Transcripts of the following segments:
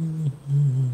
Mm-hmm.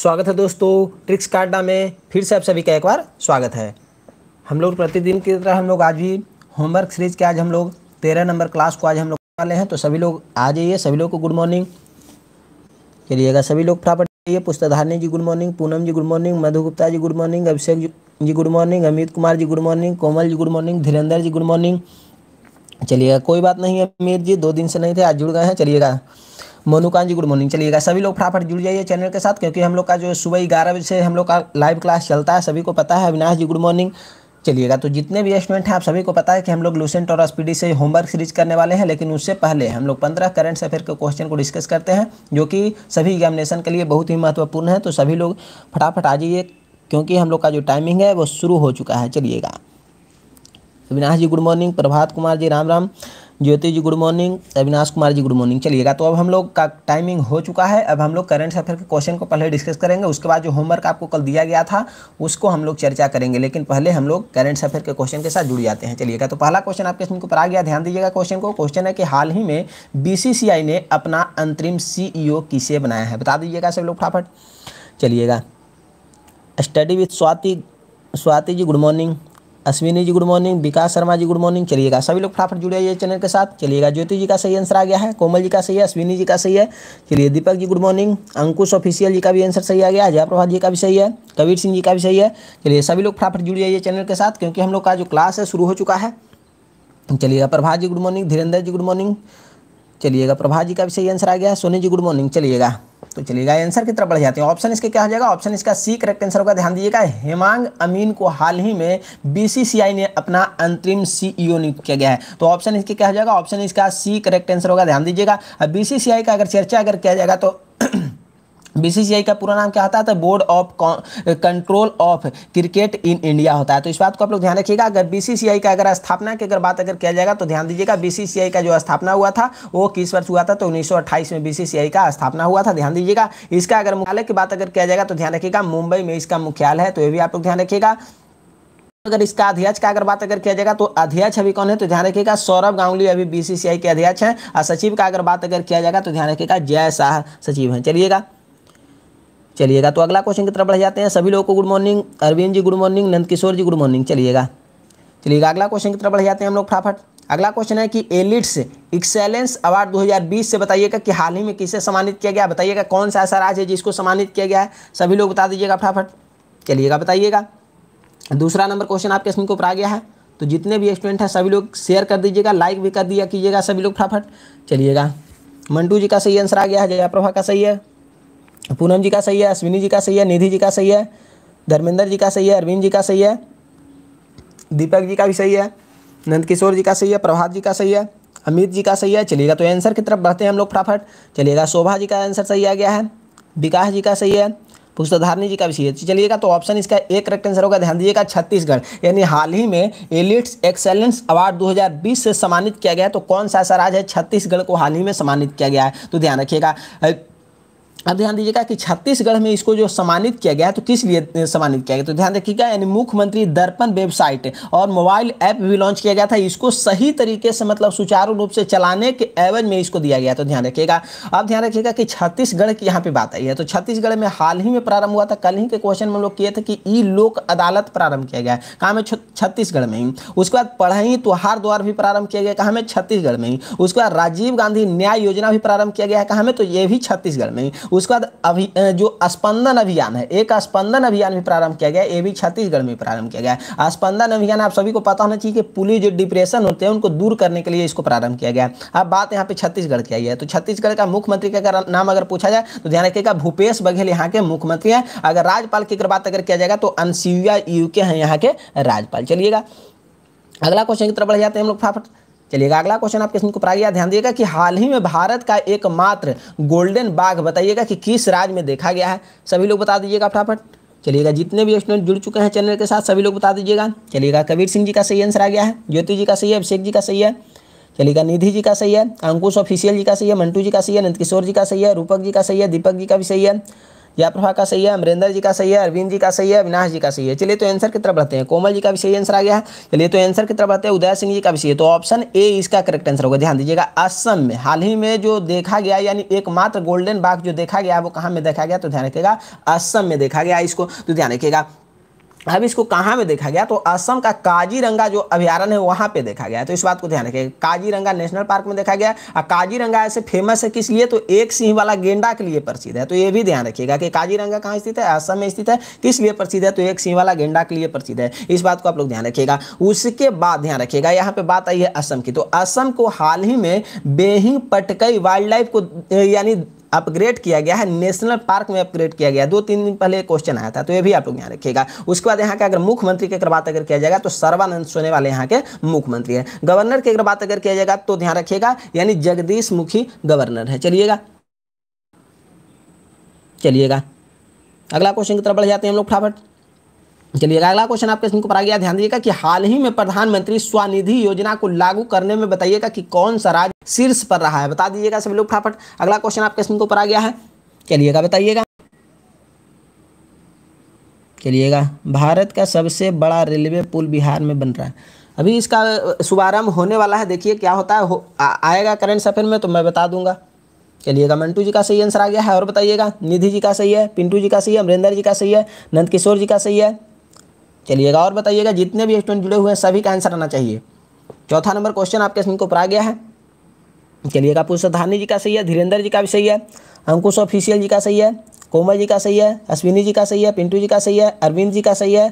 स्वागत है दोस्तों ट्रिक्स कार्डा में फिर से आप सभी का एक बार स्वागत है हम लोग प्रतिदिन की तरह हम लोग आज भी होमवर्क सीरीज के आज हम लोग तेरह नंबर क्लास को आज हम लोग वाले हैं तो सभी लोग आ जाइए सभी लोग को गुड मॉर्निंग चलिएगा सभी लोग फटाफट आइए पुस्तधारणी ji good morning Poonam ji good morning Madhu Gupta ji good morning Abhishek ji good morning Amit Kumar ji good morning Komal ji good morning Dhirendra ji good morning चलिएगा कोई बात नहीं अमित जी दो दिन से नहीं थे आज जुड़ गए हैं चलिएगा मोनूकान जी गुड मॉर्निंग चलिएगा सभी लोग फटाफट जुड़ जाइए चैनल के साथ क्योंकि हम लोग का जो सुबह ग्यारह बजे से हम लोग का लाइव क्लास चलता है सभी को पता है अविनाश जी गुड मॉर्निंग चलिएगा तो जितने भी स्टूडेंट हैं आप सभी को पता है कि हम लोग लूसेंट और स्पीडी से होमवर्क सीरीज करने वाले हैं लेकिन उससे पहले हम लोग पंद्रह करंट अफेयर के क्वेश्चन को डिस्कस करते हैं जो कि सभी एग्जामिनेशन के लिए बहुत ही महत्वपूर्ण है तो सभी लोग फटाफट आ जाइए क्योंकि हम लोग का जो टाइमिंग है वो शुरू हो चुका है चलिएगा Avinash ji good morning Prabhat Kumar ji Ram Ram Jyoti ji good morning Avinash Kumar ji good morning चलिएगा तो अब हम लोग का टाइमिंग हो चुका है अब हम लोग करंट अफेयर के क्वेश्चन को पहले डिस्कस करेंगे उसके बाद जो होमवर्क आपको कल दिया गया था उसको हम लोग चर्चा करेंगे लेकिन पहले हम लोग करंट अफेयर के क्वेश्चन के साथ जुड़ जाते हैं चलिएगा तो पहला क्वेश्चन आपके स्क्रीन पर आ गया ध्यान दीजिएगा क्वेश्चन को क्वेश्चन है कि हाल ही में बी ने अपना अंतरिम सी e किसे बनाया है बता दीजिएगा सब लोग फटाफट चलिएगा study with Swati Swati ji good morning Ashwini ji good morning Vikas Sharma ji good morning चलिएगा सभी लोग फटाफट जुड़े आइए चैनल के साथ चलिएगा ज्योति जी का सही आंसर आ गया है कोमल जी का सही है अश्विनी जी का सही है चलिए Deepak ji good morning Ankush official ji का भी आंसर सही आ गया अजय प्रभा जी का भी सही है कबीर सिंह जी का भी सही है चलिए सभी लोग फटाफट जुड़िए जाइए चैनल के साथ क्योंकि हम लोग का जो क्लास है शुरू हो चुका है चलिएगा Prabha ji good morning Dhirendra ji good morning चलिएगा प्रभा जी का भी सही आंसर आ गया सोनी जी गुड मॉर्निंग चलिएगा तो चलिएगा आंसर की तरफ बढ़ जाते हैं ऑप्शन इसके क्या हो जाएगा ऑप्शन इसका सी करेक्ट आंसर होगा ध्यान दीजिएगा हेमांग अमीन को हाल ही में बीसीसीआई ने अपना अंतरिम सीईओ e नियुक्त किया गया है तो ऑप्शन इसके क्या हो जाएगा ऑप्शन इसका सी करेक्ट आंसर होगा ध्यान दीजिएगा बीसीसीआई का अगर चर्चा अगर किया जाएगा तो बीसीसीआई का पूरा नाम क्या होता है तो board of control of cricket in India होता है तो इस बात को आप लोग ध्यान रखिएगा अगर बीसीसीआई का अगर स्थापना की अगर बात अगर किया जाएगा तो ध्यान दीजिएगा बीसीसीआई का जो स्थापना हुआ था वो किस वर्ष हुआ था तो उन्नीस में बीसीसीआई का स्थापना हुआ था ध्यान दीजिएगा इसका अगर मुख्यालय की बात अगर किया जाएगा तो ध्यान रखिएगा मुंबई में इसका मुख्यालय है तो ये भी आप लोग ध्यान रखिएगा अगर इसका अध्यक्ष का अगर बात अगर किया जाएगा तो अध्यक्ष अभी कौन है तो ध्यान रखिएगा सौरभ गांगुली अभी बीसीसीआई के अध्यक्ष हैं और सचिव का अगर बात अगर किया जाएगा तो ध्यान रखिएगा जय शाह सचिव हैं चलिएगा चलिएगा तो अगला क्वेश्चन की तरफ बढ़ जाते हैं सभी लोगों को good morning Arvind ji good morning Nandkishore ji good morning चलिएगा चलिएगा अगला क्वेश्चन की तरफ बढ़ जाते हैं हम लोग फटाफट अगला क्वेश्चन है कि एलिट्स एक्सेलेंस अवार्ड 2020 से बताइएगा कि हाल ही में किसे सम्मानित किया गया बताइएगा कौन सा ऐसा राज्य है जिसको सम्मानित किया गया है सभी लोग बता दीजिएगा फटाफट चलिएगा बताइएगा दूसरा नंबर क्वेश्चन आपके स्क्रीन के ऊपर आ गया है तो जितने भी स्टूडेंट हैं सभी लोग शेयर कर दीजिएगा लाइक भी कर दिया कीजिएगा सभी लोग फटाफट चलिएगा मंटू जी का सही आंसर आ गया है जयाप्रभा का सही है पूनम जी का सही है अश्विनी जी का सही है निधि जी का सही है धर्मेंद्र जी का सही है अरविंद जी का सही है दीपक जी का भी सही है नंदकिशोर जी का सही है प्रभात जी का सही है अमित जी का सही है चलिएगा तो आंसर की तरफ बढ़ते हैं हम लोग फटाफट चलिएगा शोभा जी का आंसर सही आ गया है विकास जी का सही है पुस्तधारणी जी का भी सही है चलिएगा तो ऑप्शन इसका एक करेक्ट आंसर होगा ध्यान दीजिएगा छत्तीसगढ़ यानी हाल ही में एलिट्स एक्सेलेंस अवार्ड 2020 से सम्मानित किया गया है तो कौन सा ऐसा राज्य है छत्तीसगढ़ को हाल ही में सम्मानित किया गया है तो ध्यान रखिएगा अब ध्यान दीजिएगा कि छत्तीसगढ़ में इसको जो सम्मानित किया गया तो किस लिए सम्मानित किया गया तो ध्यान रखिएगा यानी मुख्यमंत्री दर्पण वेबसाइट और मोबाइल ऐप भी लॉन्च किया गया था इसको सही तरीके से मतलब सुचारू रूप से चलाने के एवज में इसको दिया गया तो ध्यान रखिएगा अब ध्यान रखिएगा कि छत्तीसगढ़ की यहाँ पे बात आई है तो छत्तीसगढ़ में हाल ही में प्रारंभ हुआ था कल ही के क्वेश्चन में लोग किए थे कि ई लोक अदालत प्रारंभ किया गया कहाँ में छत्तीसगढ़ में ही उसके बाद पढ़ाई त्योहार द्वार भी प्रारंभ किया गया कहाँ में छत्तीसगढ़ में ही उसके बाद राजीव गांधी न्याय योजना भी प्रारंभ किया गया है कहाँ में तो ये भी छत्तीसगढ़ में ही उसके बाद अभी जो स्पंदन अभियान है एक स्पंदन अभियान भी प्रारंभ किया गया ये भी छत्तीसगढ़ में प्रारंभ किया गया स्पंदन अभियान आप सभी को पता होना चाहिए कि पुलिस जो डिप्रेशन होते हैं उनको दूर करने के लिए इसको प्रारंभ किया गया अब बात यहाँ पे छत्तीसगढ़ की आई है तो छत्तीसगढ़ का मुख्यमंत्री का नाम अगर पूछा जाए तो ध्यान रखिएगा भूपेश बघेल यहाँ के मुख्यमंत्री हैं अगर राज्यपाल की बात अगर किया जाएगा तो अनसिया यू के हैं यहाँ के राज्यपाल चलिएगा अगला क्वेश्चन की तरफ बढ़ जाते हैं हम लोग फाफट चलिएगा अगला क्वेश्चन आप क्वेश्चन को प्राइया ध्यान दिएगा कि हाल ही में भारत का एकमात्र गोल्डन बाघ बताइएगा कि किस राज्य में देखा गया है सभी लोग बता दीजिएगा फटाफट चलिएगा जितने भी स्टूडेंट जुड़ चुके हैं चैनल के साथ सभी लोग बता दीजिएगा चलिएगा कबीर सिंह जी का सही आंसर आ गया है ज्योति जी का सही है अभिषेक जी का सही है चलिएगा निधि जी का सही है अंकुश ऑफिशियल जी का सही है मंटू जी का सही है नंदकिशोर जी का सही है रूपक जी का सही है दीपक जी का भी सही है या प्रभा का सही है अमरिंदर जी का सही है अरविंद जी का सही है अविनाश जी का सही है चलिए तो आंसर की तरफ बढ़ते हैं कोमल जी का भी सही आंसर आ गया है चलिए तो आंसर की तरफ बढ़ते हैं उदय सिंह जी का भी सही है तो ऑप्शन ए इसका करेक्ट आंसर होगा ध्यान दीजिएगा असम में हाल ही में जो देखा गया यानी एकमात्र गोल्डन बाघ जो देखा गया वो कहाँ में देखा गया तो ध्यान रखिएगा असम में देखा गया इसको तो ध्यान रखिएगा अब इसको कहाँ में देखा गया तो असम का काजीरंगा जो अभ्यारण है वहाँ पे देखा गया तो इस बात को ध्यान रखिए काजीरंगा नेशनल पार्क में देखा गया और काजीरंगा ऐसे फेमस है किस लिए तो एक सिंह वाला गेंडा के लिए प्रसिद्ध है तो ये भी ध्यान रखिएगा कि काजीरंगा कहाँ स्थित है असम में स्थित है किस लिए प्रसिद्ध है तो एक सिंह वाला गेंडा के लिए प्रसिद्ध है इस बात को आप लोग ध्यान रखिएगा उसके बाद ध्यान रखिएगा यहाँ पे बात आई है असम की तो असम को हाल ही में बेहिंग पटकई वाइल्ड लाइफ को यानी अपग्रेड किया गया है नेशनल पार्क में अपग्रेड किया गया दो तीन दिन पहले क्वेश्चन आया था तो ये भी आप लोग यहाँ रखिएगा उसके बाद यहाँ के अगर मुख्यमंत्री की अगर बात अगर किया जाएगा तो सर्वानंद सोने वाले यहाँ के मुख्यमंत्री है गवर्नर की अगर बात अगर किया जाएगा तो ध्यान रखिएगा यानी जगदीश मुखी गवर्नर है चलिएगा चलिएगा अगला क्वेश्चन की तरफ बढ़ जाते हैं हम लोग फटाफट चलिएगा अगला क्वेश्चन आपके को पढ़ा गया ध्यान दीजिएगा कि हाल ही में प्रधानमंत्री स्वानिधि योजना को लागू करने में बताइएगा कि कौन सा राज्य शीर्ष पर रहा है बता दीजिएगा सब लोग फटाफट अगला क्वेश्चन आपके को पढ़ा गया है चलिएगा बताइएगा चलिएगा भारत का सबसे बड़ा रेलवे पुल बिहार में बन रहा है अभी इसका शुभारंभ होने वाला है देखिए क्या होता है हो, आ, आएगा करंट अफेयर में तो मैं बता दूंगा चलिएगा मंटू जी का सही आंसर आ गया है और बताइएगा निधि जी का सही है पिंटू जी का सही है अमरिंदर जी का सही है नंदकिशोर जी का सही है चलिएगा और बताइएगा जितने भी स्टूडेंट जुड़े हुए हैं सभी का आंसर आना चाहिए चौथा नंबर क्वेश्चन आपके स्क्रीन को पर आ गया है चलिएगा धानी जी का सही है धीरेन्द्र जी का भी सही है अंकुश ऑफिशियल जी का सही है कोमल जी का सही है अश्विनी जी का सही है पिंटू जी का सही है अरविंद जी का सही है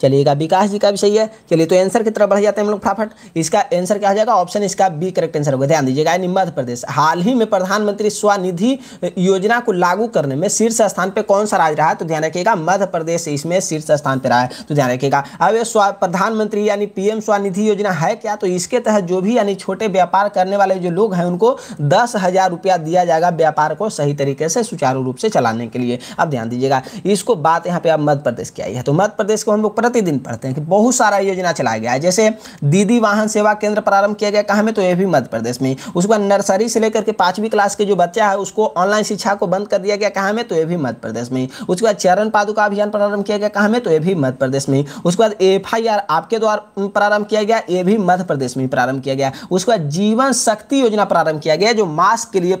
चलिएगा विकास जी का भी सही है चलिए तो आंसर की तरफ बढ़ जाते हैं हम लोग फटाफट इसका आंसर क्या हो जाएगा ऑप्शन इसका बी करेक्ट आंसर होगा ध्यान दीजिएगा मध्य प्रदेश हाल ही में प्रधानमंत्री स्वनिधि योजना को लागू करने में शीर्ष स्थान पर कौन सा राज्य रहा है तो ध्यान रखिएगा मध्य प्रदेश इसमें शीर्ष स्थान पर रहा है तो ध्यान रखिएगा अब प्रधानमंत्री यानी पीएम स्वनिधि योजना है क्या तो इसके तहत जो भी यानी छोटे व्यापार करने वाले जो लोग हैं उनको दस हजार रुपया दिया जाएगा व्यापार को सही तरीके से सुचारू रूप से चलाने के लिए अब ध्यान दीजिएगा इसको बात यहाँ पे अब मध्य प्रदेश की आई है तो मध्य प्रदेश को हम लोग प्रतिदिन पढ़ते हैं कि बहुत सारा योजना चलाया गया है जैसे दीदी वाहन सेवा केंद्र प्रारंभ किया गया कहाँ में तो ये भी मध्य प्रदेश में उसके बाद नर्सरी से लेकर के पाँचवीं क्लास के जो बच्चा है उसको ऑनलाइन शिक्षा को बंद कर दिया गया कहाँ में तो ये भी मध्य प्रदेश में उसके बाद चरण पादुका अभियान प्रारंभ किया गया कहाँ में तो ये भी मध्य प्रदेश में उसके बाद एफ आपके द्वारा प्रारंभ किया गया ये भी मध्य प्रदेश में प्रारंभ किया गया उसके बाद जीवन शक्ति योजना प्रारंभ किया गया जो मास्क के लिए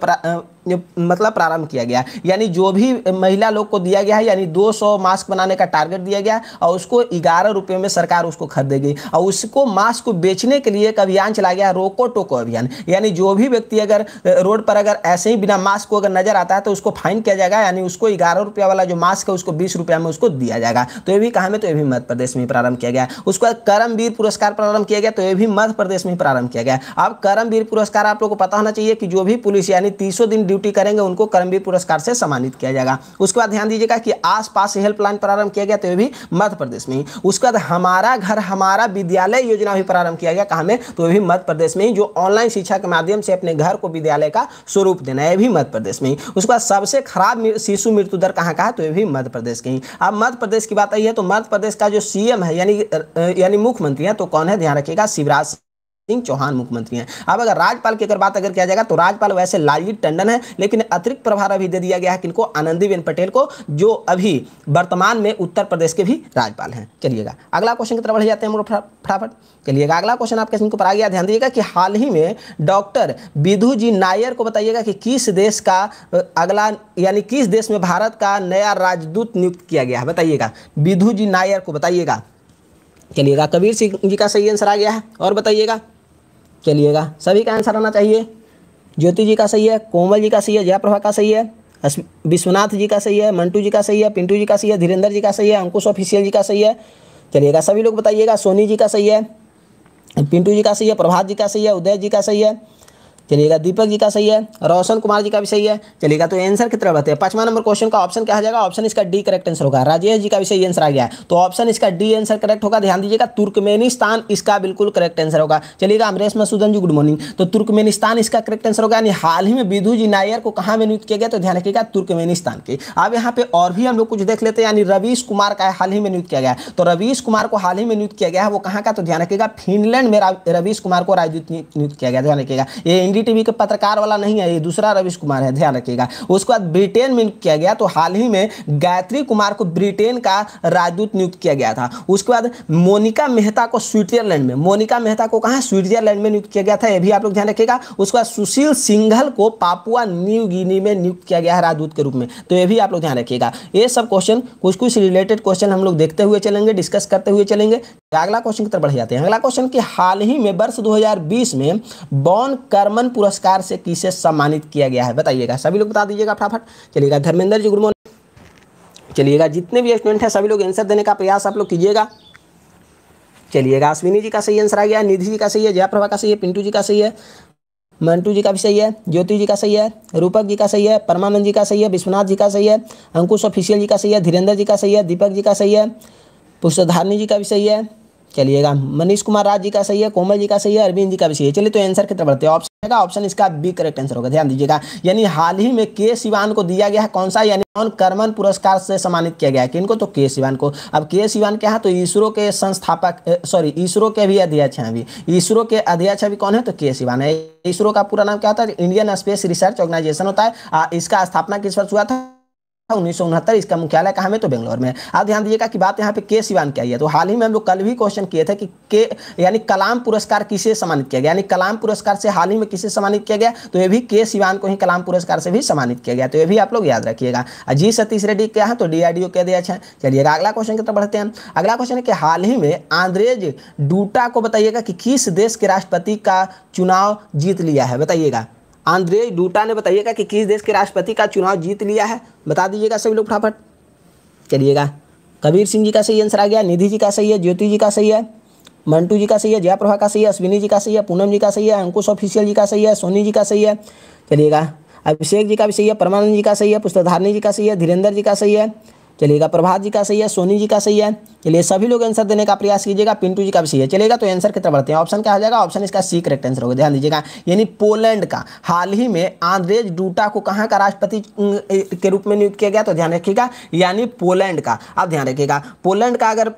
मतलब प्रारंभ किया गया यानी जो भी महिला लोग को दिया गया है यानी 200 मास्क बनाने का टारगेट दिया गया और उसको ग्यारह रुपये में सरकार उसको खरीदेगी और उसको मास्क को बेचने के लिए एक अभियान चला गया रोको टोको अभियान यानी जो भी व्यक्ति अगर रोड पर अगर ऐसे ही बिना मास्क को अगर नजर आता है तो उसको फाइन किया जाएगा यानी उसको ग्यारह रुपया वाला जो मास्क है उसको बीस रुपया में उसको दिया जाएगा तो ये भी कहा में तो ये भी मध्य प्रदेश में प्रारंभ किया गया उसके बाद करमवीर पुरस्कार प्रारंभ किया गया तो ये भी मध्य प्रदेश में प्रारंभ किया गया अब करमवीर पुरस्कार आप लोग को पता होना चाहिए कि जो भी पुलिस यानी तीसों दिन ड्यूटी करेंगे उनको कर्मवीर पुरस्कार से सम्मानित किया जाएगा उसके बाद ध्यान दीजिएगा कि आस पास हेल्पलाइन प्रारंभ किया गया तो ये भी मध्य प्रदेश में ही उसके बाद हमारा घर हमारा विद्यालय योजना भी प्रारंभ किया गया कहा में तो ये भी मध्य प्रदेश में ही जो ऑनलाइन शिक्षा के माध्यम से अपने घर को विद्यालय का स्वरूप देना है भी मध्य प्रदेश में ही उसके बाद सबसे खराब शिशु मृत्यु दर कहाँ का है तो ये भी मध्य प्रदेश के ही अब मध्य प्रदेश की बात आई है तो मध्य प्रदेश का जो सीएम है यानी यानी मुख्यमंत्री है तो कौन है ध्यान रखिएगा शिवराज सिंह चौहान मुख्यमंत्री हैं अब अगर राज्यपाल की अगर बात अगर किया जाएगा तो राज्यपाल वैसे लालजी टंडन है लेकिन अतिरिक्त प्रभार अभी दे दिया गया है किनको आनंदीबेन पटेल को जो अभी वर्तमान में उत्तर प्रदेश के भी राज्यपाल हैं चलिएगा अगला क्वेश्चन की तरफ बढ़ जाते हैं फटाफट चलिएगा अगला क्वेश्चन आपके क्वेश्चन पर आ गया ध्यान दीजिएगा कि हाल ही में डॉक्टर विधु जी नायर को बताइएगा कि किस देश का अगला यानी किस देश में भारत का नया राजदूत नियुक्त किया गया है बताइएगा विधु जी नायर को बताइएगा चलिएगा कबीर सिंह जी का सही आंसर आ गया है और बताइएगा चलिएगा सभी का आंसर आना चाहिए ज्योति जी का सही है कोमल जी का सही है जयप्रभा का सही है विश्वनाथ जी का सही है मंटू जी का सही है पिंटू जी का सही है धीरेन्द्र जी का सही है अंकुश ऑफिशियल जी का सही है चलिएगा सभी लोग बताइएगा सोनी जी का सही है पिंटू जी का सही है प्रभात जी का सही है उदय जी का सही है चलिएगा दीपक जी का सही है रोशन कुमार जी का भी सही है चलिएगा तो आंसर की तरफ हैं पांचवा नंबर क्वेश्चन का ऑप्शन क्या जाएगा ऑप्शन इसका डी करेक्ट आंसर होगा राजेश जी का भी सही आंसर आ गया है तो ऑप्शन इसका डी आंसर करेक्ट होगा ध्यान दीजिएगा तुर्कमेनिस्तान इसका बिल्कुल करेक्ट आंसर होगा चलिएगा अमरेश मसूदन जी गुड मॉर्निंग तो तुर्कमेनिस्तान इसका करेक्ट आंसर होगा यानी हाल ही में विधु जी नायर को कहाँ में नियुक्त किया गया तो ध्यान रखिएगा तुर्कमेनिस्तान के अब यहाँ पे और भी हम लोग कुछ देख लेते हैं यानी रवीश कुमार का हाल ही में नियुक्त किया गया तो रवीश कुमार को हाल ही में नियुक्त किया गया है वो कहाँ का तो ध्यान रखिएगा फिनलैंड में रवीश कुमार को राजदूत नियुक्त किया गया ध्यान रखिएगा ये हिंदी टीवी के पत्रकार वाला नहीं है ये दूसरा रविश कुमार है ध्यान रखिएगा उसके बाद ब्रिटेन में नियुक्त किया गया तो हाल ही में गायत्री कुमार को ब्रिटेन का राजदूत नियुक्त किया गया था उसके बाद मोनिका मेहता को स्विट्जरलैंड में मोनिका मेहता को कहा स्विट्जरलैंड में नियुक्त किया गया था यह भी आप लोग ध्यान रखिएगा उसके बाद सुशील सिंघल को पापुआ न्यू गिनी में नियुक्त किया गया है राजदूत के रूप में तो यह भी आप लोग ध्यान रखिएगा ये सब क्वेश्चन कुछ कुछ रिलेटेड क्वेश्चन हम लोग देखते हुए चलेंगे डिस्कस करते हुए चलेंगे अगला क्वेश्चन की तरफ बढ़ जाते हैं अगला क्वेश्चन कि हाल ही में वर्ष 2020 में बॉन कर्मन पद्मन पुरस्कार से किसे सम्मानित किया गया है बताइएगा सभी लोग बता दीजिएगा फटाफट चलिएगा धर्मेंद्र जी गुड चलिएगा जितने भी स्टूडेंट हैं सभी लोग आंसर देने का प्रयास आप लोग कीजिएगा चलिएगा अश्विनी जी का सही आंसर आ गया निधि जी का सही है जयाप्रभा का सही है पिंटू जी का सही है मंटू जी का भी सही है ज्योति जी का सही है रूपक जी का सही है परमानंद जी का सही है विश्वनाथ जी का सही है अंकुश ऑफिशियल जी का सही है धीरेन्द्र जी का सही है दीपक जी का सही है पुष्पधारणी जी का भी सही है चलिएगा मनीष कुमार राज जी का सही है कोमल जी का सही है अरविंद जी का भी सही है चलिए तो आंसर की बढ़ते हैं ऑप्शन रहेगा ऑप्शन इसका बी करेक्ट आंसर होगा ध्यान दीजिएगा यानी हाल ही में के सिवान को दिया गया है कौन सा यानी कौन कर्मन पुरस्कार से सम्मानित किया गया है किनको तो के सिवान को अब के सिवान क्या है तो इसरो के संस्थापक सॉरी इसरो के भी अध्यक्ष हैं अभी इसरो के अध्यक्ष अभी कौन है तो के सिवान है इसरो का पूरा नाम क्या होता है इंडियन स्पेस रिसर्च ऑर्गेनाइजेशन होता है इसका स्थापना किस वर्ष हुआ था उन्नीस सौ उनहत्तर इसका मुख्यालय कहाँ में तो बेंगलोर में आप ध्यान दीजिएगा कि बात यहाँ पे के सिवान क्या है तो हाल ही में हम लोग कल भी क्वेश्चन किए थे कि के यानी कलाम पुरस्कार किसे सम्मानित किया गया यानी कलाम पुरस्कार से हाल ही में किसे सम्मानित किया गया तो ये भी के सिवान को ही कलाम पुरस्कार से भी सम्मानित किया गया तो ये भी आप लोग याद रखिएगा अजीत सतीश रेड्डी क्या तो अच्छा है तो डी आर के अध्यक्ष अच्छा चलिएगा अगला क्वेश्चन की तरफ बढ़ते हैं अगला क्वेश्चन है कि हाल ही में आंद्रेज डूटा को बताइएगा कि किस देश के राष्ट्रपति का चुनाव जीत लिया है बताइएगा आंद्रे डूटा ने बताइएगा कि किस देश के राष्ट्रपति का चुनाव जीत लिया है बता दीजिएगा सभी लोग फटाफट चलिएगा कबीर सिंह जी का सही आंसर आ गया निधि जी का सही है ज्योति जी का सही है मंटू जी का सही है जयाप्रभा का सही है अश्विनी जी का सही है पूनम जी का सही है अंकुश ऑफिशियल जी का सही है सोनी जी का सही है चलिएगा अभिषेक जी का भी सही है परमानंद जी का सही है पुष्पधारणी जी का सही है धीरेन्द्र जी का सही है चलेगा प्रभात जी का सही है सोनी जी का सही है चलिए सभी लोग आंसर देने का प्रयास कीजिएगा पिंटू जी का भी सही है चलेगा तो आंसर कितना बढ़ते हैं ऑप्शन क्या हो जाएगा ऑप्शन इसका सी करेक्ट आंसर होगा ध्यान दीजिएगा यानी पोलैंड का हाल ही में आंद्रेज डूटा को कहाँ का राष्ट्रपति के रूप में नियुक्त किया गया तो ध्यान रखिएगा यानी पोलैंड का अब ध्यान रखिएगा पोलैंड का अगर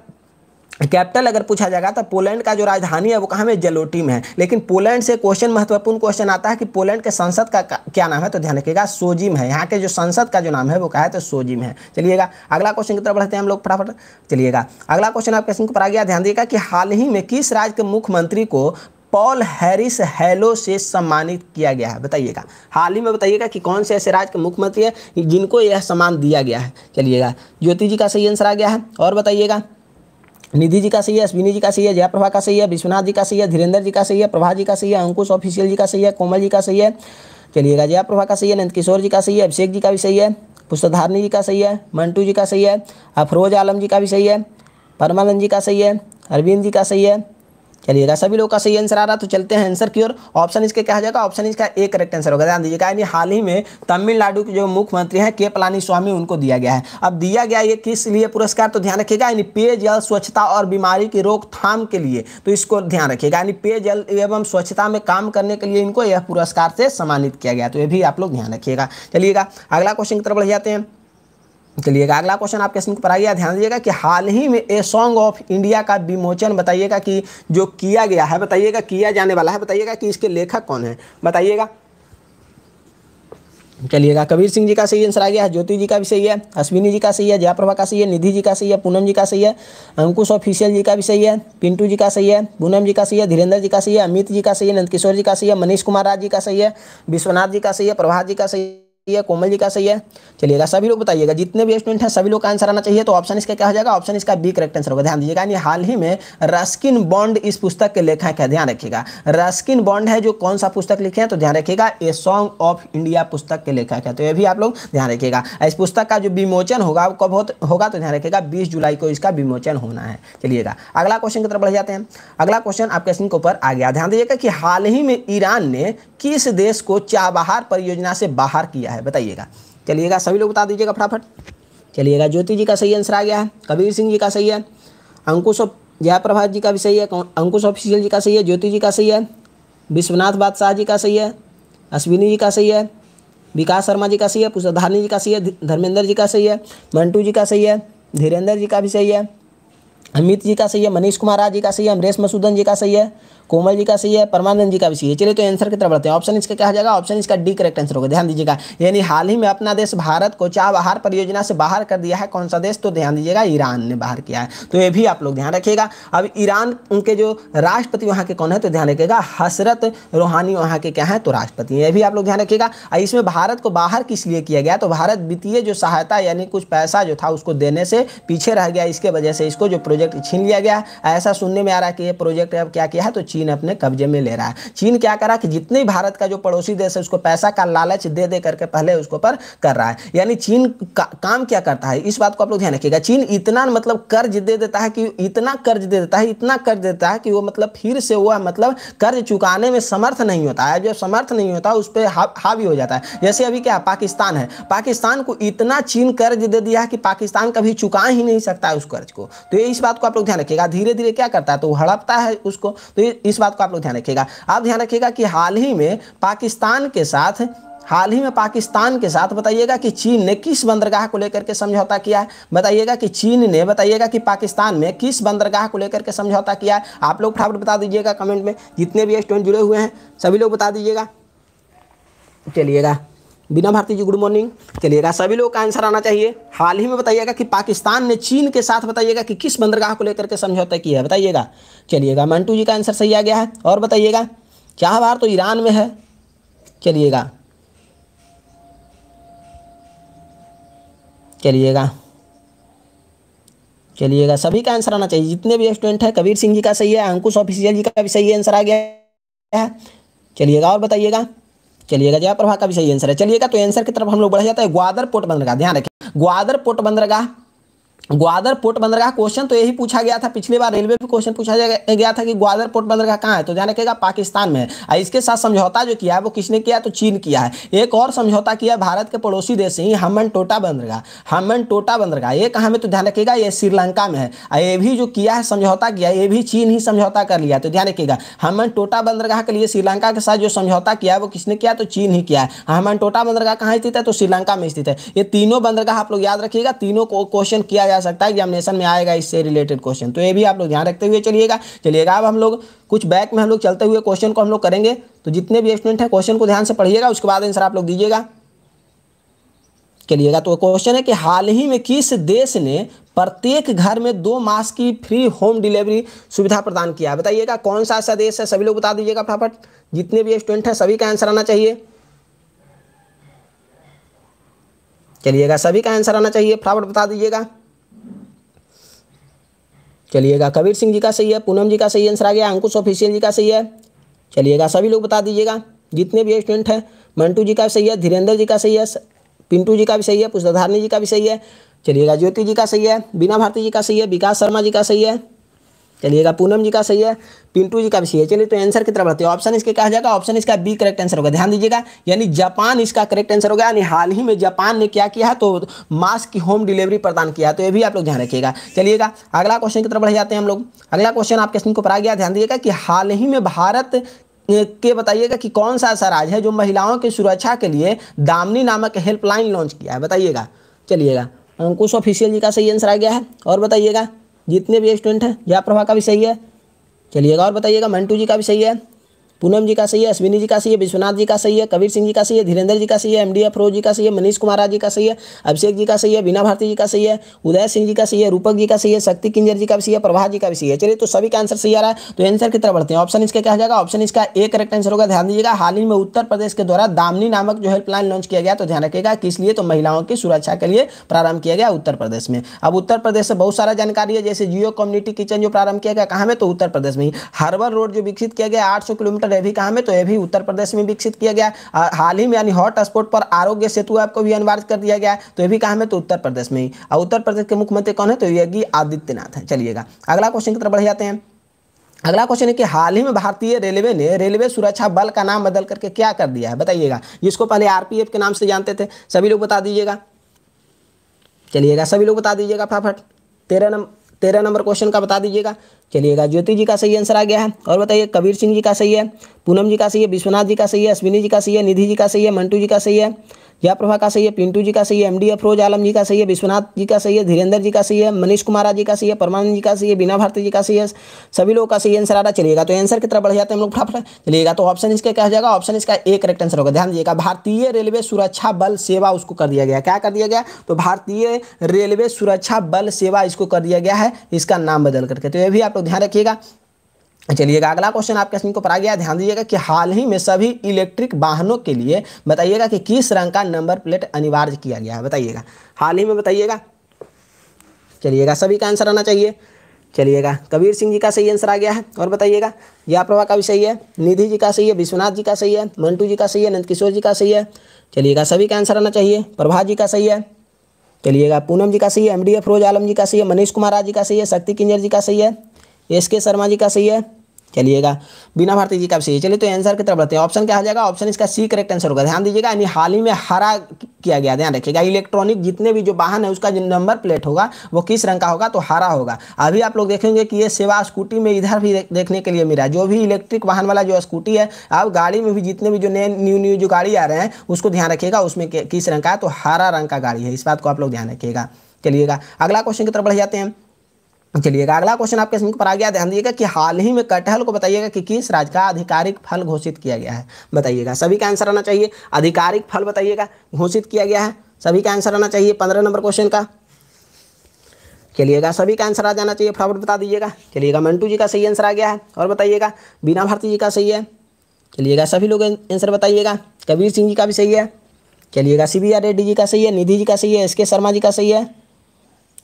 कैपिटल अगर पूछा जाएगा तो पोलैंड का जो राजधानी है वो कहाँ में जलोटी में है लेकिन पोलैंड से क्वेश्चन महत्वपूर्ण क्वेश्चन आता है कि पोलैंड के संसद का क्या नाम है तो ध्यान रखिएगा सोजिम है यहाँ के जो संसद का जो नाम है वो कहा है तो सोजिम है चलिएगा अगला क्वेश्चन की तरफ बढ़ते हैं हम लोग फटाफट चलिएगा अगला क्वेश्चन आपके क्वेश्चन पर आ गया ध्यान दिएगा कि हाल ही में किस राज्य के मुख्यमंत्री को पॉल हैरिस हेलो से सम्मानित किया गया है बताइएगा हाल ही में बताइएगा कि कौन से ऐसे राज्य के मुख्यमंत्री है जिनको यह सम्मान दिया गया है चलिएगा ज्योति जी का सही आंसर आ गया है और बताइएगा निधि जी का सही है अश्विनी जी का सही है जयप्रभा का सही है विश्वनाथ जी का सही है धीरेन्द्र जी का सही है प्रभा जी का सही है अंकुश ऑफिशियल जी का सही है कोमल जी का सही है चलिएगा जयप्रभा का सही है नंदकिशोर जी का सही है अभिषेक जी का भी सही है पुष्पधारणी जी का सही है मंटू जी का सही है अफरोज आलम जी का भी सही है परमानंद जी का सही है अरविंद जी का सही है चलिएगा सभी लोगों का सही आंसर आ रहा तो चलते हैं आंसर की ओर ऑप्शन इसके क्या हो जाएगा ऑप्शन इसका एक करेक्ट आंसर होगा ध्यान दीजिएगा यानी हाल ही में तमिलनाडु के जो मुख्यमंत्री हैं के पलानी स्वामी उनको दिया गया है अब दिया गया ये किस लिए पुरस्कार तो ध्यान रखिएगा यानी पेयजल स्वच्छता और बीमारी की रोकथाम के लिए तो इसको ध्यान रखिएगा यानी पेयजल एवं स्वच्छता में काम करने के लिए इनको यह पुरस्कार से सम्मानित किया गया तो ये भी आप लोग ध्यान रखिएगा चलिएगा अगला क्वेश्चन की तरफ बढ़ जाते हैं चलिएगा अगला क्वेश्चन आपके स्क्रीन पर आइए ध्यान दीजिएगा कि हाल ही में ए सॉन्ग ऑफ इंडिया का विमोचन बताइएगा कि जो किया गया है बताइएगा किया जाने वाला है बताइएगा कि इसके लेखक कौन है बताइएगा चलिएगा कबीर सिंह जी का सही आंसर आ गया है ज्योति जी का भी सही है अश्विनी जी का सही है जयाप्रभा का सही है निधि जी का सही है पूनम जी का सही है अंकुश ऑफिशियल जी का भी सही है पिंटू जी का सही है पूनम जी का सही है धीरेन्द्र जी का सही है अमित जी का सही है नंदकिशोर जी का सही है मनीष कुमार राज जी का सही है विश्वनाथ जी का सही है प्रभात जी का सही है है कोमल जी का सही है चलिएगा सभी लोग बताइएगा जितने भी स्टूडेंट हैं सभी लोग का आंसर आना चाहिए तो ऑप्शन इसका क्या हो जाएगा ऑप्शन इसका बी करेक्ट आंसर होगा ध्यान दीजिएगा यानी हाल ही में रस्किन बॉन्ड इस पुस्तक के लेखक है ध्यान रखिएगा रस्किन बॉन्ड है जो कौन सा पुस्तक लिखे हैं तो ध्यान रखिएगा ए सॉन्ग ऑफ इंडिया पुस्तक के लेखक है तो ये भी आप लोग ध्यान रखिएगा इस पुस्तक का जो विमोचन होगा कब होगा तो ध्यान रखिएगा बीस जुलाई को इसका विमोचन होना है चलिएगा अगला क्वेश्चन की तरफ बढ़ जाते हैं अगला क्वेश्चन आपके स्क्रीन के ऊपर आ गया ध्यान दीजिएगा कि हाल ही में ईरान ने किस देश को चाबहार परियोजना से बाहर किया है बताइएगा चलिएगा सभी लोग बता दीजिएगा फटाफट चलिएगा ज्योति जी का सही आंसर आ गया है कबीर सिंह जी का सही है अंकुश जयाप्रभा जी का भी सही है अंकुश ऑफिशियल जी का सही है ज्योति जी का सही है विश्वनाथ बादशाह जी का सही है अश्विनी जी का सही है विकास शर्मा जी का सही है पुष्पधारणी जी का सही है धर्मेंद्र जी का सही है मंटू जी का सही है धीरेन्द्र जी का भी सही है अमित जी का सही है मनीष कुमार जी का सही है अमरेश मसूदन जी का सही है कोमल जी का सही है परमानंद जी का भी सही है चलिए तो आंसर की तरफ बढ़ते हैं ऑप्शन इसका क्या जाएगा ऑप्शन इसका डी करेक्ट आंसर होगा ध्यान दीजिएगा यानी हाल ही में अपना देश भारत को चाबहार परियोजना से बाहर कर दिया है कौन सा देश तो ध्यान दीजिएगा ईरान ने बाहर किया है तो ये भी आप लोग ध्यान रखिएगा अब ईरान के जो राष्ट्रपति वहाँ के कौन है तो ध्यान रखिएगा हसरत रूहानी वहाँ के क्या है तो राष्ट्रपति ये भी आप लोग ध्यान रखिएगा इसमें भारत को बाहर किस लिए किया गया तो भारत वित्तीय जो सहायता यानी कुछ पैसा जो था उसको देने से पीछे रह गया इसके वजह से इसको जो प्रोजेक्ट छीन लिया गया ऐसा सुनने में आ रहा है कि ये प्रोजेक्ट अब क्या किया है तो चीन अपने कब्जे में ले रहा है चीन क्या करा कि जितने भारत का जो पड़ोसी देश है उसको पैसा का लालच दे दे करके पहले उसको पर कर रहा है यानी चीन का, काम क्या करता है इस बात को आप लोग ध्यान रखिएगा चीन इतना मतलब कर्ज दे देता है कि इतना कर्ज दे देता है इतना कर्ज देता है कि वो मतलब फिर से वह मतलब कर्ज चुकाने में समर्थ नहीं होता है जो समर्थ नहीं होता उस पर हावी हो जाता है जैसे अभी क्या पाकिस्तान है पाकिस्तान को इतना चीन कर्ज दे दिया है कि पाकिस्तान कभी चुका ही नहीं सकता है उस कर्ज को तो ये इस बात को आप लोग ध्यान रखिएगा धीरे धीरे क्या करता है तो हड़पता है उसको तो इस बात को आप लोग ध्यान रखिएगा आप ध्यान रखिएगा कि हाल ही में पाकिस्तान के साथ हाल ही में पाकिस्तान के साथ बताइएगा कि चीन ने किस बंदरगाह को लेकर के समझौता किया है बताइएगा कि चीन ने बताइएगा कि पाकिस्तान में किस बंदरगाह को लेकर के समझौता किया है आप लोग फटाफट बता दीजिएगा कमेंट में जितने भी स्टूडेंट जुड़े हुए हैं सभी लोग बता दीजिएगा चलिएगा बिना भारती जी गुड मॉर्निंग चलिएगा सभी लोग का आंसर आना चाहिए हाल ही में बताइएगा कि पाकिस्तान ने चीन के साथ बताइएगा कि किस बंदरगाह को लेकर के समझौता किया है बताइएगा चलिएगा मंटू जी का आंसर सही आ गया है और बताइएगा बार तो ईरान में है चलिएगा चलिएगा चलिएगा सभी का आंसर आना चाहिए जितने भी स्टूडेंट हैं कबीर सिंह जी का सही है अंकुश ऑफिसियल जी का भी सही आंसर आ गया है चलिएगा और बताइएगा चलिएगा जयप्रभा का भी सही आंसर है चलिएगा तो आंसर की तरफ हम लोग बढ़ जाता है ग्वादर पोर्ट बंदरगाह ध्यान रखें ग्वादर पोर्ट बंदरगाह ग्वादर पोर्ट बंदरगाह क्वेश्चन तो यही पूछा गया था पिछली बार रेलवे भी क्वेश्चन पूछा गया था कि ग्वादर पोर्ट बंदरगाह कहाँ है तो ध्यान रखेगा पाकिस्तान में है इसके साथ समझौता जो किया है वो किसने किया तो चीन किया है एक और समझौता किया भारत के पड़ोसी देश ही हमन टोटा बंदरगाह हमन टोटा बंदरगाह ये कहाँ में तो ध्यान रखेगा ये श्रीलंका में है ये भी जो किया है समझौता किया ये भी चीन ही समझौता कर लिया तो ध्यान रखिएगा हमन टोटा बंदरगाह के लिए श्रीलंका के साथ जो समझौता किया है वो किसने किया तो चीन ही किया है हमन टोटा बंदरगाह कहाँ स्थित है तो श्रीलंका में स्थित है ये तीनों बंदरगाह आप लोग याद रखिएगा तीनों को क्वेश्चन किया जा सकता है एग्जामिनेशन में आएगा इससे रिलेटेड क्वेश्चन तो ये भी आप लोग ध्यान रखते हुए चलिएगा चलिएगा अब हम लोग कुछ बैक में हम लोग चलते हुए क्वेश्चन को हम लोग करेंगे तो जितने भी स्टूडेंट हैं क्वेश्चन को ध्यान से पढ़िएगा उसके बाद आंसर आप लोग दीजिएगा चलिएगा तो क्वेश्चन है कि हाल ही में किस देश ने प्रत्येक घर में दो मास की फ्री होम डिलीवरी सुविधा प्रदान किया है बताइएगा कौन सा ऐसा देश है सभी लोग बता दीजिएगा फटाफट जितने भी स्टूडेंट हैं सभी का आंसर आना चाहिए चलिएगा सभी का आंसर आना चाहिए फटाफट बता दीजिएगा चलिएगा कबीर सिंह जी का सही है पूनम जी का सही आंसर आ गया अंकुश ऑफिशियल जी का सही है चलिएगा सभी लोग बता दीजिएगा जितने भी स्टूडेंट हैं मंटू जी का सही है धीरेन्द्र जी का सही है पिंटू जी का भी सही है पुष्पधारणी जी का भी सही है चलिएगा ज्योति जी का सही है बीना भारती जी का सही है विकास शर्मा जी का सही है चलिएगा पूनम जी का सही है पिंटू जी का भी सही है चलिए तो आंसर की तरफ बढ़ते हैं ऑप्शन इसके कहा जाएगा ऑप्शन इसका बी करेक्ट आंसर होगा ध्यान दीजिएगा यानी जापान इसका करेक्ट आंसर होगा यानी हाल ही में जापान ने क्या किया है तो मास्क की होम डिलीवरी प्रदान किया तो ये भी आप लोग ध्यान रखिएगा चलिएगा अगला क्वेश्चन की तरफ बढ़ जाते हैं हम लोग अगला क्वेश्चन आपके स्क्रीन को पढ़ा गया ध्यान दीजिएगा कि हाल ही में भारत के बताइएगा कि कौन सा ऐसा राज्य है जो महिलाओं की सुरक्षा के लिए दामनी नामक हेल्पलाइन लॉन्च किया है बताइएगा चलिएगा अंकुश ऑफिशियल जी का सही आंसर आ गया है और बताइएगा जितने भी स्टूडेंट हैं जया प्रभा का भी सही है चलिएगा और बताइएगा मंटू जी का भी सही है पूनम जी का सही है अश्विनी जी का सही है विश्वनाथ जी का सही है कबीर सिंह जी का सही है धीरेन्द्र जी का सही है एम डी अफरोज जी का सही है मनीष कुमार जी का सही है अभिषेक जी का सही है बीना भारती जी का सही है उदय सिंह जी का सही है रूपक जी का सही है शक्ति किंजर जी का भी सही है प्रभा जी का भी सही है चलिए तो सभी का आंसर सही आ रहा है तो आंसर की तरफ बढ़ते हैं ऑप्शन इसका क्या जाएगा ऑप्शन इसका एक करेक्ट आंसर होगा ध्यान दीजिएगा हाल ही में उत्तर प्रदेश के द्वारा दामनी नामक जो हेल्पलाइन लॉन्च किया गया तो ध्यान रखिएगा किस लिए तो महिलाओं की सुरक्षा के लिए प्रारंभ किया गया उत्तर प्रदेश में अब उत्तर प्रदेश से बहुत सारा जानकारी है जैसे जियो कम्युनिटी किचन जो प्रारंभ किया गया कहाँ में तो उत्तर प्रदेश में ही रोड जो विकसित किया गया आठ किलोमीटर सेंटर यह भी कहाँ में तो यह भी उत्तर प्रदेश में विकसित किया गया हाल ही में यानी हॉट स्पॉट पर आरोग्य सेतु ऐप को भी अनिवार्य कर दिया गया तो यह भी कहाँ में तो उत्तर प्रदेश में ही और उत्तर प्रदेश के मुख्यमंत्री कौन है तो योगी आदित्यनाथ है चलिएगा अगला क्वेश्चन की तरफ बढ़ जाते हैं अगला क्वेश्चन है कि हाल ही में भारतीय रेलवे ने रेलवे सुरक्षा बल का नाम बदल करके क्या कर दिया है बताइएगा जिसको पहले आरपीएफ के नाम से जानते थे सभी लोग बता दीजिएगा चलिएगा सभी लोग बता दीजिएगा फटाफट तेरह नंबर तेरह नंबर क्वेश्चन का बता दीजिएगा चलिएगा ज्योति जी का सही आंसर आ गया है और बताइए कबीर सिंह जी का सही है पूनम जी का सही है विश्वनाथ जी का सही है अश्विनी जी का सही है निधि जी का सही है मंटू जी का सही है या प्रभा का सही है पिंटू जी का सही है एम डी अफरोज आलम जी का सही है विश्वनाथ जी का सही है धीरेन्द्र जी का सही है मनीष कुमार जी का सही है परमानंद जी का सही है बिना भारती जी का सही है सभी लोगों का सही आंसर आ रहा चलिएगा तो आंसर की तरफ बढ़ जाते हैं हम लोग फटाफट चलिएगा तो ऑप्शन इसका क्या हो जाएगा ऑप्शन इसका एक करेक्ट आंसर होगा ध्यान दिएगा भारतीय रेलवे सुरक्षा बल सेवा उसको कर दिया गया क्या कर दिया गया तो भारतीय रेलवे सुरक्षा बल सेवा इसको कर दिया गया है इसका नाम बदल करके तो ये भी आप लोग ध्यान रखिएगा चलिएगा अगला क्वेश्चन आपके स्क्रीन को पर आ गया ध्यान दीजिएगा कि हाल ही में सभी इलेक्ट्रिक वाहनों के लिए बताइएगा कि किस रंग का नंबर प्लेट अनिवार्य किया गया है बताइएगा हाल ही में बताइएगा चलिएगा सभी का आंसर आना चाहिए चलिएगा कबीर सिंह जी का सही आंसर आ गया है और बताइएगा प्रभा का भी सही है निधि जी का सही है विश्वनाथ जी का सही है मंटू जी का सही है नंदकिशोर जी का सही है चलिएगा सभी का आंसर आना चाहिए प्रभा जी का सही है चलिएगा पूनम जी का सही है एम डी आलम जी का सही है मनीष कुमार जी का सही है शक्ति किंजर जी का सही है एस के शर्मा जी का सही है चलिएगा बिना भारती जी का सही चलिए तो आंसर की तरफ बढ़ते हैं ऑप्शन क्या आ जाएगा ऑप्शन इसका सी करेक्ट आंसर होगा ध्यान दीजिएगा यानी हाल ही में हरा किया गया ध्यान रखिएगा इलेक्ट्रॉनिक जितने भी जो वाहन है उसका जो नंबर प्लेट होगा वो किस रंग का होगा तो हरा होगा अभी आप लोग देखेंगे कि ये सेवा स्कूटी में इधर भी देखने के लिए मिला जो भी इलेक्ट्रिक वाहन वाला जो स्कूटी है अब गाड़ी में भी जितने भी जो नए न्यू न्यू जो गाड़ी आ रहे हैं उसको ध्यान रखिएगा उसमें किस रंग का है तो हरा रंग का गाड़ी है इस बात को आप लोग ध्यान रखिएगा चलिएगा अगला क्वेश्चन की तरफ बढ़ जाते हैं चलिएगा अगला क्वेश्चन आपके समीप पर आ गया ध्यान दीजिएगा कि हाल ही में कटहल को बताइएगा कि किस राज्य का आधिकारिक फल घोषित किया गया है बताइएगा सभी का आंसर आना चाहिए आधिकारिक फल बताइएगा घोषित किया गया है सभी का आंसर आना चाहिए पंद्रह नंबर क्वेश्चन का चलिएगा सभी का आंसर आ जाना चाहिए फटाफट बता दीजिएगा चलिएगा मंटू जी का सही आंसर आ गया है और बताइएगा बीना भारती जी का सही है चलिएगा सभी लोग आंसर बताइएगा कबीर सिंह जी का भी सही है चलिएगा सी रेड्डी जी का सही है निधि जी का सही है एस के शर्मा जी का सही है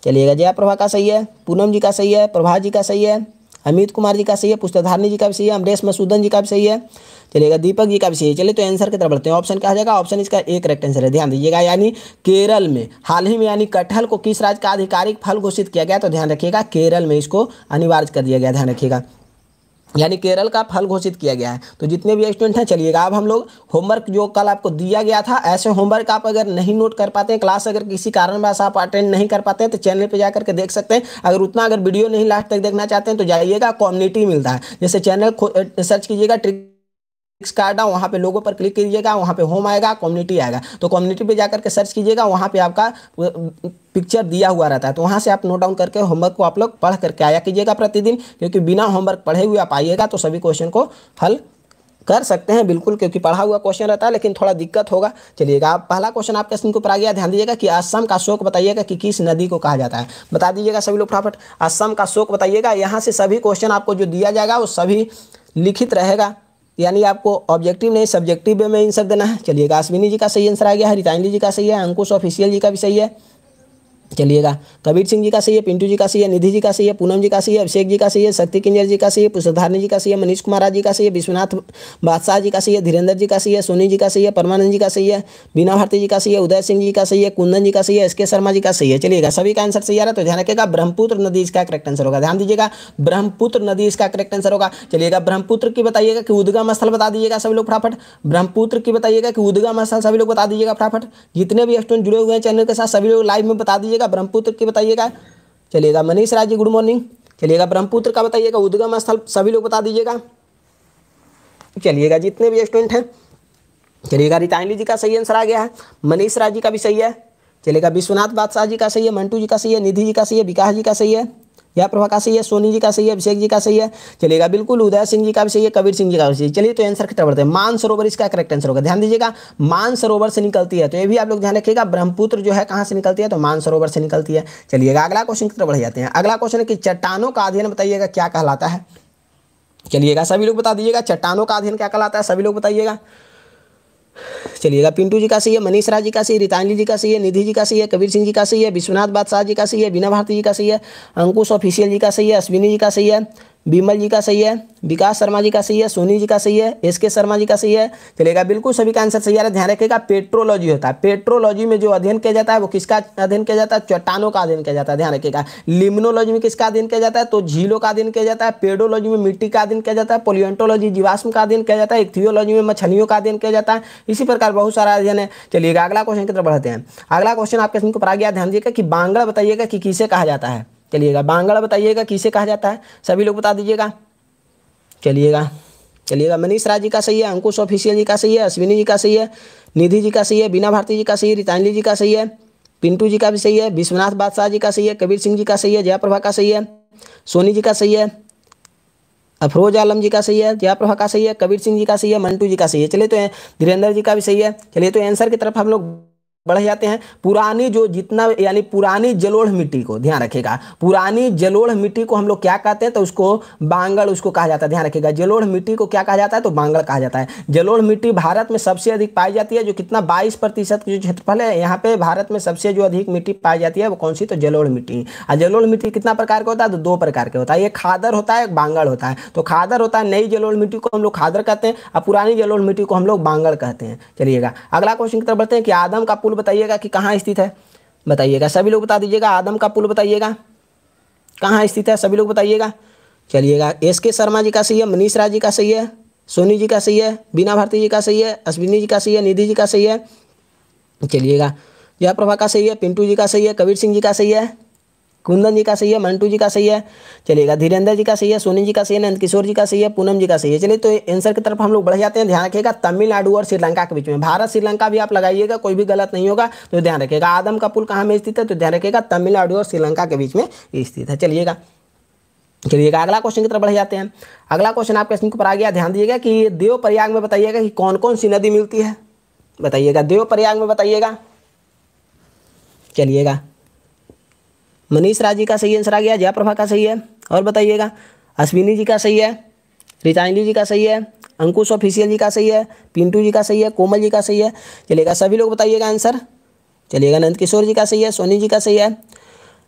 चलिएगा जयाप्रभा का सही है पूनम जी का सही है प्रभा जी का सही है अमित कुमार जी का सही है पुस्तधारणी जी का भी सही है अमरेश मसूदन जी का भी सही है चलिएगा दीपक जी का भी सही है चलिए तो आंसर की तरफ बढ़ते हैं ऑप्शन कहा जाएगा ऑप्शन इसका एक करेक्ट आंसर है ध्यान दीजिएगा यानी केरल में हाल ही में यानी कटहल को किस राज्य का आधिकारिक फल घोषित किया गया तो ध्यान रखिएगा केरल में इसको अनिवार्य कर दिया गया ध्यान रखिएगा यानी केरल का फल घोषित किया गया है तो जितने भी स्टूडेंट हैं चलिएगा अब हम लोग होमवर्क जो कल आपको दिया गया था ऐसे होमवर्क आप अगर नहीं नोट कर पाते हैं क्लास अगर किसी कारणवश आप अटेंड नहीं कर पाते हैं तो चैनल पे जाकर के देख सकते हैं अगर उतना अगर वीडियो नहीं लास्ट तक देखना चाहते हैं तो जाइएगा कम्युनिटी मिलता है जैसे चैनल सर्च कीजिएगा ट्रिक कार्ड आ वहाँ पे लोगों पर क्लिक कीजिएगा वहाँ पे होम आएगा कम्युनिटी आएगा तो कम्युनिटी पे जाकर के सर्च कीजिएगा वहाँ पे आपका पिक्चर दिया हुआ रहता है तो वहाँ से आप नोट डाउन करके होमवर्क को आप लोग पढ़ करके आया कीजिएगा प्रतिदिन क्योंकि बिना होमवर्क पढ़े हुए आप आइएगा तो सभी क्वेश्चन को हल कर सकते हैं बिल्कुल क्योंकि पढ़ा हुआ क्वेश्चन रहता है लेकिन थोड़ा दिक्कत होगा चलिएगा आप पहला क्वेश्चन आपके स्क्रीन पर आ गया ध्यान दीजिएगा कि असम का शोक बताइएगा कि किस नदी को कहा जाता है बता दीजिएगा सभी लोग फटाफट असम का शोक बताइएगा यहाँ से सभी क्वेश्चन आपको जो दिया जाएगा वो सभी लिखित रहेगा यानी आपको ऑब्जेक्टिव नहीं सब्जेक्टिव में आंसर देना है चलिए काश्मीनी जी का सही आंसर आ गया है जी का सही है अंकुश ऑफिशियल जी का भी सही है चलिएगा कबीर सिंह जी का सही है पिंटू जी का सही है निधि जी का सही है पूनम जी का सही है अभिषेक जी का सही है शक्ति किंजर जी का सही है पुष्पधारणी जी का सही है मनीष कुमार जी का सही है विश्वनाथ बादशाह जी का सही है धीरेन्द्र जी का सही है सोनी जी का सही है परमानंद जी का सही है बीना भारती जी का सही है उदय सिंह जी का सही है कुंदन जी का सही है एस के शर्मा जी का सही है चलिएगा सभी का आंसर सही आ रहा है तो ध्यान रखेगा ब्रह्मपुत्र नदी इसका करेक्ट आंसर होगा ध्यान दीजिएगा ब्रह्मपुत्र नदी इसका करेक्ट आंसर होगा चलिएगा ब्रह्मपुत्र की बताइएगा कि उद्गम स्थल बता दीजिएगा सभी लोग फटाफट ब्रह्मपुत्र की बताइएगा कि उद्गम स्थल सभी लोग बता दीजिएगा फटाफट जितने भी स्टूडेंट जुड़े हुए हैं चैनल के साथ सभी लोग लाइव में बता दीजिएगा चलिएगा ब्रह्मपुत्र की बताइएगा चलिएगा मनीष राय जी गुड मॉर्निंग चलिएगा ब्रह्मपुत्र का बताइएगा उद्गम स्थल सभी लोग बता दीजिएगा चलिएगा जितने भी स्टूडेंट हैं चलिएगा रिताइली जी का सही आंसर आ गया है मनीष राय जी का भी सही है चलिएगा विश्वनाथ बादशाह जी का सही है मंटू जी का सही है निधि जी का सही है विकास जी का सही है यह प्रभा का सही है सोनी जी का सही है अभिषेक जी का सही है चलेगा बिल्कुल उदय सिंह जी का भी सही है कबीर सिंह जी का भी सही है चलिए तो आंसर की तरफ बढ़ते हैं मानसरोवर इसका करेक्ट आंसर होगा ध्यान दीजिएगा मानसरोवर से निकलती है तो ये भी आप लोग ध्यान रखिएगा ब्रह्मपुत्र जो है कहाँ से निकलती है तो मानसरोवर से निकलती है चलिएगा अगला क्वेश्चन की तरफ बढ़ जाते हैं अगला क्वेश्चन है कि चट्टानों का अध्ययन बताइएगा क्या कहलाता है चलिएगा सभी लोग बता दीजिएगा चट्टानों का अध्ययन क्या कहलाता है सभी लोग बताइएगा चलिएगा पिंटू जी का सही है मनीष राज जी का सही है रितांजलि जी का सही है निधि जी का सही है कबीर सिंह जी का सही है विश्वनाथ बादशाह जी का सही है बीना भारती जी का सही है अंकुश ऑफिशियल जी का सही है अश्विनी जी का सही है बीमल जी का सही है विकास शर्मा जी का सही है सोनी जी का सही है एस के शर्मा जी का सही है चलेगा बिल्कुल सभी का आंसर सही आ रहा है ध्यान रखिएगा पेट्रोलॉजी होता है पेट्रोलॉजी में जो अध्ययन किया जाता है वो किसका अध्ययन किया जाता है चट्टानों का अध्ययन किया जाता है ध्यान रखिएगा लिम्नोलॉजी में किसका अध्ययन किया जाता है तो झीलों का अध्ययन किया जाता है पेडोलॉजी में मिट्टी का अध्ययन किया जाता है पोलियंटोलॉजी जीवाश्म का अध्ययन किया जाता है इथियोलॉजी में मछलियों का अध्ययन किया जाता है इसी प्रकार बहुत सारा अध्ययन है चलिएगा अगला क्वेश्चन की तरफ बढ़ते हैं अगला क्वेश्चन आपके को पढ़ा गया ध्यान दिएगा कि बांगड़ा बताइएगा कि किसे कहा जाता है चलिएगा बांगड़ा बताइएगा किसे कहा जाता है सभी लोग बता दीजिएगा चलिएगा चलिएगा मनीष राज जी का सही है अंकुश ऑफिशियल जी का सही है अश्विनी जी का सही है निधि जी का सही है बीना भारती जी का सही है रितानी जी का सही है पिंटू जी का भी सही है विश्वनाथ बादशाह जी का सही है कबीर सिंह जी का सही है जयाप्रभा का सही है सोनी जी का सही है अफरोज आलम जी का सही है जयाप्रभा का सही है कबीर सिंह जी का सही है मंटू जी का सही है चलिए तो धीरेन्द्र जी का भी सही है चलिए तो आंसर की तरफ हम लोग बढ़ जाते हैं पुरानी जो जितना यानी पुरानी जलोढ़ मिट्टी को ध्यान रखेगा पुरानी जलोढ़ मिट्टी को हम लोग क्या कहते हैं तो उसको बांगड़ उसको कहा जाता है ध्यान रखेगा जलोढ़ मिट्टी को क्या कहा जाता है तो बांगड़ कहा जाता है जलोढ़ मिट्टी भारत में सबसे अधिक पाई जाती है जो कितना बाईस प्रतिशत जो क्षेत्रफल है यहाँ पे भारत में सबसे जो अधिक मिट्टी पाई जाती है वो कौन सी तो जलोढ़ मिट्टी और जलोढ़ मिट्टी कितना प्रकार का होता है तो दो प्रकार के होता है ये खादर होता है बांगड़ होता है तो खादर होता है नई जलोढ़ मिट्टी को हम लोग खादर कहते हैं और पुरानी जलोढ़ मिट्टी को हम लोग बांगड़ कहते हैं चलिएगा अगला क्वेश्चन की तरफ बढ़ते हैं कि आदम का पुल बताइएगा कि कहाँ स्थित है बताइएगा सभी लोग बता दीजिएगा आदम का पुल बताइएगा कहाँ स्थित है सभी लोग बताइएगा चलिएगा एस के शर्मा जी का सही है मनीष राज जी का सही है सोनी जी का सही है बीना भारती जी का सही है अश्विनी जी का सही है निधि जी का सही है चलिएगा जयप्रभा का सही है पिंटू जी का सही है कबीर सिंह जी का सही है कुंदन जी का सही है मंटू जी का सही है चलिएगा धीरेन्द्र जी का सही है सोनी जी का सही है नंद किशोर जी का सही है पूनम जी का सही है चलिए तो आंसर की तरफ हम लोग बढ़ जाते हैं ध्यान रखिएगा तमिलनाडु और श्रीलंका के बीच में भारत श्रीलंका भी आप लगाइएगा कोई भी गलत नहीं होगा तो ध्यान रखिएगा आदम का पुल कहाँ में स्थित है तो ध्यान रखिएगा तमिलनाडु और श्रीलंका के बीच में स्थित है चलिएगा चलिएगा अगला क्वेश्चन की तरफ बढ़ जाते हैं अगला क्वेश्चन आपके स्क्रीन पर आ गया ध्यान दीजिएगा कि देव प्रयाग में बताइएगा कि कौन कौन सी नदी मिलती है बताइएगा देव प्रयाग में बताइएगा चलिएगा मनीष राज जी का सही आंसर आ गया जयाप्रभा का सही है और बताइएगा अश्विनी जी का सही है रिचाइली जी का सही है अंकुश ऑफिशियल जी का सही है पिंटू जी का सही है कोमल जी का सही है चलिएगा सभी लोग बताइएगा आंसर चलिएगा नंद किशोर जी का सही है सोनी जी का सही है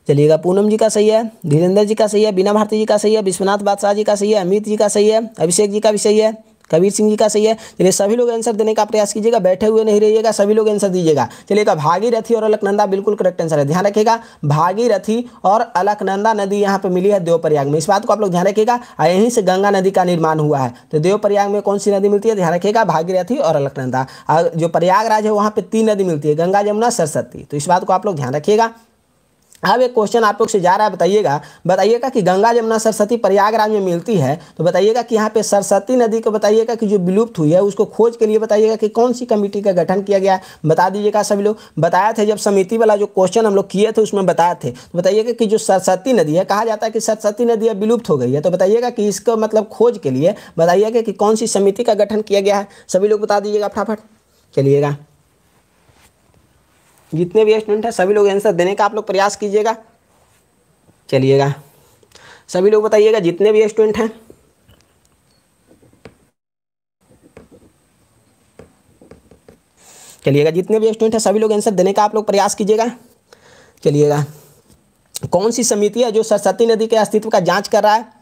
चलिएगा पूनम जी का सही है धीरेन्द्र जी का सही है बीना भारती जी का सही है विश्वनाथ बादशाह जी का सही है अमित जी का सही है अभिषेक जी का भी सही है कबीर सिंह जी का सही है चलिए सभी लोग आंसर देने का प्रयास कीजिएगा बैठे हुए नहीं रहिएगा सभी लोग आंसर दीजिएगा चलिए भागीरथी और अलकनंदा बिल्कुल करेक्ट आंसर है ध्यान रखिएगा भागीरथी और अलकनंदा नदी यहाँ पे मिली है देवप्रयाग में इस बात को आप लोग ध्यान रखिएगा यहीं से गंगा नदी का निर्माण हुआ है तो देवप्रयाग में कौन सी नदी मिलती है ध्यान रखिएगा भागीरथी और अलकनंदा जो प्रयागराज है वहाँ पर तीन नदी मिलती है गंगा जमुना सरस्वती तो इस बात को आप लोग ध्यान रखिएगा अब एक क्वेश्चन आप लोग से जा रहा है बताइएगा बताइएगा कि गंगा जमुना सरस्वती प्रयागराज में मिलती है तो बताइएगा कि यहाँ पे सरस्वती नदी को बताइएगा कि जो विलुप्त हुई है उसको खोज के लिए बताइएगा कि कौन सी कमेटी का गठन किया गया बता दीजिएगा सभी लोग बताया थे जब समिति वाला जो क्वेश्चन हम लोग किए थे उसमें बताए थे तो बताइएगा कि जो सरस्वती नदी है कहा जाता है कि सरस्वती नदी अब विलुप्त हो गई है तो बताइएगा कि इसको मतलब खोज के लिए बताइएगा कि कौन सी समिति का गठन किया गया है सभी लोग बता दीजिएगा फटाफट चलिएगा जितने भी स्टूडेंट हैं सभी लोग आंसर देने का आप लोग प्रयास कीजिएगा चलिएगा सभी लोग बताइएगा जितने भी स्टूडेंट हैं चलिएगा जितने भी स्टूडेंट हैं सभी लोग आंसर देने का आप लोग प्रयास कीजिएगा चलिएगा कौन सी समिति है जो सरस्वती नदी के अस्तित्व का जांच कर रहा है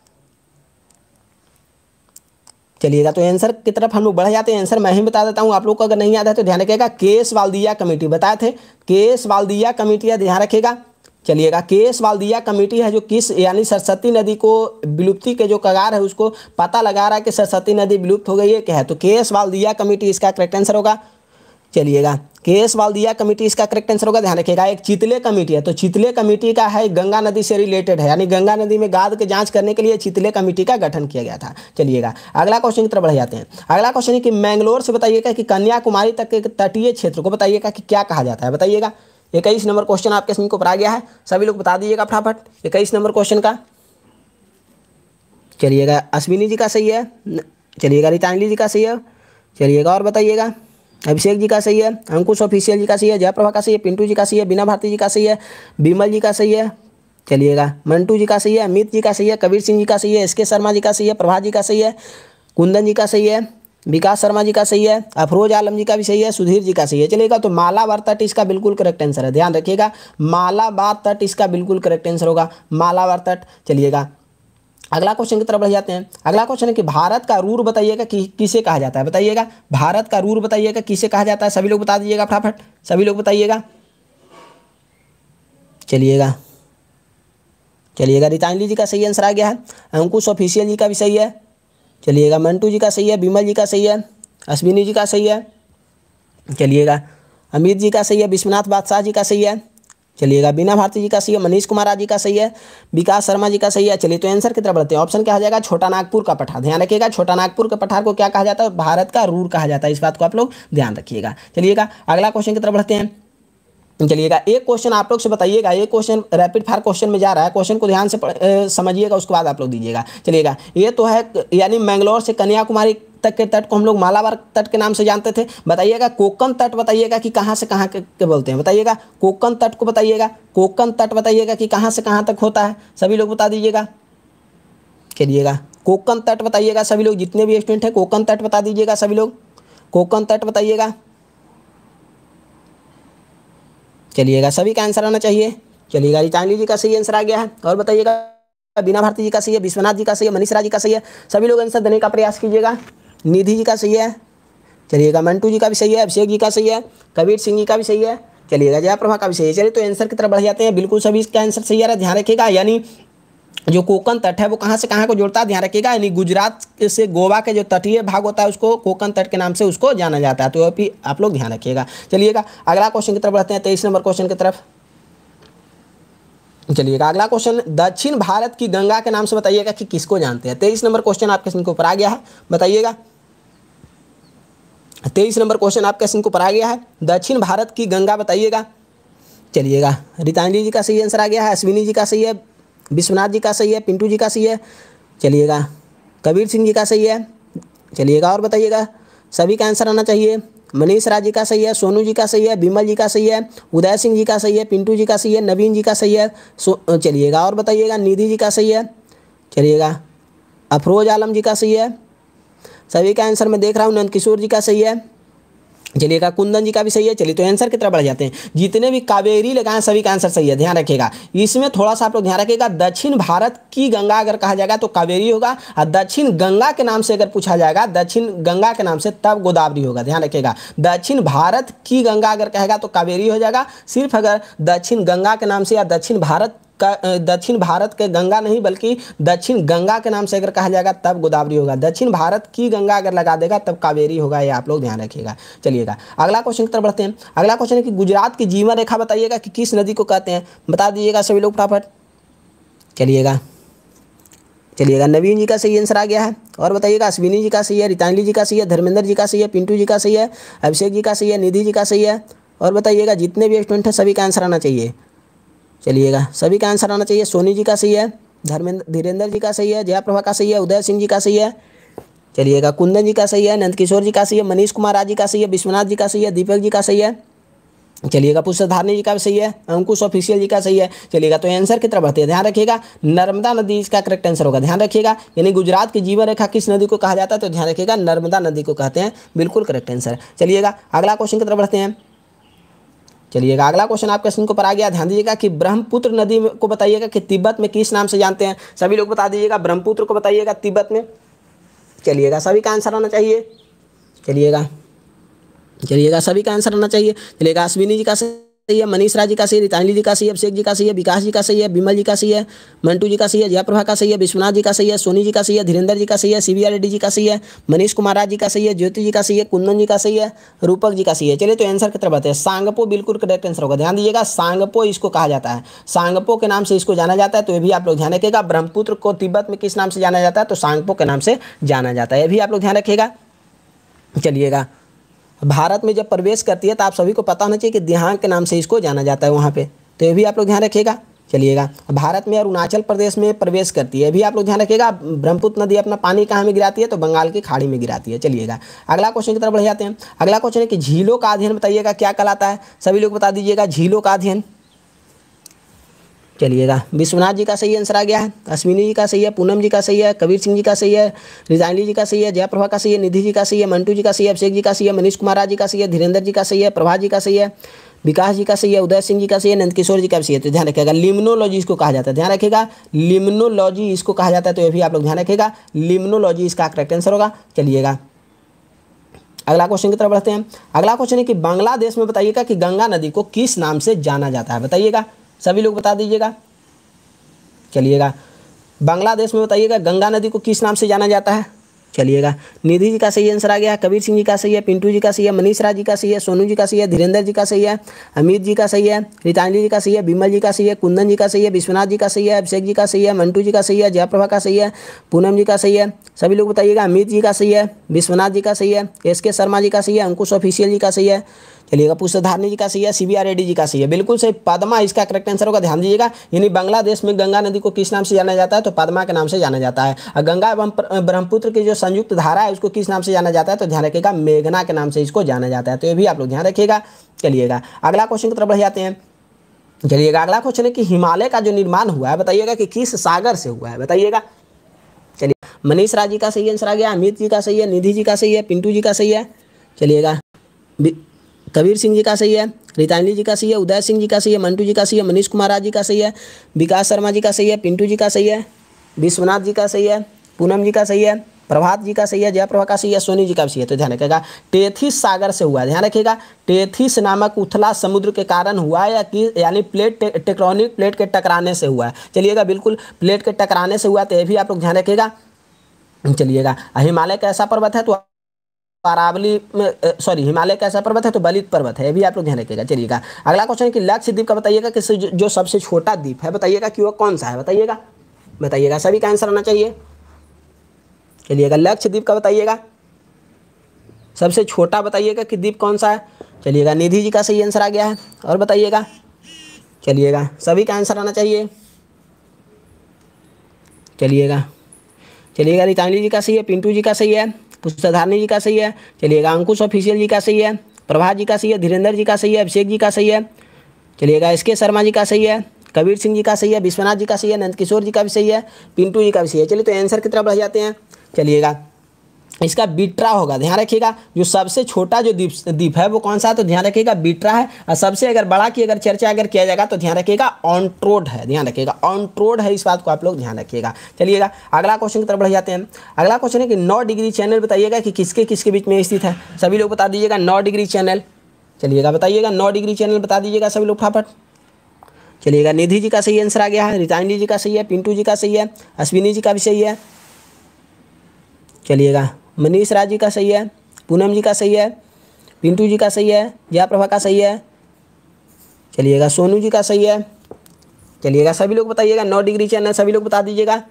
चलिएगा तो आंसर की तरफ हम लोग बढ़ जाते हैं आंसर मैं ही बता देता हूँ आप लोग को अगर नहीं आता है तो ध्यान रखिएगा केस वालदिया कमेटी बताए थे केस वालदिया कमेटी है ध्यान रखिएगा चलिएगा केस वालदिया कमेटी है जो किस यानी सरस्वती नदी को विलुप्ति के जो कगार है उसको पता लगा रहा है कि सरस्वती नदी विलुप्त हो गई है क्या है तो केस वालदिया कमेटी इसका करेक्ट आंसर होगा चलिएगा केस वालदिया कमेटी इसका करेक्ट आंसर होगा ध्यान रखिएगा एक चितले कमेटी है तो चितले कमेटी का है गंगा नदी से रिलेटेड है यानी गंगा नदी में गाद के जांच करने के लिए चितले कमेटी का गठन किया गया था चलिएगा अगला क्वेश्चन की तरफ बढ़ जाते हैं अगला क्वेश्चन है कि मैंगलोर से बताइएगा कि कन्याकुमारी तक के तटीय क्षेत्र को बताइएगा कि क्या कहा जाता है बताइएगा इक्कीस नंबर क्वेश्चन आपके स्क्रीन को ऊपर गया है सभी लोग बता दीजिएगा फटाफट इक्कीस नंबर क्वेश्चन का चलिएगा अश्विनी जी का सही है चलिएगा रितांजलि जी का सही है चलिएगा और बताइएगा अभिषेक जी का सही है अंकुश ऑफिशियल जी का सही है जयप्रभा का सही है पिंटू जी का सही है बीना भारती जी का सही है बिमल जी का सही है चलिएगा मंटू जी का सही है अमित जी का सही है कबीर सिंह जी का सही है एस के शर्मा जी का सही है प्रभा जी का सही है कुंदन जी का सही है विकास शर्मा जी का सही है अफरोज आलम जी का भी सही है सुधीर जी का सही है चलेगा तो माला बार तट इसका बिल्कुल करेक्ट आंसर है ध्यान रखिएगा माला बार तट इसका बिल्कुल करेक्ट आंसर होगा माला बार तट चलिएगा अगला क्वेश्चन की तरफ बढ़ जाते हैं अगला क्वेश्चन है कि भारत का रूर बताइएगा कि किसे कहा जाता है बताइएगा भारत का रूर बताइएगा किसे कहा जाता है सभी लोग बता दीजिएगा फटाफट सभी लोग बताइएगा चलिएगा चलिएगा रितांजलि जी का सही आंसर आ गया है अंकुश ऑफिशियल जी का भी सही है चलिएगा मंटू जी का सही है बीमल जी का सही है अश्विनी जी का सही है चलिएगा अमित जी का सही है विश्वनाथ बादशाह जी का सही है चलिएगा बीना भारती जी का सही है मनीष कुमार जी का सही है विकास शर्मा जी का सही है चलिए तो आंसर की तरफ बढ़ते हैं ऑप्शन क्या हो जाएगा छोटा नागपुर का पठार ध्यान रखिएगा छोटा नागपुर के पठार को क्या कहा जाता है भारत का रूर कहा जाता है इस बात को आप लोग ध्यान रखिएगा चलिएगा अगला क्वेश्चन की तरफ बढ़ते हैं चलिएगा एक क्वेश्चन आप लोग से बताइएगा ये क्वेश्चन रैपिड फायर क्वेश्चन में जा रहा है क्वेश्चन को ध्यान से समझिएगा उसके बाद आप लोग दीजिएगा चलिएगा ये तो है यानी मैंगलोर से कन्याकुमारी तक के तट को हम लोग मालाबार तट के नाम से जानते थे बताइएगा कोकन तट बताइएगा कि कहाँ से कहाँ के, बोलते हैं बताइएगा कोकन तट को बताइएगा कोकन तट बताइएगा कि कहाँ से कहाँ तक होता है सभी लोग बता दीजिएगा करिएगा कोकन तट बताइएगा सभी लोग जितने भी स्टूडेंट हैं कोकन तट बता दीजिएगा सभी लोग कोकन तट बताइएगा चलिएगा सभी का आंसर आना चाहिए चलिएगा रिचान जी का सही आंसर आ गया है और बताइएगा बिना भारती जी का सही है विश्वनाथ जी का सही है मनीष राज जी का सही है सभी लोग आंसर देने का प्रयास कीजिएगा निधि जी का सही है चलिएगा मंटू जी का भी सही है अभिषेक जी का सही है कबीर सिंह जी का भी सही है चलिएगा जयाप्रभा का भी सही है चलिए तो आंसर की तरफ बढ़ जाते हैं बिल्कुल सभी इसका आंसर सही है ध्यान रखिएगा यानी जो कोकन तट है वो कहाँ से कहाँ को जोड़ता है ध्यान रखिएगा यानी गुजरात से गोवा के जो तटीय भाग होता है उसको कोकन तट के नाम से उसको जाना जाता है तो अभी आप लोग ध्यान रखिएगा चलिएगा अगला क्वेश्चन की तरफ बढ़ते हैं तेईस नंबर क्वेश्चन की तरफ चलिएगा अगला क्वेश्चन दक्षिण भारत की गंगा के नाम से बताइएगा कि किसको जानते हैं तेईस नंबर क्वेश्चन आपके ऊपर आ गया है बताइएगा तेईस नंबर क्वेश्चन आपका को पढ़ा गया है दक्षिण भारत की गंगा बताइएगा चलिएगा रितांजलि जी का सही आंसर आ गया है अश्विनी जी का सही है विश्वनाथ जी का सही है पिंटू जी का सही है चलिएगा कबीर सिंह जी का सही है चलिएगा और बताइएगा सभी का आंसर आना चाहिए मनीष राज जी का सही है सोनू जी का सही है बिमल जी का सही है उदय सिंह जी का सही है पिंटू जी का सही है नवीन जी का सही है सो चलिएगा और बताइएगा निधि जी का सही है चलिएगा अफरोज आलम जी का सही है सभी का आंसर मैं देख रहा हूँ नंद किशोर जी का सही है चलिए का कुंदन जी का भी सही है चलिए तो आंसर की तरफ बढ़ जाते हैं जितने भी कावेरी लगाए सभी का आंसर सही है ध्यान रखिएगा इसमें थोड़ा सा आप लोग ध्यान रखिएगा दक्षिण भारत की गंगा अगर कहा जाएगा तो कावेरी होगा और दक्षिण गंगा के नाम से अगर पूछा जाएगा दक्षिण गंगा के नाम से तब गोदावरी होगा ध्यान रखिएगा दक्षिण भारत की गंगा अगर कहेगा तो कावेरी हो जाएगा सिर्फ अगर दक्षिण गंगा के नाम से या दक्षिण भारत दक्षिण भारत के गंगा नहीं बल्कि दक्षिण गंगा के नाम से अगर कहा जाएगा तब गोदावरी होगा दक्षिण भारत की गंगा अगर लगा देगा तब कावेरी होगा ये आप लोग ध्यान रखिएगा चलिएगा अगला क्वेश्चन की तरफ बढ़ते हैं अगला क्वेश्चन है कि गुजरात की जीवन रेखा बताइएगा कि किस नदी को कहते हैं बता दीजिएगा सभी लोग फटाफट चलिएगा चलिएगा नवीन जी का सही आंसर आ गया है और बताइएगा अश्विनी जी का सही है रितांजलि जी का सही है धर्मेंद्र जी का सही है पिंटू जी का सही है अभिषेक जी का सही है निधि जी का सही है और बताइएगा जितने भी स्टूडेंट हैं सभी का आंसर आना चाहिए चलिएगा सभी का आंसर आना चाहिए सोनी जी का सही है धर्मेंद्र धीरेन्द्र जी का सही है जयाप्रभा का सही है उदय सिंह जी का सही है चलिएगा कुंदन जी का सही है नंदकिशोर जी का सही है मनीष कुमार राज जी का सही है विश्वनाथ जी का सही है दीपक जी का सही है चलिएगा धारणी जी का सही है अंकुश ऑफिशियल जी का सही है चलिएगा तो आंसर की तरफ बढ़ते हैं ध्यान रखिएगा नर्मदा नदी इसका करेक्ट आंसर होगा ध्यान रखिएगा यानी गुजरात की जीवन रेखा किस नदी को कहा जाता है तो ध्यान रखिएगा नर्मदा नदी को कहते हैं बिल्कुल करेक्ट आंसर चलिएगा अगला क्वेश्चन की तरफ बढ़ते हैं चलिएगा अगला क्वेश्चन आपके सिंह को पर आ गया ध्यान दीजिएगा कि ब्रह्मपुत्र नदी को बताइएगा कि तिब्बत में किस नाम से जानते हैं सभी लोग बता दीजिएगा ब्रह्मपुत्र को बताइएगा तिब्बत में चलिएगा सभी का आंसर आना चाहिए चलिएगा चलिएगा सभी का आंसर आना चाहिए चलिएगा अश्विनी जी का सही है मनीष राज जी का सही है रिताली जी का सही है अभिषेक जी का सही है विकास जी का सही है बिमल जी का सही है मंटू जी का सही है जयप्रभा का सही है विश्वनाथ जी का सही है सोनी जी का सही है धीरेन्द्र जी का सही है सी रेड्डी जी का सही है मनीष कुमार राज जी का सही है ज्योति जी का सही है कुंदन जी का सही है रूपक जी का सही है चलिए तो आंसर की तरफ आते हैं सांगपो बिल्कुल करेक्ट आंसर होगा ध्यान दीजिएगा सांगपो इसको कहा जाता है सांगपो के नाम से इसको जाना जाता है तो ये भी आप लोग ध्यान रखेगा ब्रह्मपुत्र को तिब्बत में किस नाम से जाना जाता है तो सांगपो के नाम से जाना जाता है ये भी आप लोग ध्यान रखेगा चलिएगा भारत में जब प्रवेश करती है तो आप सभी को पता होना चाहिए कि देहांग के नाम से इसको जाना जाता है वहाँ पर तो ये भी आप लोग ध्यान रखिएगा चलिएगा भारत में अरुणाचल प्रदेश में प्रवेश करती है भी आप लोग ध्यान रखिएगा ब्रह्मपुत्र नदी अपना पानी कहाँ में गिराती है तो बंगाल की खाड़ी में गिराती है चलिएगा अगला क्वेश्चन की तरफ बढ़ जाते हैं अगला क्वेश्चन है कि झीलों का अध्ययन बताइएगा क्या कहलाता है सभी लोग बता दीजिएगा झीलों का अध्ययन चलिएगा विश्वनाथ जी का सही आंसर आ गया है अश्विनी जी का सही है पूनम जी का सही है कबीर सिंह जी का सही है रिजाइली जी का सही है जयप्रभा का सही है निधि जी का सही है मंटू जी का सही है अभिषेक जी का सही है मनीष कुमार जी का सही है धीरेन्द्र जी का सही है प्रभा जी का सही है विकास जी का सही है उदय सिंह जी का सही है नंदकिशोर जी का भी सही है तो ध्यान रखिएगा लिम्नोलॉजी इसको कहा जाता है ध्यान रखिएगा लिम्नोलॉजी इसको कहा जाता है तो ये भी आप लोग ध्यान रखिएगा लिम्नोलॉजी इसका करेक्ट आंसर होगा चलिएगा अगला क्वेश्चन की तरफ बढ़ते हैं अगला क्वेश्चन है कि बांग्लादेश में बताइएगा कि गंगा नदी को किस नाम से जाना जाता है बताइएगा सभी लोग बता दीजिएगा चलिएगा बांग्लादेश में बताइएगा गंगा नदी को किस नाम से जाना जाता है चलिएगा निधि जी का सही आंसर आ गया कबीर सिंह जी का सही है पिंटू जी का सही है मनीष राज जी का सही है सोनू जी का सही है धीरेन्द्र जी का सही है अमित जी का सही है रितांजलि जी का सही है बिमल जी का सही है कुंदन जी का सही है विश्वनाथ जी का सही है अभिषेक जी का सही है मंटू जी का सही है जयप्रभा का सही है पूनम जी का सही है सभी लोग बताइएगा अमित जी का सही है विश्वनाथ जी का सही है एस के शर्मा जी का सही है अंकुश ऑफिशियल जी का सही है चलिएगा पूछ धारणी जी का सही है सीबीआर एडी जी का सही है बिल्कुल सही पदमा इसका करेक्ट आंसर होगा ध्यान दीजिएगा यानी बांग्लादेश में गंगा नदी को किस नाम से जाना जाता है तो पदमा के नाम से जाना जाता है और गंगा एवं ब्रह्मपुत्र की जो संयुक्त धारा है उसको किस नाम से जाना जाता है तो ध्यान रखिएगा मेघना के नाम से इसको जाना जाता है तो ये भी आप लोग ध्यान रखिएगा चलिएगा अगला क्वेश्चन की तरफ बढ़ जाते हैं चलिएगा अगला क्वेश्चन है कि हिमालय का जो निर्माण हुआ है बताइएगा कि किस सागर से हुआ है बताइएगा चलिए मनीष राज जी का सही आंसर आ गया अमित जी का सही है निधि जी का सही है पिंटू जी का सही है चलिएगा कबीर सिंह जी का सही है रितानली जी का सही है उदय सिंह जी का सही है मंटू जी का सही है मनीष कुमार जी का सही है विकास शर्मा जी का सही है पिंटू जी का सही है विश्वनाथ जी का सही है पूनम जी का सही है प्रभात जी का सही है जयप्रभा का सही है सोनी जी का सही है तो ध्यान रखेगा टेथिस सागर से हुआ ध्यान रखिएगा टेथिस नामक उथला समुद्र के कारण हुआ या कि यानी प्लेट टेक्ट्रॉनिक प्लेट के टकराने से हुआ है चलिएगा बिल्कुल प्लेट के टकराने से हुआ तो ये भी आप लोग ध्यान रखेगा चलिएगा हिमालय का ऐसा पर्वत है तो अरावली सॉरी हिमालय का ऐसा पर्वत है तो बलित पर्वत है ये भी आप लोग ध्यान रखिएगा चलिएगा अगला क्वेश्चन है कि लक्षद्वीप का बताइएगा कि जो सबसे छोटा द्वीप है बताइएगा कि वह कौन सा है बताइएगा बताइएगा सभी का आंसर आना चाहिए चलिएगा लक्षद्वीप का बताइएगा सबसे छोटा बताइएगा कि द्वीप कौन सा है चलिएगा निधि जी का सही आंसर आ गया है और बताइएगा चलिएगा सभी का आंसर आना चाहिए चलिएगा चलिएगा रिताली जी का सही है पिंटू जी का सही है पुष्पधारणी जी का सही है चलिएगा अंकुश ऑफिशियल जी का सही है प्रभा जी का सही है धीरेन्द्र जी का सही है अभिषेक जी का सही है चलिएगा एस के शर्मा जी का सही है कबीर सिंह जी का सही है विश्वनाथ जी का सही है नंदकिशोर जी का भी सही है पिंटू जी का भी सही है चलिए तो आंसर की तरफ रह जाते हैं चलिएगा इसका बिट्रा होगा ध्यान रखिएगा जो सबसे छोटा जो द्वीप द्वीप है वो कौन सा है तो ध्यान रखिएगा बिट्रा है और सबसे अगर बड़ा की अगर चर्चा अगर किया जाएगा तो ध्यान रखिएगा ऑनट्रोड है ध्यान रखिएगा ऑनट्रोड है इस बात को आप लोग ध्यान रखिएगा चलिएगा अगला क्वेश्चन की तरफ बढ़ जाते हैं अगला क्वेश्चन है कि नौ डिग्री चैनल बताइएगा कि किसके किसके बीच में स्थित है सभी लोग बता दीजिएगा नौ डिग्री चैनल चलिएगा बताइएगा नौ डिग्री चैनल बता दीजिएगा सभी लोग फाफट चलिएगा निधि जी का सही आंसर आ गया है रितांडी जी का सही है पिंटू जी का सही है अश्विनी जी का भी सही है चलिएगा मनीष राज जी का सही है पूनम जी का सही है पिंटू जी का सही है जयाप्रभा का सही है चलिएगा सोनू जी का सही है चलिएगा सभी लोग बताइएगा नौ डिग्री चैनल सभी लोग बता दीजिएगा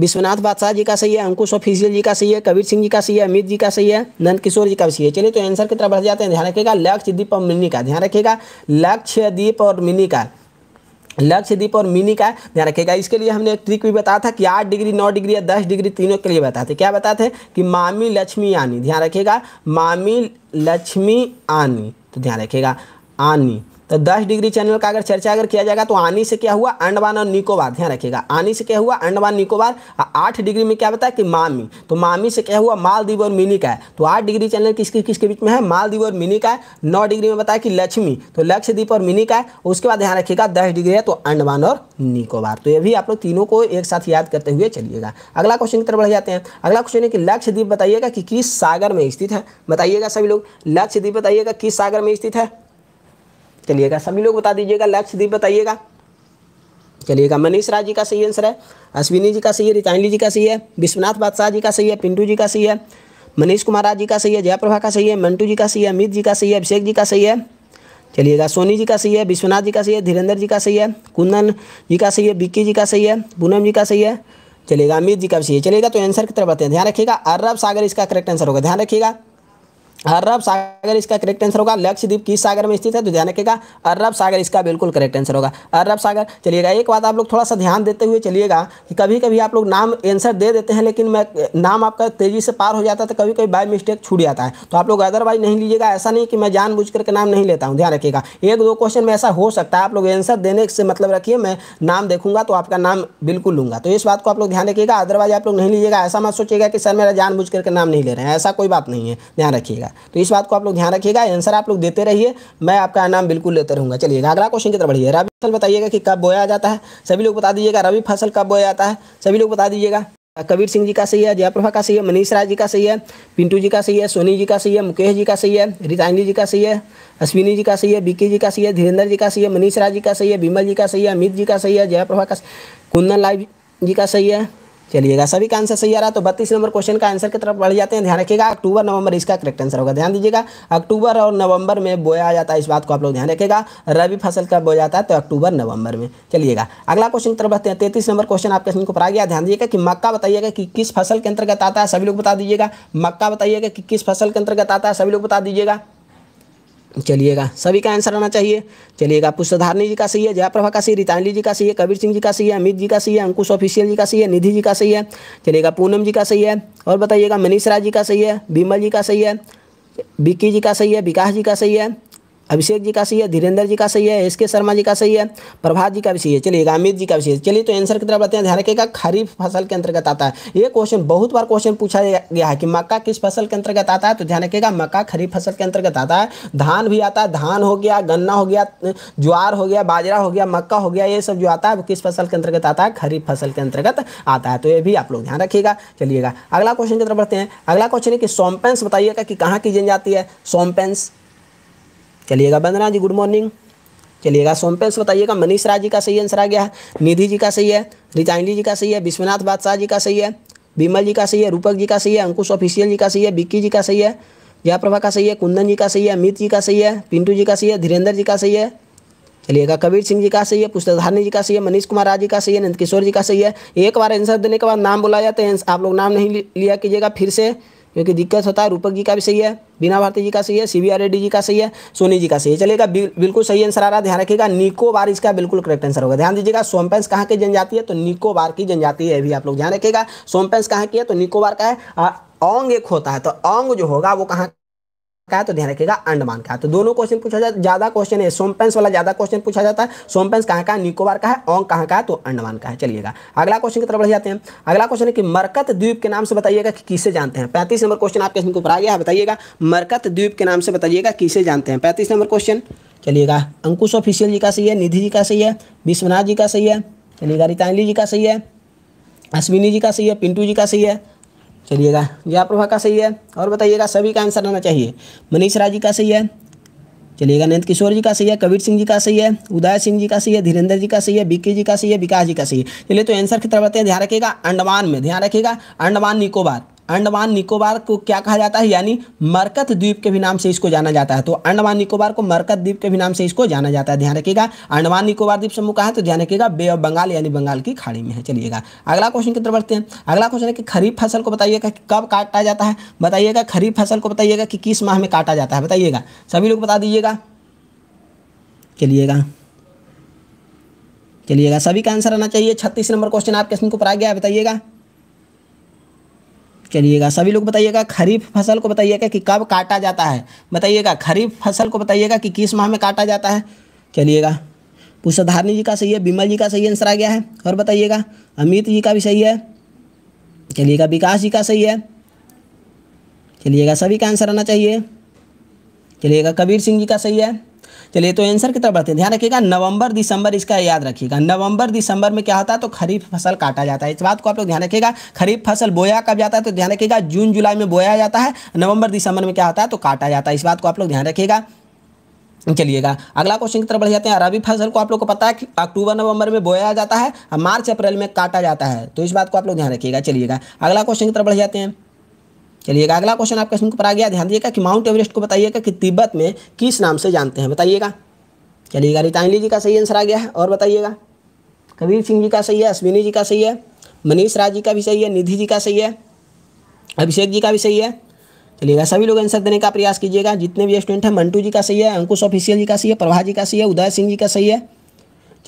विश्वनाथ बादशाह जी का सही है अंकुश ऑफिशियल जी का सही है कबीर सिंह जी का सही है अमित जी का सही है नंद किशोर जी का भी सही है चलिए तो आंसर की तरफ बढ़ जाते हैं ध्यान रखिएगा लक्ष्य दीप और मिनी का ध्यान रखिएगा लक्ष्य दीप और मिनी का लक्षद्वीप और मिनी का ध्यान रखेगा इसके लिए हमने एक ट्रिक भी बताया था कि आठ डिग्री नौ डिग्री या दस डिग्री तीनों के लिए बताते क्या बताते हैं कि मामी लक्ष्मी आनी ध्यान रखेगा मामी लक्ष्मी आनी तो ध्यान रखेगा आनी तो दस डिग्री चैनल का अगर चर्चा अगर किया जाएगा तो आनी से क्या हुआ अंडमान और निकोबार ध्यान रखिएगा आनी से क्या हुआ अंडमान निकोबार आठ डिग्री में क्या बताया कि मामी तो मामी से क्या हुआ मालदीव और मिनी का है तो आठ डिग्री चैनल किसके किसके बीच में है मालदीव और मिनी का है नौ डिग्री में बताया कि लक्ष्मी तो लक्षद्वीप और मिनी का है उसके बाद ध्यान रखिएगा दस डिग्री है तो अंडमान और निकोबार तो ये भी आप लोग तीनों को एक साथ याद करते हुए चलिएगा अगला क्वेश्चन की तरफ बढ़ जाते हैं अगला क्वेश्चन है कि लक्षद्वीप बताइएगा कि किस सागर में स्थित है बताइएगा सभी लोग लक्षद्वीप बताइएगा किस सागर में स्थित है चलिएगा सभी लोग बता दीजिएगा लक्षदीप बताइएगा चलिएगा मनीष राज जी का सही आंसर है अश्विनी जी का सही है रितानली जी का सही है विश्वनाथ बादशाह जी का सही है पिंटू जी का सही है मनीष कुमार राज जी का सही है जयप्रभा का सही है मंटू जी का सही है अमित जी का सही है अभिषेक जी का सही है चलिएगा सोनी जी का सही है विश्वनाथ जी का सही है धीरेन्द्र जी का सही है कुंदन जी का सही है बिक्की जी का सही है पूनम जी का सही है चलिएगा अमित जी का भी सही है चलेगा तो आंसर की तरफ बताते हैं ध्यान रखिएगा अरब सागर इसका करेक्ट आंसर होगा ध्यान रखिएगा अरब सागर इसका करेक्ट आंसर होगा लक्षद्वीप किस सागर में स्थित है तो ध्यान रखिएगा अरब सागर इसका बिल्कुल करेक्ट आंसर होगा अरब सागर चलिएगा एक बात आप लोग थोड़ा सा ध्यान देते हुए चलिएगा कि कभी कभी आप लोग नाम आंसर दे देते हैं लेकिन मैं नाम आपका तेजी से पार हो जाता है तो कभी कभी बाय मिस्टेक छूट जाता है तो आप लोग अदरवाइज नहीं लीजिएगा ऐसा नहीं कि मैं बुझ करके नाम नहीं लेता हूँ ध्यान रखिएगा एक दो क्वेश्चन में ऐसा हो सकता है आप लोग आंसर देने से मतलब रखिए मैं नाम देखूंगा तो आपका नाम बिल्कुल लूंगा तो इस बात को आप लोग ध्यान रखिएगा अदरवाइज आप लोग नहीं लीजिएगा ऐसा मत सोचिएगा कि सर मेरा जान करके नाम नहीं ले रहे हैं ऐसा कोई बात नहीं है ध्यान रखिएगा है तो इस बात को आप लोग ध्यान रखिएगा आंसर आप लोग देते रहिए मैं आपका नाम बिल्कुल लेते रहूँगा चलिएगा अगला क्वेश्चन की तरफ बढ़िए रबी फसल बताइएगा कि कब बोया जाता है सभी लोग बता दीजिएगा रबी फसल कब बोया जाता है सभी लोग बता दीजिएगा कबीर सिंह जी का सही है जयप्रभा का सही है मनीष राज जी का सही है पिंटू जी का सही है सोनी जी का सही है मुकेश जी का सही है रितानी जी का सही है अश्विनी जी का सही है बीके जी का सही है धीरेन्द्र जी का सही है मनीष राज जी का सही है बिमल जी का सही है अमित जी का सही है जयप्रभा का कुंदन लाल जी का सही है चलिएगा सभी का आंसर सही आ रहा है तो बत्तीस नंबर क्वेश्चन का आंसर की तरफ बढ़ जाते हैं ध्यान रखिएगा अक्टूबर नवंबर इसका करेक्ट आंसर होगा ध्यान दीजिएगा अक्टूबर और नवंबर में बोया जाता है इस बात को आप लोग ध्यान रखिएगा रबी फसल का बोया जाता है तो अक्टूबर नवंबर में चलिएगा अगला क्वेश्चन की तरफ बढ़ते हैं तैतीस नंबर क्वेश्चन आपके क्वेश्चन को पढ़ा गया ध्यान दीजिएगा कि मक्का बताइएगा कि किस फसल के अंतर्गत आता है सभी लोग बता दीजिएगा मक्का बताइएगा कि किस फसल के अंतर्गत आता है सभी लोग बता दीजिएगा चलिएगा सभी का आंसर आना चाहिए चलिएगा पुष्पधारणी जी का सही है जयाप्रभा का सही रिताली जी का सही है कबीर सिंह जी का सही है अमित जी का सही है अंकुश ऑफिशियल जी का सही है निधि जी का सही है चलिएगा पूनम जी का सही है और बताइएगा मनीष राज जी का सही है बीमल जी का सही है विक्की जी का सही है विकास जी का सही है अभिषेक जी का सही है धीरेन्द्र जी का सही है एस के शर्मा जी का सही है प्रभात जी का भी सही है चलिए अमित जी का भी सही है चलिए तो आंसर की तरफ बताते हैं ध्यान रखिएगा खरीफ फसल के अंतर्गत आता है ये क्वेश्चन बहुत बार क्वेश्चन पूछा गया है कि मक्का किस फसल के अंतर्गत आता है तो ध्यान रखिएगा मक्का खरीफ फसल के अंतर्गत आता है धान भी आता है धान हो गया गन्ना हो गया ज्वार हो गया बाजरा हो गया मक्का हो गया ये सब जो आता है वो किस फसल के अंतर्गत आता है खरीफ फसल के अंतर्गत आता है तो ये भी आप लोग ध्यान रखिएगा चलिएगा अगला क्वेश्चन की तरफ बढ़ते हैं अगला क्वेश्चन है कि सोमपेंस बताइएगा कि कहाँ की जनजाति है सोमपेंस चलिएगा वंदना जी गुड मॉर्निंग चलिएगा सोमपेश बताइएगा मनीष राज जी का सही आंसर आ गया है निधि जी का सही है रिचाइली जी का सही है विश्वनाथ बादशाह जी का सही है विमल जी का सही है रूपक जी का सही है अंकुश ऑफिशियल जी का सही है बिक्की जी का सही है जयप्रभा का सही है कुंदन जी का सही है अमित जी का सही है पिंटू जी का सही है धीरेन्द्र जी का सही है चलिएगा कबीर सिंह जी का सही है पुस्तकधारणी जी का सही है मनीष कुमार राज जी का सही है नंदकिशोर जी का सही है एक बार आंसर देने के बाद नाम बुलाया जाते हैं आप लोग नाम नहीं लिया कीजिएगा फिर से क्योंकि दिक्कत होता है रूपक जी का भी सही है बिना भारती जी का सही है C B R Reddy ji का सही है सोनी जी का सही है चलेगा बिल्कुल सही आंसर आ रहा है ध्यान रखिएगा निकोबार इसका बिल्कुल करेक्ट आंसर होगा ध्यान दीजिएगा सोमपेंस कहाँ की जनजाति है तो निकोबार की जनजाति है भी आप लोग ध्यान रखिएगा सोमपेंस कहाँ की है तो निकोबार का है ऑंग एक होता है तो औंग जो होगा वो कहाँ का है तो ध्यान रखिएगा अंडमान का है तो दोनों क्वेश्चन पूछा जाता है ज़्यादा क्वेश्चन है सोमपेंस वाला ज़्यादा क्वेश्चन पूछा जाता है सोमपेंस कहाँ का है निकोबार का है ऑंग कहाँ का है तो अंडमान का है चलिएगा अगला क्वेश्चन की तरफ बढ़ जाते हैं अगला क्वेश्चन है कि मरकत द्वीप के नाम से बताइएगा कि किसे जानते हैं पैंतीस नंबर क्वेश्चन आपके इसमें ऊपर आ गया है बताइएगा मरकत द्वीप के नाम से बताइएगा किसे जानते हैं पैंतीस नंबर क्वेश्चन चलिएगा अंकुश ऑफिशियल जी का सही है निधि जी का सही है विश्वनाथ जी का सही है चलिएगा रितांजलि जी का सही है अश्विनी जी का सही है पिंटू जी का सही है चलिएगा आप प्रभा का सही है और बताइएगा सभी का आंसर आना चाहिए मनीष राज जी का सही है चलिएगा नंद किशोर जी का सही है कबीर सिंह जी का सही है उदय सिंह जी का सही है धीरेन्द्र जी का सही है बीके जी का सही है विकास जी का सही है चलिए तो आंसर की तरफ बताते हैं ध्यान रखिएगा अंडमान में ध्यान रखिएगा अंडमान निकोबार अंडमान निकोबार को क्या कहा जाता है यानी मरकत द्वीप के भी नाम से इसको जाना जाता है तो अंडमान निकोबार को मरकत द्वीप के भी नाम से इसको जाना जाता है ध्यान रखिएगा अंडमान निकोबार द्वीप समूह का है तो ध्यान रखिएगा बे ऑफ बंगाल यानी बंगाल की खाड़ी में है चलिएगा अगला क्वेश्चन की तरफ बढ़ते हैं अगला क्वेश्चन है कि खरीफ फसल को बताइएगा कब काटा जाता है बताइएगा खरीफ फसल को बताइएगा कि किस माह में काटा जाता है बताइएगा सभी लोग बता दीजिएगा चलिएगा चलिएगा सभी का आंसर आना चाहिए छत्तीस नंबर क्वेश्चन आपके को पढ़ा गया बताइएगा चलिएगा सभी लोग बताइएगा खरीफ फसल को बताइएगा कि कब काटा जाता है बताइएगा खरीफ फसल को बताइएगा कि किस माह में काटा जाता है चलिएगा पुष्पधारणी जी का सही है बिमल जी का सही आंसर आ गया है और बताइएगा अमित जी का भी सही है चलिएगा विकास जी का सही है चलिएगा सभी का आंसर आना चाहिए चलिएगा कबीर सिंह जी का सही है चलिए तो आंसर की तरफ बढ़ते हैं ध्यान रखिएगा नवंबर दिसंबर इसका याद रखिएगा नवंबर दिसंबर में क्या होता है तो खरीफ फसल काटा जाता है इस बात को आप लोग ध्यान रखिएगा खरीफ फसल बोया कब जाता है तो ध्यान रखिएगा जून जुलाई में बोया जाता है नवंबर दिसंबर में क्या होता है तो काटा जाता है इस बात को आप लोग ध्यान रखिएगा चलिएगा अगला क्वेश्चन की तरफ बढ़ जाते हैं रबी फसल को आप लोग को पता है कि अक्टूबर नवंबर में बोया जाता है मार्च अप्रैल में काटा जाता है तो इस बात को आप लोग ध्यान रखिएगा चलिएगा अगला क्वेश्चन की तरफ बढ़ जाते हैं चलिएगा अगला क्वेश्चन आपके क्वेश्चन पर आ गया ध्यान दीजिएगा कि माउंट एवरेस्ट को बताइएगा कि तिब्बत में किस नाम से जानते हैं बताइएगा चलिएगा रीतांजली जी का सही आंसर आ गया है और बताइएगा कबीर सिंह जी का सही है अश्विनी जी का सही है मनीष राज जी का भी सही है निधि जी का सही है अभिषेक जी का भी सही है चलिएगा सभी लोग आंसर देने का प्रयास कीजिएगा जितने भी स्टूडेंट हैं मंटू जी का सही है अंकुश ऑफिशियल जी का सही है प्रभा जी का सही है उदय सिंह जी का सही है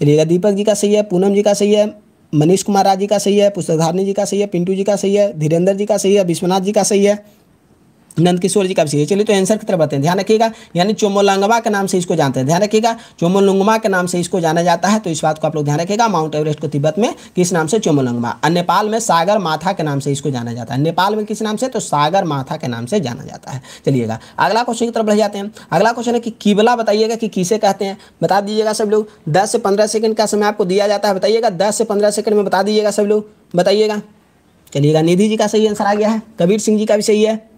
चलिएगा दीपक जी का सही है पूनम जी का सही है मनीष कुमार राजी का सही है पुष्पधारणी जी का सही है पिंटू जी का सही है धीरेन्द्र जी का सही है विश्वनाथ जी का सही है नंद किशोर जी का विषय चलिए तो आंसर की तरफ बताते हैं ध्यान रखिएगा यानी चोमोलंगमा के नाम से इसको जानते हैं ध्यान रखिएगा चोमोलुंगमा के नाम से इसको जाना जाता है तो इस बात को आप लोग ध्यान रखिएगा माउंट एवरेस्ट को तिब्बत में किस नाम से चोमोलंगमा नेपाल में सागर माथा के नाम से इसको जाना जाता है नेपाल में किस नाम से तो सागर माथा के नाम से जाना जाता है चलिएगा अगला क्वेश्चन की तरफ रह जाते हैं अगला क्वेश्चन है कि किबला बताइएगा कि किसे कहते हैं बता दीजिएगा सब लोग दस से पंद्रह सेकंड का समय आपको दिया जाता है बताइएगा दस से पंद्रह सेकंड में बता दीजिएगा सब लोग बताइएगा चलिएगा निधि जी का सही आंसर आ गया है कबीर सिंह जी का भी सही है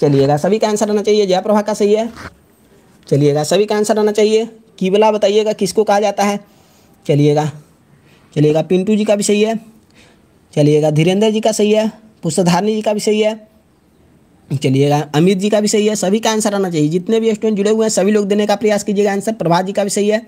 चलिएगा सभी का आंसर आना चाहिए जयप्रभा का सही है चलिएगा सभी का आंसर आना चाहिए किबला बताइएगा किसको कहा जाता है चलिएगा चलिएगा पिंटू जी का भी सही है चलिएगा धीरेन्द्र जी का सही है पुष्पधारणी जी का भी सही है चलिएगा अमित जी का भी सही है सभी का आंसर आना चाहिए जितने भी स्टूडेंट जुड़े हुए हैं सभी लोग देने का प्रयास कीजिएगा आंसर प्रभात जी का भी सही है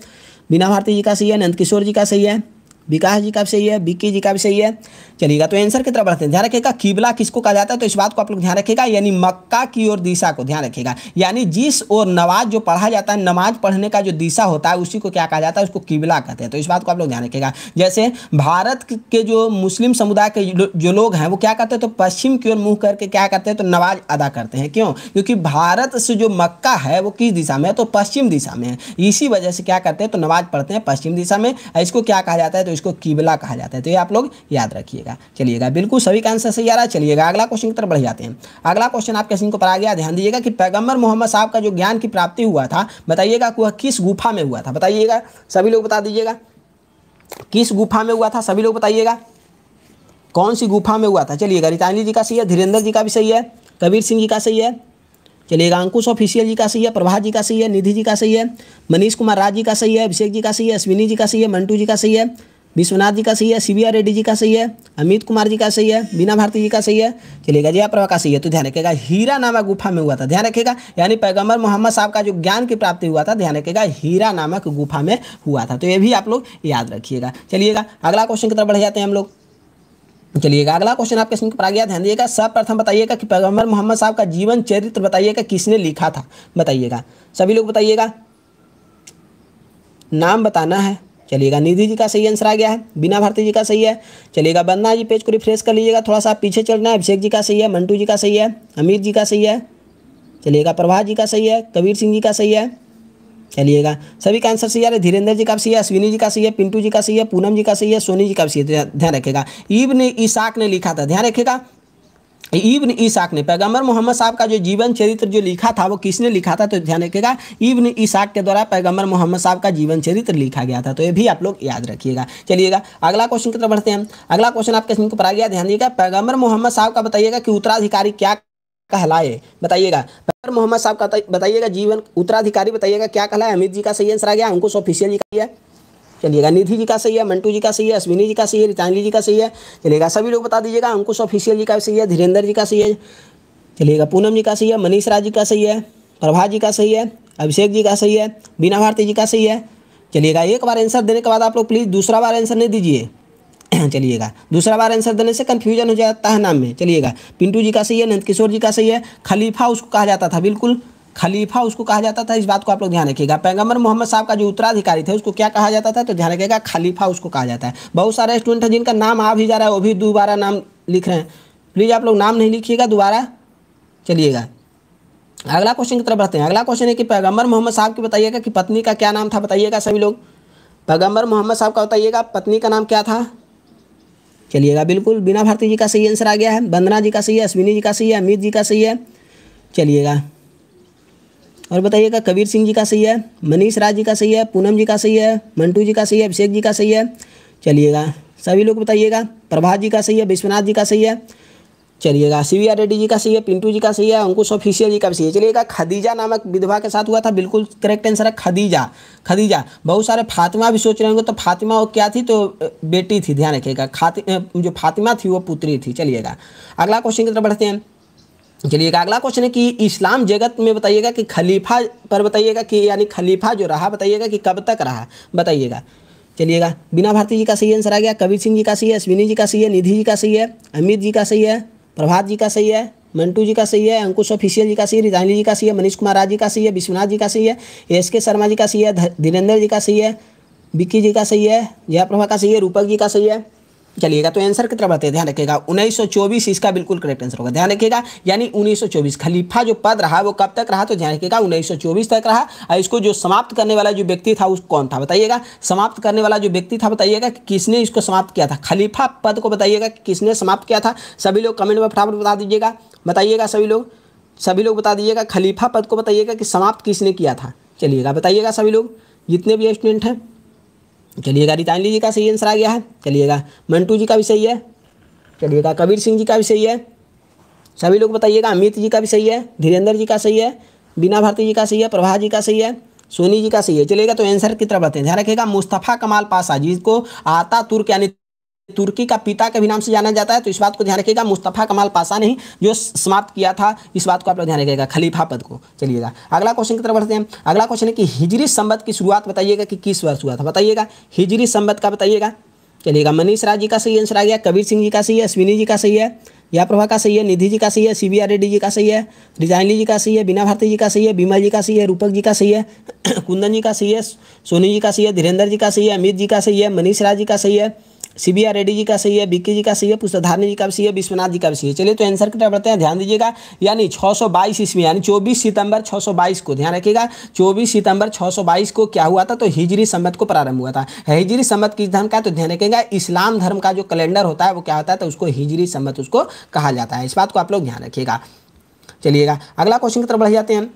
बीना भारती जी का सही है नंद किशोर जी का सही है विकास जी का भी सही है बीके जी का भी सही है चलिएगा तो आंसर की तरफ बढ़ते हैं ध्यान रखिएगा किबला किसको कहा जाता है तो इस बात को आप लोग ध्यान रखिएगा यानी मक्का की ओर दिशा को ध्यान रखिएगा यानी जिस ओर नमाज जो पढ़ा जाता है नमाज पढ़ने का जो दिशा होता है उसी को क्या कहा जाता है उसको किबला कहते हैं तो इस बात को आप लोग ध्यान रखिएगा जैसे भारत के जो मुस्लिम समुदाय के जो लोग हैं वो क्या करते हैं तो पश्चिम की ओर मुँह करके क्या करते हैं तो नमाज अदा करते हैं क्यों क्योंकि भारत से जो मक्का है वो किस दिशा में है तो पश्चिम दिशा में है इसी वजह से क्या करते हैं तो नमाज पढ़ते हैं पश्चिम दिशा में इसको क्या कहा जाता है तो तो इसको किबला कहा जाता है तो ये आप लोग याद रखिएगा चलिएगा बिल्कुल सभी का आंसर सही आ रहा है चलिएगा अगला क्वेश्चन की तरफ बढ़ जाते हैं अगला क्वेश्चन आपके सिंह को पढ़ा गया ध्यान दीजिएगा कि पैगम्बर मोहम्मद साहब का जो ज्ञान की प्राप्ति हुआ था बताइएगा वह किस गुफा में हुआ था बताइएगा सभी लोग बता दीजिएगा किस गुफा में हुआ था सभी लोग बताइएगा कौन सी गुफा में हुआ था चलिएगा रितानी जी का सही है धीरेन्द्र जी का भी सही है कबीर सिंह जी का सही है चलिएगा अंकुश ऑफिशियल जी का सही है प्रभात जी का सही है निधि जी का सही है मनीष कुमार राज जी का सही है अभिषेक जी का सही है अश्विनी जी का सही है मंटू जी का सही है विश्वनाथ जी का सही है सी बी रेड्डी जी का सही है अमित कुमार जी का सही है बीना भारती जी का सही है चलिएगा जयाप्रभा का सही है तो ध्यान रखिएगा हीरा नामक गुफा में हुआ था ध्यान रखिएगा यानी पैगम्बर मोहम्मद साहब का जो ज्ञान की प्राप्ति हुआ था ध्यान रखेगा हीरा नामक गुफा में हुआ था तो ये भी आप लोग याद रखिएगा चलिएगा अगला क्वेश्चन की तरफ बढ़ जाते हैं हम लोग चलिएगा अगला क्वेश्चन आपके सिंह पर आ गया ध्यान दिएगा सर्वप्रथम बताइएगा कि पैगम्बर मोहम्मद साहब का जीवन चरित्र बताइएगा किसने लिखा था बताइएगा सभी लोग बताइएगा नाम बताना है चलिएगा निधि जी का सही आंसर आ गया है बिना भारती जी का सही है चलिएगा बंदना जी पेज को रिफ्रेश कर लीजिएगा थोड़ा सा पीछे चलना है अभिषेक जी का सही है मंटू जी का सही है अमीर जी का सही है चलिएगा प्रभात जी का सही है कबीर सिंह जी का सही है चलिएगा सभी का आंसर सही है धीरेन्द्र जी का सही है अश्विनी जी का सही है पिंटू जी का सही है पूनम जी का सही है सोनी जी का सही है ध्यान रखेगा ईब ने ईसाक ने लिखा था ध्यान रखेगा इब्न ईसाक ने पैगंबर मोहम्मद साहब का जो जीवन चरित्र जो लिखा था वो किसने लिखा था तो ध्यान रखिएगा इब्न ईसाक के द्वारा पैगंबर मोहम्मद साहब का जीवन चरित्र लिखा गया था तो ये भी आप लोग याद रखिएगा चलिएगा अगला क्वेश्चन की तरफ बढ़ते हैं अगला क्वेश्चन आपके सिंह पर आ गया ध्यान दिएगा पैगम्बर मोहम्मद साहब का बताइएगा कि उत्तराधिकारी क्या कहलाए बताइएगा पैगम्बर मोहम्मद साहब का बताइएगा जीवन उत्तराधिकारी बताइएगा क्या कहलाए अमित जी का सही आंसर आ गया अंकुश ऑफिशियल जी का चलिएगा निधि जी का सही है मंटू जी का सही है अश्विनी जी का सही है रितानी जी का सही है चलिएगा सभी लोग बता दीजिएगा अंकुश ऑफिशियल जी का सही है धीरेन्द्र जी का सही है चलिएगा पूनम जी का सही है मनीष राज जी का सही है प्रभा जी का सही है अभिषेक जी का सही है बीना भारती जी का सही है चलिएगा एक बार आंसर देने के बाद आप लोग प्लीज़ दूसरा बार आंसर नहीं दीजिए चलिएगा दूसरा बार आंसर देने से कन्फ्यूजन हो जाता है नाम में चलिएगा पिंटू जी का सही है नंद किशोर जी का सही है खलीफा उसको कहा जाता था बिल्कुल खलीफा उसको कहा जाता था इस बात को आप लोग ध्यान रखिएगा पैगम्बर मोहम्मद साहब का जो उत्तराधिकारी थे उसको क्या कहा जाता था तो ध्यान रखिएगा खलीफा उसको कहा जाता है बहुत सारे स्टूडेंट हैं जिनका नाम आ भी जा रहा है वो भी दोबारा नाम लिख रहे हैं प्लीज़ आप लोग नाम नहीं लिखिएगा दोबारा चलिएगा अगला क्वेश्चन की तरफ बढ़ते हैं अगला क्वेश्चन है कि पैगम्बर मोहम्मद साहब की बताइएगा कि पत्नी का क्या नाम था बताइएगा सभी लोग पैगम्बर मोहम्मद साहब का बताइएगा पत्नी का नाम क्या था चलिएगा बिल्कुल बिना भारती जी का सही आंसर आ गया है वंदना जी का सही है अश्विनी जी का सही है अमित जी का सही है चलिएगा और बताइएगा कबीर सिंह जी का सही है मनीष राज जी का सही है पूनम जी का सही है मंटू जी का सही है अभिषेक जी का सही है चलिएगा सभी लोग बताइएगा प्रभात जी का सही है विश्वनाथ जी का सही है चलिएगा C V R Reddy ji का सही है पिंटू जी का सही है अंकुश ऑफिशियल जी का भी सही है चलिएगा खदीजा नामक विधवा के साथ हुआ था बिल्कुल करेक्ट आंसर है खदीजा खदीजा बहुत सारे फातिमा भी सोच रहे होंगे तो फातिमा वो क्या थी तो बेटी थी ध्यान रखिएगा खाति जो फातिमा थी वो पुत्री थी चलिएगा अगला क्वेश्चन की तरफ बढ़ते हैं चलिए अगला क्वेश्चन है कि इस्लाम जगत में बताइएगा कि खलीफा पर बताइएगा कि यानी खलीफा जो रहा बताइएगा कि कब तक रहा बताइएगा चलिएगा बिना भारती जी का सही आंसर आ गया कबीर सिंह जी का सही है अश्विनी जी का सही है निधि जी का सही है अमित जी का सही है प्रभात जी का सही है मंटू जी का सही है अंकुश ऑफिशियल जी का सही है रिजानी जी का सही है मनीष कुमार राज जी का सही है विश्वनाथ जी का सही है एस के शर्मा जी का सही है धीरेन्द्र जी का सही है विक्की जी का सही है जयाप्रभा का सही है रूपक जी का सही है चलिएगा तो आंसर की तरफ आते हैं ध्यान रखिएगा 1924 इसका बिल्कुल करेक्ट आंसर होगा ध्यान रखिएगा यानी 1924 खलीफा जो पद रहा वो कब तक रहा तो ध्यान रखिएगा 1924 तक रहा और इसको जो समाप्त करने वाला जो व्यक्ति था उस कौन था बताइएगा समाप्त करने वाला जो व्यक्ति था बताइएगा कि किसने इसको समाप्त किया था खलीफा पद को बताइएगा कि किसने समाप्त किया था सभी लोग कमेंट में फटाफट बता दीजिएगा बताइएगा सभी लोग सभी लोग बता दीजिएगा खलीफा पद को बताइएगा कि समाप्त किसने किया था चलिएगा बताइएगा सभी लोग जितने भी स्टूडेंट हैं चलिएगा रीतांजलि जी का सही आंसर आ गया है चलिएगा मंटू जी का भी सही है चलिएगा कबीर सिंह जी का भी सही है सभी लोग बताइएगा अमित जी का भी सही है धीरेन्द्र जी का सही है बीना भारती जी का सही है प्रभा जी का सही है सोनी जी का सही है चलेगा तो आंसर की तरफ बताते हैं ध्यान रखिएगा मुस्तफ़ा कमाल पासा जिसको आता तुर्क यानी तुर्की का पिता के भी नाम से जाना जाता है तो इस बात को ध्यान रखिएगा मुस्तफ़ा कमाल पासा ने ही जो समाप्त किया था इस बात को आप लोग ध्यान रखिएगा खलीफा पद को चलिएगा अगला क्वेश्चन की तरफ बढ़ते हैं अगला क्वेश्चन है कि हिजरी संबत की शुरुआत बताइएगा कि किस वर्ष हुआ था बताइएगा हिजरी संबत का बताइएगा चलिएगा मनीष राज जी का सही आंसर आ गया कबीर सिंह जी का सही है अश्विनी जी का सही है या प्रभा का सही है निधि जी का सही है C B R Reddy ji का सही है रिजाइनली जी का सही है बिना भारती जी का सही है बीमा जी का सही है रूपक जी का सही है कुंदन जी का सही है सोनी जी का सही है धीरेन्द्र जी का सही है अमित जी का सही है मनीष राज जी का सही है C B R Reddy ji का सही है बीके जी का सही है पुष्पधारणी जी का भी सही है विश्वनाथ जी का भी सही है चलिए तो आंसर की तरफ बढ़ते हैं ध्यान दीजिएगा यानी 622 ईस्वी यानी चौबीस सितंबर 622 को ध्यान रखिएगा 24 सितंबर 622 को क्या हुआ था तो हिजरी सम्मत को प्रारंभ हुआ था हिजरी सम्मत किस धर्म का तो ध्यान रखेगा इस्लाम धर्म का जो कैलेंडर होता है वो क्या होता है तो उसको हिजरी सम्मत उसको कहा जाता है इस बात को आप लोग ध्यान रखिएगा चलिएगा अगला क्वेश्चन की तरफ बढ़ जाते हैं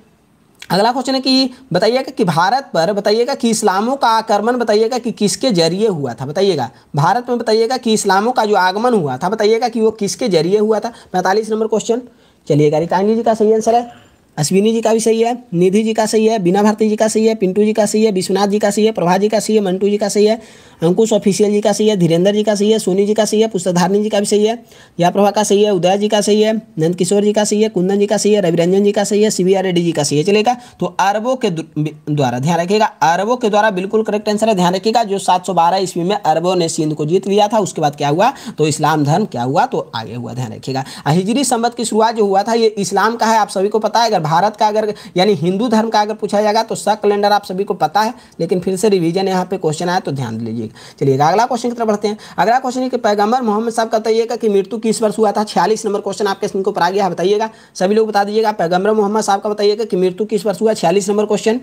अगला क्वेश्चन है कि बताइएगा कि भारत पर बताइएगा कि इस्लामों का आक्रमण बताइएगा कि किसके जरिए हुआ था बताइएगा भारत में बताइएगा कि इस्लामों का जो आगमन हुआ था बताइएगा कि वो किसके जरिए हुआ था पैंतालीस नंबर क्वेश्चन चलिएगा रिकांगी जी का सही आंसर है अश्विनी जी का भी सही है निधि जी का सही है बीना भारती जी का सही है पिंटू जी का सही है विश्वनाथ जी का सही है प्रभा जी का सही है मंटू जी का सही है अंकुश ऑफिशियल जी का सही है धीरेन्द्र जी का सही है सोनी जी का सही है पुष्पधारणी जी का भी सही है या प्रभा का सही है उदय जी का सही है नंद किशोर जी का सही है कुंदन जी का सही है रविरंजन जी का सही है सी रेड्डी जी का सही है चलेगा तो अरबों के द्वारा ध्यान रखिएगा अरबों के द्वारा बिल्कुल करेक्ट आंसर है ध्यान रखिएगा जो सात सौ बारह ईस्वी में अरबों ने सिंध को जीत लिया था उसके बाद क्या हुआ तो इस्लाम धर्म क्या हुआ तो आगे हुआ ध्यान रखिएगा हिजरी संबत की शुरुआत जो हुआ था ये इस्लाम का है आप सभी को पता है अगर भारत का अगर यानी हिंदू धर्म का अगर पूछा जाएगा तो सब कैलेंडर आप सभी को पता है लेकिन फिर से रिविजन यहाँ पे क्वेश्चन आया तो ध्यान दीजिए मिलेगा चलिएगा अगला क्वेश्चन की तरफ बढ़ते हैं अगला क्वेश्चन है कि पैगंबर मोहम्मद साहब का बताइएगा तो कि मृत्यु किस वर्ष हुआ था छियालीस नंबर क्वेश्चन आपके स्क्रीन को पर आ गया है बताइएगा सभी लोग बता दीजिएगा पैगंबर मोहम्मद साहब का बताइएगा कि मृत्यु किस वर्ष हुआ छियालीस नंबर क्वेश्चन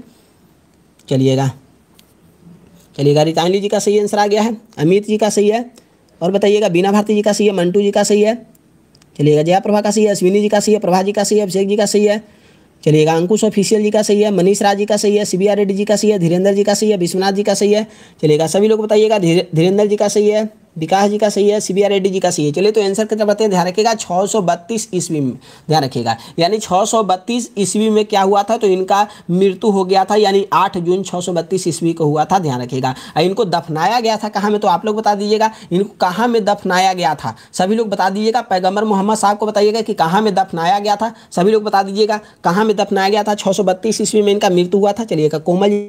चलिएगा चलिएगा रितानली जी का सही आंसर आ गया है अमित जी का सही है और बताइएगा बीना भारती जी का सही है मंटू जी का सही है चलिएगा जया प्रभा का सही है अश्विनी जी का सही है प्रभा जी का सही है अभिषेक जी का सही है चलिएगा अंकुश ऑफिशियल जी का सही है मनीष राज जी का सही है सीबीआर रेड्डी जी का सही है धीरेन्द्र जी का सही है विश्वनाथ जी का सही है चलिएगा सभी लोग बताइएगा धीरेन्द्र जी का सही है विकास जी का सही है सी बी रेड्डी जी का सही है चलिए तो आंसर कितना बताते हैं ध्यान रखिएगा छः सौ बत्तीस ईस्वी में ध्यान रखिएगा यानी छः सौ बत्तीस ईस्वी में क्या हुआ था तो इनका मृत्यु हो गया था यानी आठ जून छः सौ बत्तीस ईस्वी को हुआ था ध्यान रखिएगा इनको दफनाया गया था कहाँ में तो आप लोग बता दीजिएगा इनको कहाँ में दफनाया गया था सभी लोग बता दीजिएगा पैगम्बर मोहम्मद साहब को बताइएगा कि कहाँ में दफनाया गया था सभी लोग बता दीजिएगा कहाँ में दफनाया गया था छः सौ बत्तीस ईस्वी में इनका मृत्यु हुआ था चलिएगा कोमल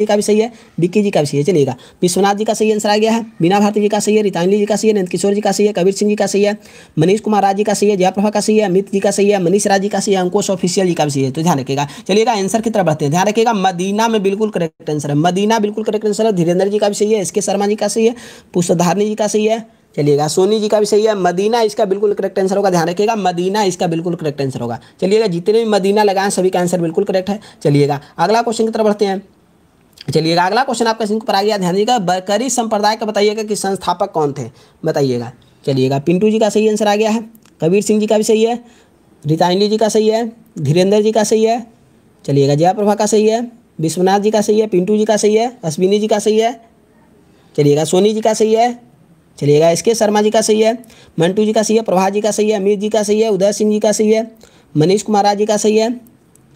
जी का भी सही है बिक्की जी का भी सही है चलिएगा विश्वनाथ जी का सही आंसर आ गया है बिना भारती जी का सही है रितांजलि जी का सही है नंद किशोर जी का सही है कबीर सिंह जी का सही है मनीष कुमार राज जी का सही है जयप्रभा का सही है अमित जी का सही है मनीष राज जी का सही है अंकुश ऑफिशियल जी का भी सही है तो ध्यान रखेगा चलिएगा आंसर की तरफ बढ़ते हैं ध्यान रखेगा मदीना में बिल्कुल करेक्ट आंसर है मदीना बिल्कुल करेक्ट आंसर है धीरेन्द्र जी का भी सही है एस शर्मा जी का सही है पुष्पधारणी जी का सही है चलिएगा सोनी जी का भी सही है मदीना इसका बिल्कुल करेक्ट आंसर होगा ध्यान रखिएगा मदीना इसका बिल्कुल करेक्ट आंसर होगा चलिएगा जितने भी मदीना लगाए सभी का आंसर बिल्कुल करेक्ट है चलिएगा अगला क्वेश्चन की तरफ बढ़ते हैं चलिएगा अगला क्वेश्चन आपका सिंह पर आ गया ध्यान दीजिएगा बरकरी संप्रदाय का बताइएगा कि संस्थापक कौन थे बताइएगा चलिएगा पिंटू जी का सही आंसर आ गया है कबीर सिंह जी का भी सही है रीतांजलि जी का सही है धीरेन्द्र जी का सही है चलिएगा जयाप्रभा का सही है विश्वनाथ जी का सही है पिंटू जी का सही है अश्विनी जी का सही है चलिएगा सोनी जी का सही है चलिएगा एस के शर्मा जी का सही है मंटू जी का सही है प्रभा जी का सही है अमित जी का सही है उदय सिंह जी का सही है मनीष कुमार जी का सही है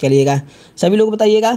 चलिएगा सभी लोग बताइएगा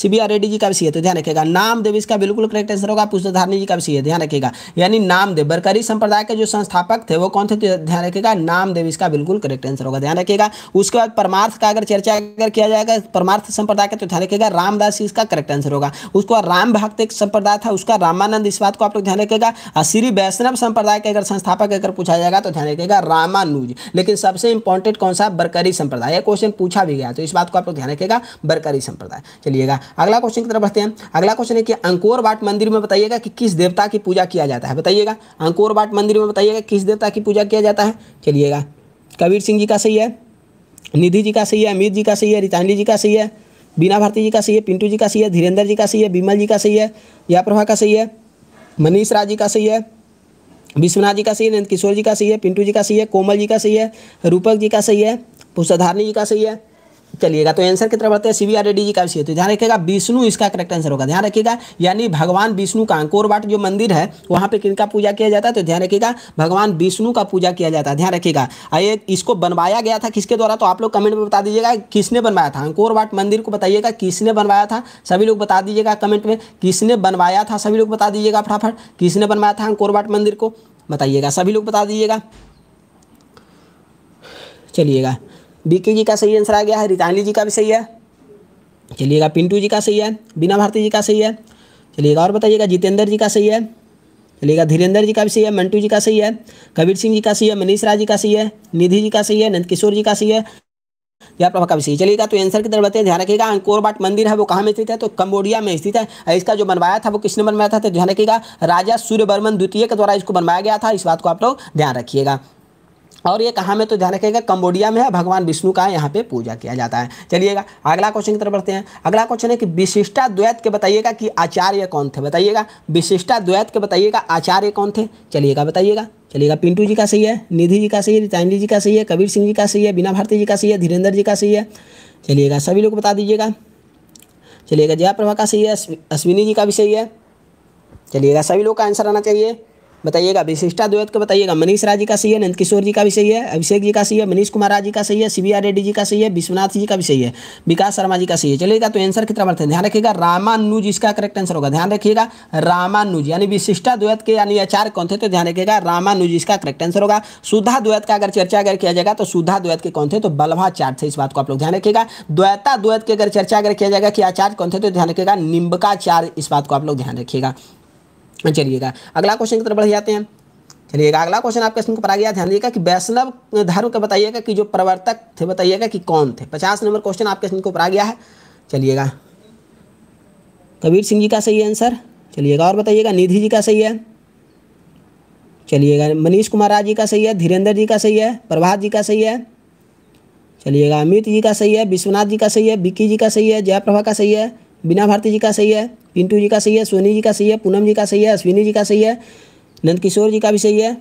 सी आर रेड्डी जी का भी सी है तो ध्यान नाम देव इसका बिल्कुल करेक्ट आंसर होगा पुष्पधारणी जी का भी सी है ध्यान रखेगा यानी नाम देव बरकरी संप्रदाय के जो संस्थापक थे वो कौन थे तो ध्यान नाम देव इसका बिल्कुल करेक्ट आंसर होगा ध्यान रखिएगा उसके बाद परमार्थ का अगर चर्चा अगर किया जाएगा परमार्थ संप्रदाय का तो ध्यान रखेगा रामदास इसका करेक्ट आंसर होगा उसके बाद राम भक्त एक संप्रदाय था उसका रामानंद इस बात को आप लोग ध्यान रखेगा और श्री वैष्णव संप्रदाय के अगर संस्थापक अगर पूछा जाएगा तो ध्यान रखेगा रामानुज लेकिन सबसे इंपॉर्टेंट कौन सा बरकरी संप्रदाय क्वेश्चन पूछा भी गया तो इस बात को आप लोग ध्यान रखेगा बरकरी संप्रदाय चलिएगा अगला क्वेश्चन की तरफ बढ़ते हैं अगला क्वेश्चन है कि अंकोर बाट मंदिर में बताइएगा कि किस देवता की पूजा किया जाता है बताइएगा अंकोर बाट मंदिर में बताइएगा किस देवता की पूजा किया जाता है चलिएगा कबीर सिंह जी का सही है निधि जी का सही है अमित जी का सही है रितांडी जी का सही है बीना भारती जी का सही है पिंटू जी का सही है धीरेन्द्र जी का सही है बीमल जी का सही है या प्रभा का सही है मनीष राज जी का सही है विश्वनाथ जी का सही है नंद किशोर जी का सही है पिंटू जी का सही है कोमल जी का सही है रूपक जी का सही है पुष्पाधारणी जी का सही है चलिएगा तो आंसर की तरफ बढ़ते हैं रेडी जी का विषय तो ध्यान रखिएगा विष्णु इसका करेक्ट आंसर होगा ध्यान रखिएगा यानी भगवान विष्णु का अंकोरवाट जो मंदिर है वहां पे किनका पूजा किया जाता है तो ध्यान रखिएगा भगवान विष्णु का पूजा किया जाता है ध्यान रखिएगा आइए इसको बनवाया गया था किसके द्वारा तो आप लोग कमेंट में बता दीजिएगा किसने बनवाया था अंकोरवाट मंदिर को बताइएगा किसने बनवाया था सभी लोग बता दीजिएगा कमेंट में किसने बनवाया था सभी लोग बता दीजिएगा फटाफट किसने बनवाया था अंकोरवाट मंदिर को बताइएगा सभी लोग बता दीजिएगा चलिएगा बीके जी का सही आंसर आ गया है रितानी जी का भी सही है चलिएगा पिंटू जी का सही है बीना भारती जी का सही है चलिएगा और बताइएगा जितेंद्र जी का सही है चलिएगा धीरेन्द्र जी का भी सही है मंटू जी का सही है कबीर सिंह जी का सही है मनीष राज जी का सही है निधि जी का सही है नंद किशोर जी का सही है या प्रभाव का भी सही चलिएगा तो आंसर की तरफ बताइए ध्यान रखिएगा अंकोरबाट मंदिर है वो कहाँ में स्थित है तो कंबोडिया में स्थित है इसका जो बनवाया था वो किसने बनवाया था तो ध्यान रखिएगा राजा सूर्यवर्मन द्वितीय के द्वारा इसको बनवाया गया था इस बात को आप लोग ध्यान रखिएगा और ये कहाँ में तो ध्यान रखिएगा कंबोडिया में है भगवान विष्णु का यहाँ पे पूजा किया जाता है चलिएगा अगला क्वेश्चन की तरफ बढ़ते हैं अगला क्वेश्चन है कि विशिष्टा द्वैत के बताइएगा कि आचार्य कौन थे बताइएगा विशिष्टा द्वैत के बताइएगा आचार्य कौन थे चलिएगा बताइएगा चलिएगा पिंटू जी का सही है निधि जी का सही है रिताइनली जी का सही है कबीर सिंह जी का सही है बिना भारती जी का सही है धीरेन्द्र जी का सही है चलिएगा सभी लोग बता दीजिएगा चलिएगा जया प्रभा का सही है अश्विनी जी का भी सही है चलिएगा सभी लोग का आंसर आना चाहिए बताइएगा विशिष्टा द्वैत का बताइएगा मनीष राजी का सही है नंद किशोर जी का भी सही है अभिषेक जी का सही है मनीष कुमार राजी का सही है सी रेड्डी जी का सही है विश्वनाथ जी का भी सही है विकास शर्मा जी का सही है चलेगा तो आंसर कितना बढ़ते हैं ध्यान रखिएगा रामानुज इसका करेक्ट आंसर होगा ध्यान रखिएगा रामानुज यानी विशिष्टा द्वैत के यानी आचार कौन थे तो ध्यान रखिएगा रामानुज इसका करेक्ट आंसर होगा सुधा द्वैत का अगर चर्चा अगर किया जाएगा तो सुधा द्वैत के कौन थे तो बल्भाचार्य थे इस बात को आप लोग ध्यान रखिएगा द्वैता द्वैत की अगर चर्चा अगर किया जाएगा कि आचार्य कौन थे तो ध्यान रखिएगा निम्बकाचार्य इस बात को आप लोग ध्यान रखिएगा चलिएगा अगला क्वेश्चन की तरफ बढ़ जाते हैं चलिएगा अगला क्वेश्चन आपके क्वेश्चन को आ गया ध्यान दीजिएगा कि वैष्णव धर्म का बताइएगा कि जो प्रवर्तक थे बताइएगा कि कौन थे पचास नंबर क्वेश्चन आपके क्वेश्चन को आ गया है चलिएगा कबीर सिंह जी का सही आंसर चलिएगा और बताइएगा निधि जी का सही है चलिएगा मनीष कुमार राज जी का सही है धीरेन्द्र जी का सही है प्रभात जी का सही है चलिएगा अमित जी का सही है विश्वनाथ जी का सही है विक्की जी का सही है जयप्रभा का सही है बीना भारती जी का सही है पिंटू जी का सही है सोनी जी का सही है पूनम जी का सही है अश्विनी जी का सही है नंदकिशोर जी का भी सही है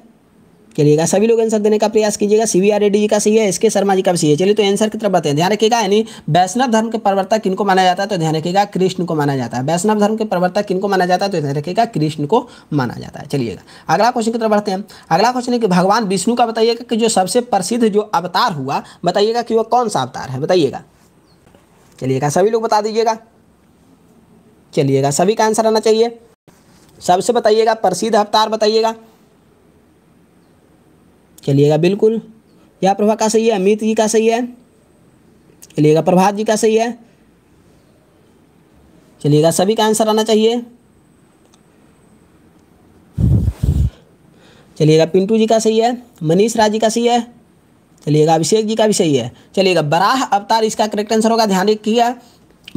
चलिएगा सभी लोग आंसर देने का प्रयास कीजिएगा C V R Reddy ji का सही है एस के शर्मा जी का भी सही है चलिए तो आंसर की तरफ बताएं ध्यान रखिएगा यानी वैष्णव धर्म के प्रवर्तक किनको माना जाता है तो ध्यान रखिएगा कृष्ण को माना जाता है वैष्णव धर्म के प्रवर्तक किनको माना जाता है तो ध्यान रखिएगा कृष्ण को माना जाता है चलिएगा अगला क्वेश्चन की तरफ बढ़ते हैं अगला क्वेश्चन है कि भगवान विष्णु का बताइएगा कि जो सबसे प्रसिद्ध जो अवतार हुआ बताइएगा कि वह कौन सा अवतार है बताइएगा चलिएगा सभी लोग बता दीजिएगा चलिएगा सभी का आंसर आना चाहिए सबसे बताइएगा प्रसिद्ध अवतार बताइएगा चलिएगा बिल्कुल या प्रभा का सही है अमित जी का सही है चलिएगा प्रभात जी का सही है चलिएगा सभी का आंसर आना चाहिए चलिएगा पिंटू जी का सही है मनीष राज जी का सही है चलिएगा अभिषेक जी का भी सही है चलिएगा बराह अवतार इसका करेक्ट आंसर होगा ध्यान रखिएगा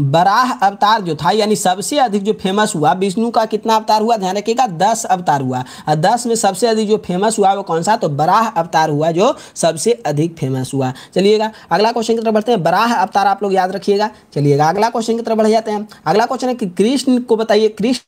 बराह अवतार जो था यानी सबसे अधिक जो फेमस हुआ विष्णु का कितना अवतार हुआ ध्यान रखिएगा दस अवतार हुआ और दस में सबसे अधिक जो फेमस हुआ वो कौन सा तो बराह अवतार हुआ जो सबसे अधिक फेमस हुआ चलिएगा अगला क्वेश्चन की तरफ बढ़ते हैं बराह अवतार आप लोग याद रखिएगा चलिएगा अगला क्वेश्चन की तरफ बढ़ जाते हैं अगला क्वेश्चन है कि कृष्ण को बताइए कृष्ण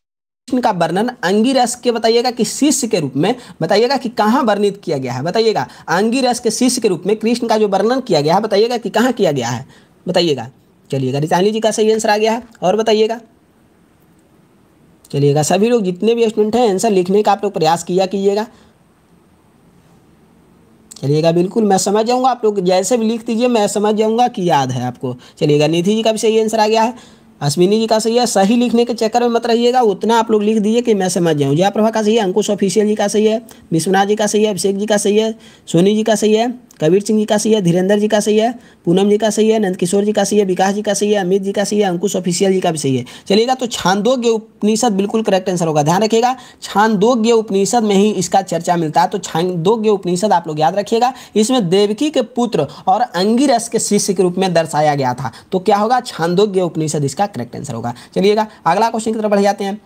कृष्ण का वर्णन अंगिरस के बताइएगा कि शिष्य के रूप में बताइएगा कि कहाँ वर्णित किया गया है बताइएगा अंगिरस के शिष्य के रूप में कृष्ण का जो वर्णन किया गया है बताइएगा कि कहाँ किया गया है बताइएगा चलिएगा रिशानी जी का सही आंसर आ गया है और बताइएगा चलिएगा सभी लोग जितने भी स्टूडेंट हैं आंसर लिखने का आप लोग प्रयास किया कीजिएगा चलिएगा बिल्कुल मैं समझ जाऊंगा आप लोग जैसे भी लिख दीजिए मैं समझ जाऊंगा कि याद है आपको चलिएगा निधि जी का भी सही आंसर आ गया है अश्विनी जी का सही है सही लिखने के चक्कर में मत रहिएगा उतना आप लोग लिख दीजिए कि मैं समझ जाऊँ जयाप्रभा का सही है अंकुश ऑफिशियल जी का सही है विश्वनाथ जी का सही है अभिषेक जी का सही है सोनी जी का सही है कबीर सिंह जी का सही है धीरेन्द्र जी का सही है पूनम जी का सही है नंदकिशोर जी का सही है विकास जी का सही है अमित जी का सही है अंकुश ऑफिशियल जी का भी सही है चलिएगा तो छांदोग्य उपनिषद बिल्कुल करेक्ट आंसर होगा ध्यान रखिएगा छांदोग्य उपनिषद में ही इसका चर्चा मिलता है तो छांदोग्य उपनिषद आप लोग याद रखिएगा इसमें देवकी के पुत्र और अंगिरस के शिष्य के रूप में दर्शाया गया था तो क्या होगा छांदोग्य उपनिषद इसका करेक्ट आंसर होगा चलिएगा अगला क्वेश्चन की तरफ बढ़ जाते हैं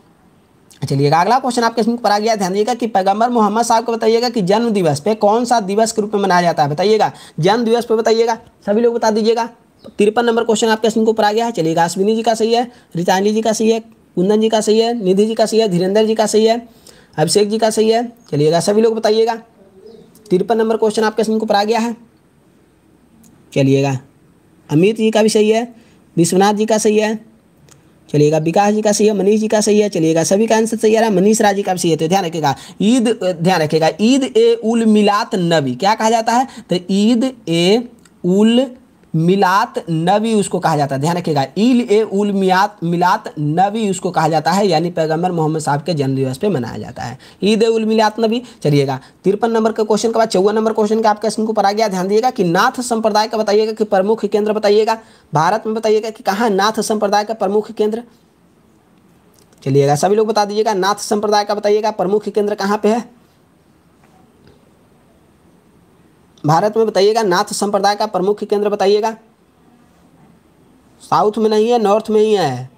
तो चलिएगा अगला क्वेश्चन आपके इसमें पर आ गया ध्यान दीजिएगा कि पैगंबर मोहम्मद साहब को बताइएगा कि जन्म दिवस पे कौन सा दिवस के रूप में मनाया जाता है बताइएगा जन्म दिवस पे बताइएगा सभी लोग बता दीजिएगा तिरपन नंबर क्वेश्चन आपके इसमें पर आ गया है चलिएगा अश्विनी जी का सही है रिताली जी का सही है कुंदन जी का सही है निधि जी का सही है धीरेन्द्र जी का सही है अभिषेक जी का सही है चलिएगा सभी लोग बताइएगा तिरपन नंबर क्वेश्चन आपके इसमें पर आ गया है चलिएगा अमित जी का भी सही है विश्वनाथ जी का सही है चलिएगा विकास जी का सही है मनीष जी का सही है चलिएगा सभी का आंसर सही आ रहा है मनीष राजी का भी सही है तो ध्यान रखेगा ईद ध्यान रखेगा ईद ए उल मिलात नबी क्या कहा जाता है तो ईद ए उल मिलात नबी उसको कहा जाता है ध्यान रखिएगा ईल ए उल मियात मिलात नबी उसको कहा जाता है यानी पैगम्बर मोहम्मद साहब के जन्मदिवस पे मनाया जाता है ईद ए उल मिलात नबी चलिएगा तिरपन नंबर के क्वेश्चन के बाद चौवन नंबर क्वेश्चन का आपके स्क्रीन को पढ़ा आ गया ध्यान दिएगा कि नाथ संप्रदाय का बताइएगा कि प्रमुख केंद्र बताइएगा भारत में बताइएगा कि कहाँ नाथ संप्रदाय का प्रमुख केंद्र चलिएगा सभी लोग बता दीजिएगा नाथ संप्रदाय का बताइएगा प्रमुख केंद्र कहाँ पे है भारत में बताइएगा नाथ संप्रदाय का प्रमुख केंद्र बताइएगा साउथ में नहीं है नॉर्थ में ही है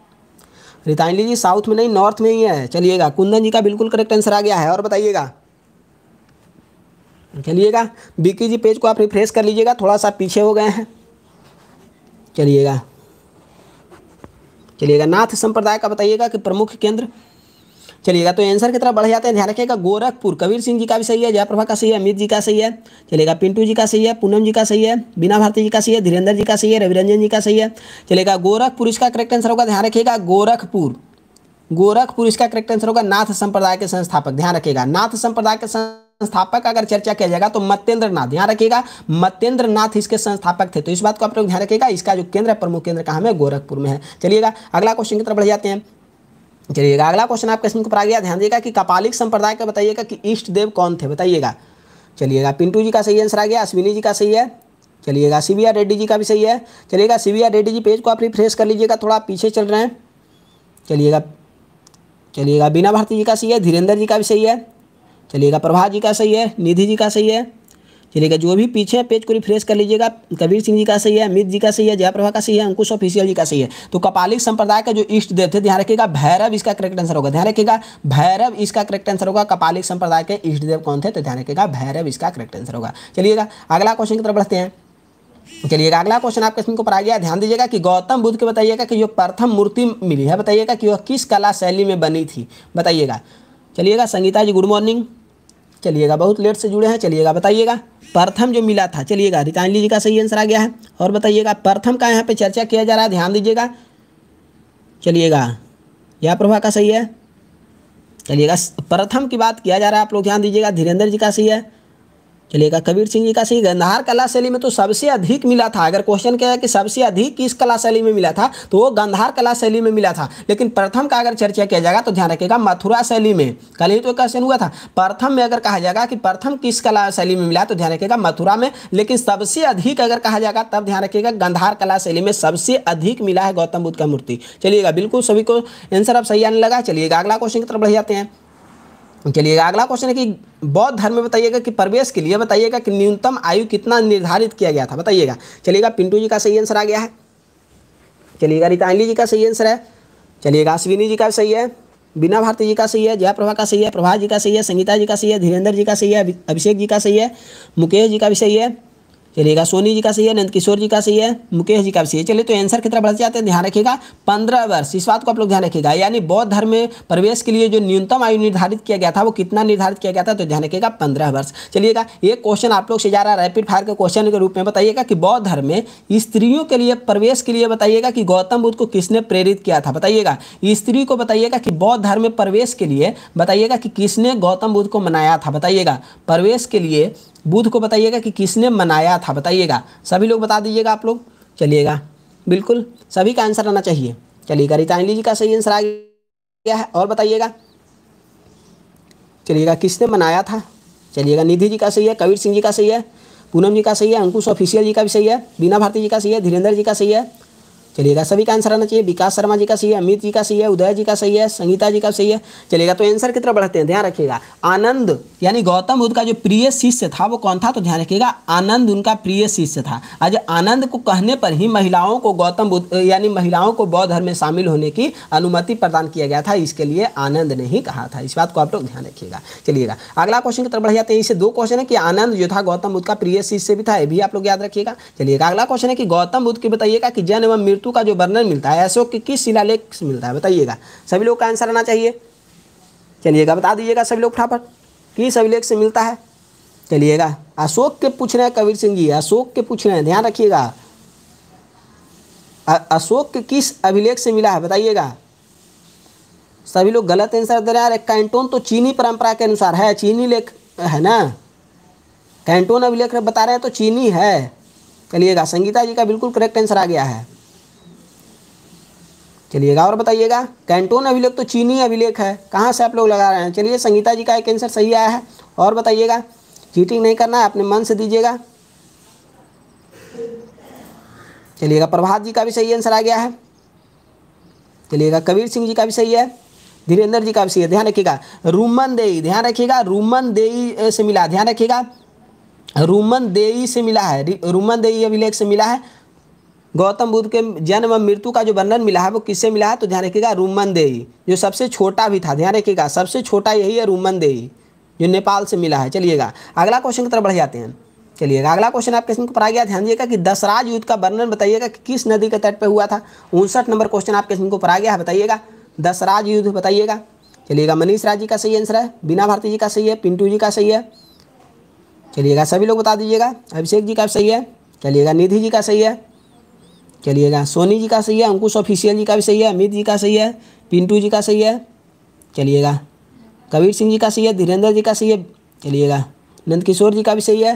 रिताइनली जी साउथ में नहीं नॉर्थ में ही है चलिएगा कुंदन जी का बिल्कुल करेक्ट आंसर आ गया है और बताइएगा चलिएगा बीकी जी पेज को आप रिफ्रेश कर लीजिएगा थोड़ा सा पीछे हो गए हैं चलिएगा चलिएगा नाथ संप्रदाय का बताइएगा कि प्रमुख केंद्र चलिएगा तो आंसर की तरफ बढ़ जाते हैं ध्यान रखिएगा गोरखपुर कबीर सिंह जी का भी सही है जयप्रभा का सही है अमित जी का सही है चलेगा पिंटू जी का सही है पूनम जी का सही है बीना भारती जी का सही है धीरेन्द्र जी का सही है रविरंजन जी का सही है चलेगा गोरखपुर इसका करेक्ट आंसर होगा ध्यान रखिएगा गोरखपुर गोरखपुर इसका करेक्ट आंसर होगा नाथ संप्रदाय के संस्थापक ध्यान रखिएगा नाथ संप्रदाय के संस्थापक अगर चर्चा किया जाएगा तो मतेंद्र नाथ ध्यान रखिएगा मतेंद्र नाथ इसके संस्थापक थे तो इस बात को आप लोग ध्यान रखिएगा इसका जो केंद्र है प्रमुख केंद्र कहा है गोरखपुर में है चलिएगा अगला क्वेश्चन की तरफ बढ़ जाते हैं चलिएगा अगला क्वेश्चन आपके इसमें पर आ गया ध्यान देगा कि कपालिक संप्रदाय का बताइएगा कि ईष्ट देव कौन थे बताइएगा चलिएगा पिंटू जी का सही आंसर आ गया अश्विनी जी का सही है चलिएगा सी रेड्डी जी का भी सही है चलिएगा सी रेड्डी जी पेज को आप रिफ्रेश कर लीजिएगा थोड़ा पीछे चल रहे हैं चलिएगा चलिएगा बीना भारती जी का सही है धीरेन्द्र जी का भी सही है चलिएगा प्रभा जी का सही है निधि जी का सही है चलिएगा जो भी पीछे है पेज को रिफ्रेश कर लीजिएगा कबीर सिंह जी का सही है अमित जी का सही है जयप्रभा का सही है अंकुश ऑफिशियल जी का सही है तो कपालिक संप्रदाय का जो इष्ट देव थे ध्यान रखिएगा भैरव इसका करेक्ट आंसर होगा ध्यान रखिएगा भैरव इसका करेक्ट आंसर होगा कपालिक संप्रदाय के इष्ट देव कौन थे तो ध्यान रखिएगा भैरव इसका करेक्ट आंसर होगा चलिएगा अगला क्वेश्चन की तरफ बढ़ते हैं चलिएगा अगला क्वेश्चन आपके स्क्रीन पर आ गया ध्यान दीजिएगा कि गौतम बुद्ध के बताइएगा कि जो प्रथम मूर्ति मिली है बताइएगा कि वह किस कला शैली में बनी थी बताइएगा चलिएगा संगीता जी गुड मॉर्निंग चलिएगा बहुत लेट से जुड़े हैं चलिएगा बताइएगा प्रथम जो मिला था चलिएगा रितानली जी का सही आंसर आ गया है और बताइएगा प्रथम का यहाँ पे चर्चा किया जा रहा है ध्यान दीजिएगा चलिएगा यह प्रभा का सही है चलिएगा प्रथम की बात किया जा रहा है आप लोग ध्यान दीजिएगा धीरेन्द्र जी का सही है चलिएगा कबीर सिंह जी का सही गंधार कला शैली में तो सबसे अधिक मिला था अगर क्वेश्चन क्या है कि सबसे अधिक किस कला शैली में मिला था तो वो गंधार कला शैली में मिला था लेकिन प्रथम का अगर चर्चा किया जाएगा तो ध्यान रखिएगा मथुरा शैली में कल ही तो क्वेश्चन हुआ था प्रथम में अगर कहा जाएगा कि प्रथम किस कला शैली में मिला तो ध्यान रखिएगा मथुरा में लेकिन सबसे अधिक अगर कहा जाएगा तब ध्यान रखिएगा गंधार कला शैली में सबसे अधिक मिला है गौतम बुद्ध का मूर्ति चलिएगा बिल्कुल सभी को आंसर अब सही आने लगा चलिएगा अगला क्वेश्चन की तरफ बढ़ जाते हैं चलिए अगला क्वेश्चन है कि बौद्ध धर्म में बताइएगा कि प्रवेश के लिए बताइएगा कि न्यूनतम आयु कितना निर्धारित किया गया था बताइएगा चलिएगा पिंटू जी का सही आंसर आ गया है चलिएगा रिताली जी का सही आंसर है चलिएगा अश्विनी जी का सही है बिना भारती जी का सही है जयाप्रभा का सही है प्रभा जी का सही है संगीता जी का सही है धीरेन्द्र जी का सही है अभिषेक जी का सही है मुकेश जी का भी सही है चलिएगा सोनी जी का सही है नंद किशोर जी का सही है मुकेश जी का भी सही है चलिए तो आंसर कितना बढ़ जाते हैं ध्यान रखिएगा पंद्रह वर्ष इस बात को आप लोग ध्यान रखिएगा यानी बौद्ध धर्म में प्रवेश के लिए जो न्यूनतम आयु निर्धारित किया गया था वो कितना निर्धारित किया गया था तो ध्यान रखिएगा पंद्रह वर्ष चलिएगा एक क्वेश्चन आप लोग से जा रहा है रैपिड फायर के क्वेश्चन के रूप में बताइएगा कि बौद्ध धर्म में स्त्रियों के लिए प्रवेश के लिए बताइएगा कि गौतम बुद्ध को किसने प्रेरित किया था बताइएगा स्त्री को बताइएगा कि बौद्ध धर्म में प्रवेश के लिए बताइएगा कि किसने गौतम बुद्ध को मनाया था बताइएगा प्रवेश के लिए बुध को बताइएगा कि किसने मनाया था बताइएगा सभी लोग बता दीजिएगा आप लोग चलिएगा बिल्कुल सभी का आंसर आना चाहिए चलिएगा रितांजलि जी का सही आंसर आ गया है और बताइएगा चलिएगा किसने मनाया था चलिएगा निधि जी का सही है कबीर सिंह जी का सही है पूनम जी का सही है अंकुश ऑफिशियल जी का भी सही है बीना भारती जी का सही है धीरेन्द्र जी का सही है चलिएगा सभी का आंसर आना चाहिए विकास शर्मा जी का सही है अमित जी का सही है उदय जी का सही है संगीता जी का सही है चलेगा तो आंसर कितना बढ़ते हैं ध्यान रखिएगा आनंद यानी गौतम बुद्ध का जो प्रिय शिष्य था वो कौन था तो ध्यान रखिएगा आनंद उनका प्रिय शिष्य था आज आनंद को कहने पर ही महिलाओं को गौतम बुद्ध यानी महिलाओं को बौद्ध धर्म में शामिल होने की अनुमति प्रदान किया गया था इसके लिए आनंद ने ही कहा था इस बात को आप लोग ध्यान रखिएगा चलिएगा अगला क्वेश्चन कितना बढ़ जाते हैं इसे दो क्वेश्चन है कि आनंद जो था गौतम बुद्ध का प्रिय शिष्य भी था ये भी आप लोग याद रखिएगा चलिएगा अगला क्वेश्चन है कि गौतम बुद्ध की बताइएगा कि जन्म एवं सेतु का जो वर्णन मिलता है अशोक के किस शिलालेख से मिलता है बताइएगा सभी लोग का आंसर आना चाहिए चलिएगा बता दीजिएगा सभी लोग फटाफट किस अभिलेख से मिलता है चलिएगा अशोक के पूछ रहे हैं कबीर सिंह जी अशोक के पूछ रहे हैं ध्यान रखिएगा अशोक के किस अभिलेख से मिला है बताइएगा सभी लोग गलत आंसर दे रहे हैं अरे कैंटोन तो चीनी परंपरा के अनुसार है चीनी लेख है ना कैंटोन अभिलेख बता रहे हैं तो चीनी है चलिएगा संगीता जी का बिल्कुल करेक्ट आंसर आ गया है चलिएगा और बताइएगा कैंटोन अभिलेख तो चीनी अभिलेख है कहाँ से आप लोग लगा रहे हैं चलिए संगीता जी का एक आंसर सही आया है और बताइएगा चीटिंग नहीं करना है अपने मन से दीजिएगा चलिएगा प्रभात जी का भी सही आंसर आ गया है चलिएगा कबीर सिंह जी का भी सही है धीरेन्द्र जी का भी सही है ध्यान रखिएगा रूमन देई ध्यान रखिएगा रूमन देई से मिला ध्यान रखिएगा रूमन देई से मिला है रूमन देई अभिलेख से मिला है गौतम बुद्ध के जन्म मृत्यु का जो वर्णन मिला है वो किससे मिला है तो ध्यान रखिएगा रूमन देई जो सबसे छोटा भी था ध्यान रखिएगा सबसे छोटा यही है रूमन देई जो नेपाल से मिला है चलिएगा अगला क्वेश्चन की तरफ बढ़ जाते हैं चलिएगा अगला क्वेश्चन आपके क्वेश्चन पर आ गया ध्यान दिएगा कि दसराज युद्ध का वर्णन बताइएगा कि किस नदी के तट पर हुआ था उनसठ नंबर क्वेश्चन आपके क्वेश्चन पर आ गया है बताइएगा दसराज युद्ध बताइएगा चलिएगा मनीष राज जी का सही आंसर है बिना भारती जी का सही है पिंटू जी का सही है चलिएगा सभी लोग बता दीजिएगा अभिषेक जी का सही है चलिएगा निधि जी का सही है चलिएगा सोनी जी का सही है अंकुश ऑफिशियल जी का भी सही है अमित जी का सही है पिंटू जी का सही है चलिएगा कबीर सिंह जी का सही है धीरेन्द्र जी का सही है चलिएगा नंदकिशोर जी का भी सही है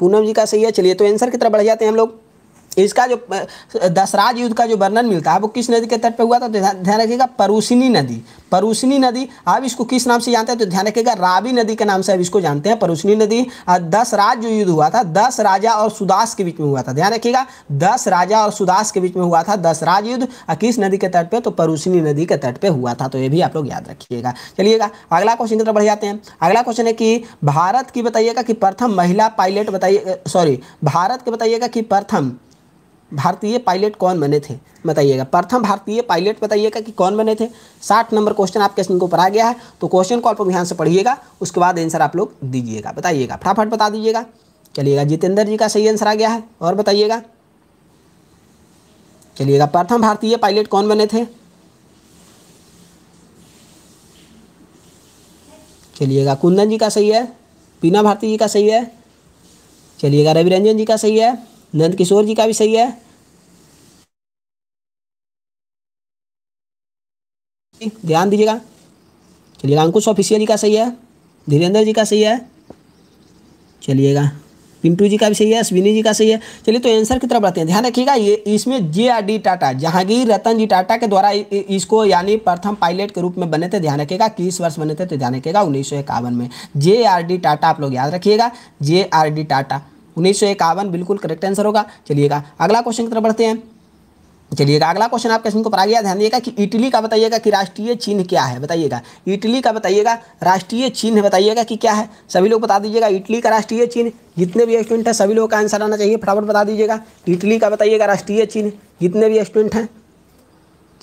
पूनम जी का सही है चलिए तो आंसर की तरफ बढ़ जाते हैं हम लोग इसका जो दसराज युद्ध का जो वर्णन मिलता है वो किस नदी के तट पे हुआ था तो ध्यान रखिएगा परूसिनी नदी परूसिनी नदी आप इसको किस नाम से जानते हैं तो ध्यान रखिएगा रावी नदी के नाम से आप इसको जानते हैं परूसिनी नदी दस राज जो युद्ध हुआ था दस राजा और सुदास के बीच में हुआ था ध्यान रखिएगा दस राजा और सुदास के बीच में हुआ था दस राज युद्ध किस नदी के तट पर तो परूसिनी नदी के तट पर हुआ था तो ये भी आप लोग याद रखिएगा चलिएगा अगला क्वेश्चन की तरफ बढ़ जाते हैं अगला क्वेश्चन है कि भारत की बताइएगा कि प्रथम महिला पायलट बताइए सॉरी भारत के बताइएगा कि प्रथम भारतीय पायलट कौन बने थे बताइएगा प्रथम भारतीय पायलट बताइएगा कि कौन बने थे साठ नंबर क्वेश्चन आपके स्क्रीन के ऊपर आ गया है तो क्वेश्चन को आप ध्यान से पढ़िएगा उसके बाद आंसर आप लोग दीजिएगा बताइएगा फटाफट बता दीजिएगा चलिएगा जितेंद्र जी का सही आंसर आ गया है और बताइएगा चलिएगा प्रथम भारतीय पायलट कौन बने थे चलिएगा कुंदन जी का सही है पीना भारती जी का सही है चलिएगा रवि रंजन जी का सही है नंद किशोर जी का भी सही है ध्यान दीजिएगा चलिएगा अंकुश ऑफिशियल जी का सही है धीरेन्द्र जी का सही है चलिएगा पिंटू जी का भी सही है अश्विनी जी का सही है चलिए तो आंसर की तरफ बढ़ते हैं ध्यान रखिएगा ये इसमें J R D Tata Jehangir Ratan ji Tata के द्वारा इसको यानी प्रथम पायलट के रूप में बने थे ध्यान रखिएगा किस वर्ष बने थे तो ध्यान रखिएगा उन्नीस में जे आर डी टाटा आप लोग याद रखिएगा जे आर डी टाटा उन्नीस बिल्कुल करेक्ट आंसर होगा चलिएगा अगला क्वेश्चन की तरफ बढ़ते हैं चलिएगा अगला क्वेश्चन आप क्वेश्चन को पढ़ा गया ध्यान दिएगा कि इटली का बताइएगा कि राष्ट्रीय चिन्ह क्या है बताइएगा इटली का बताइएगा राष्ट्रीय चिन्ह बताइएगा कि क्या है सभी लोग बता दीजिएगा इटली का राष्ट्रीय चिन्ह जितने भी स्टूडेंट हैं सभी लोगों का आंसर आना चाहिए फटाफट बता दीजिएगा इटली का बताइएगा राष्ट्रीय चिन्ह जितने भी स्टूडेंट हैं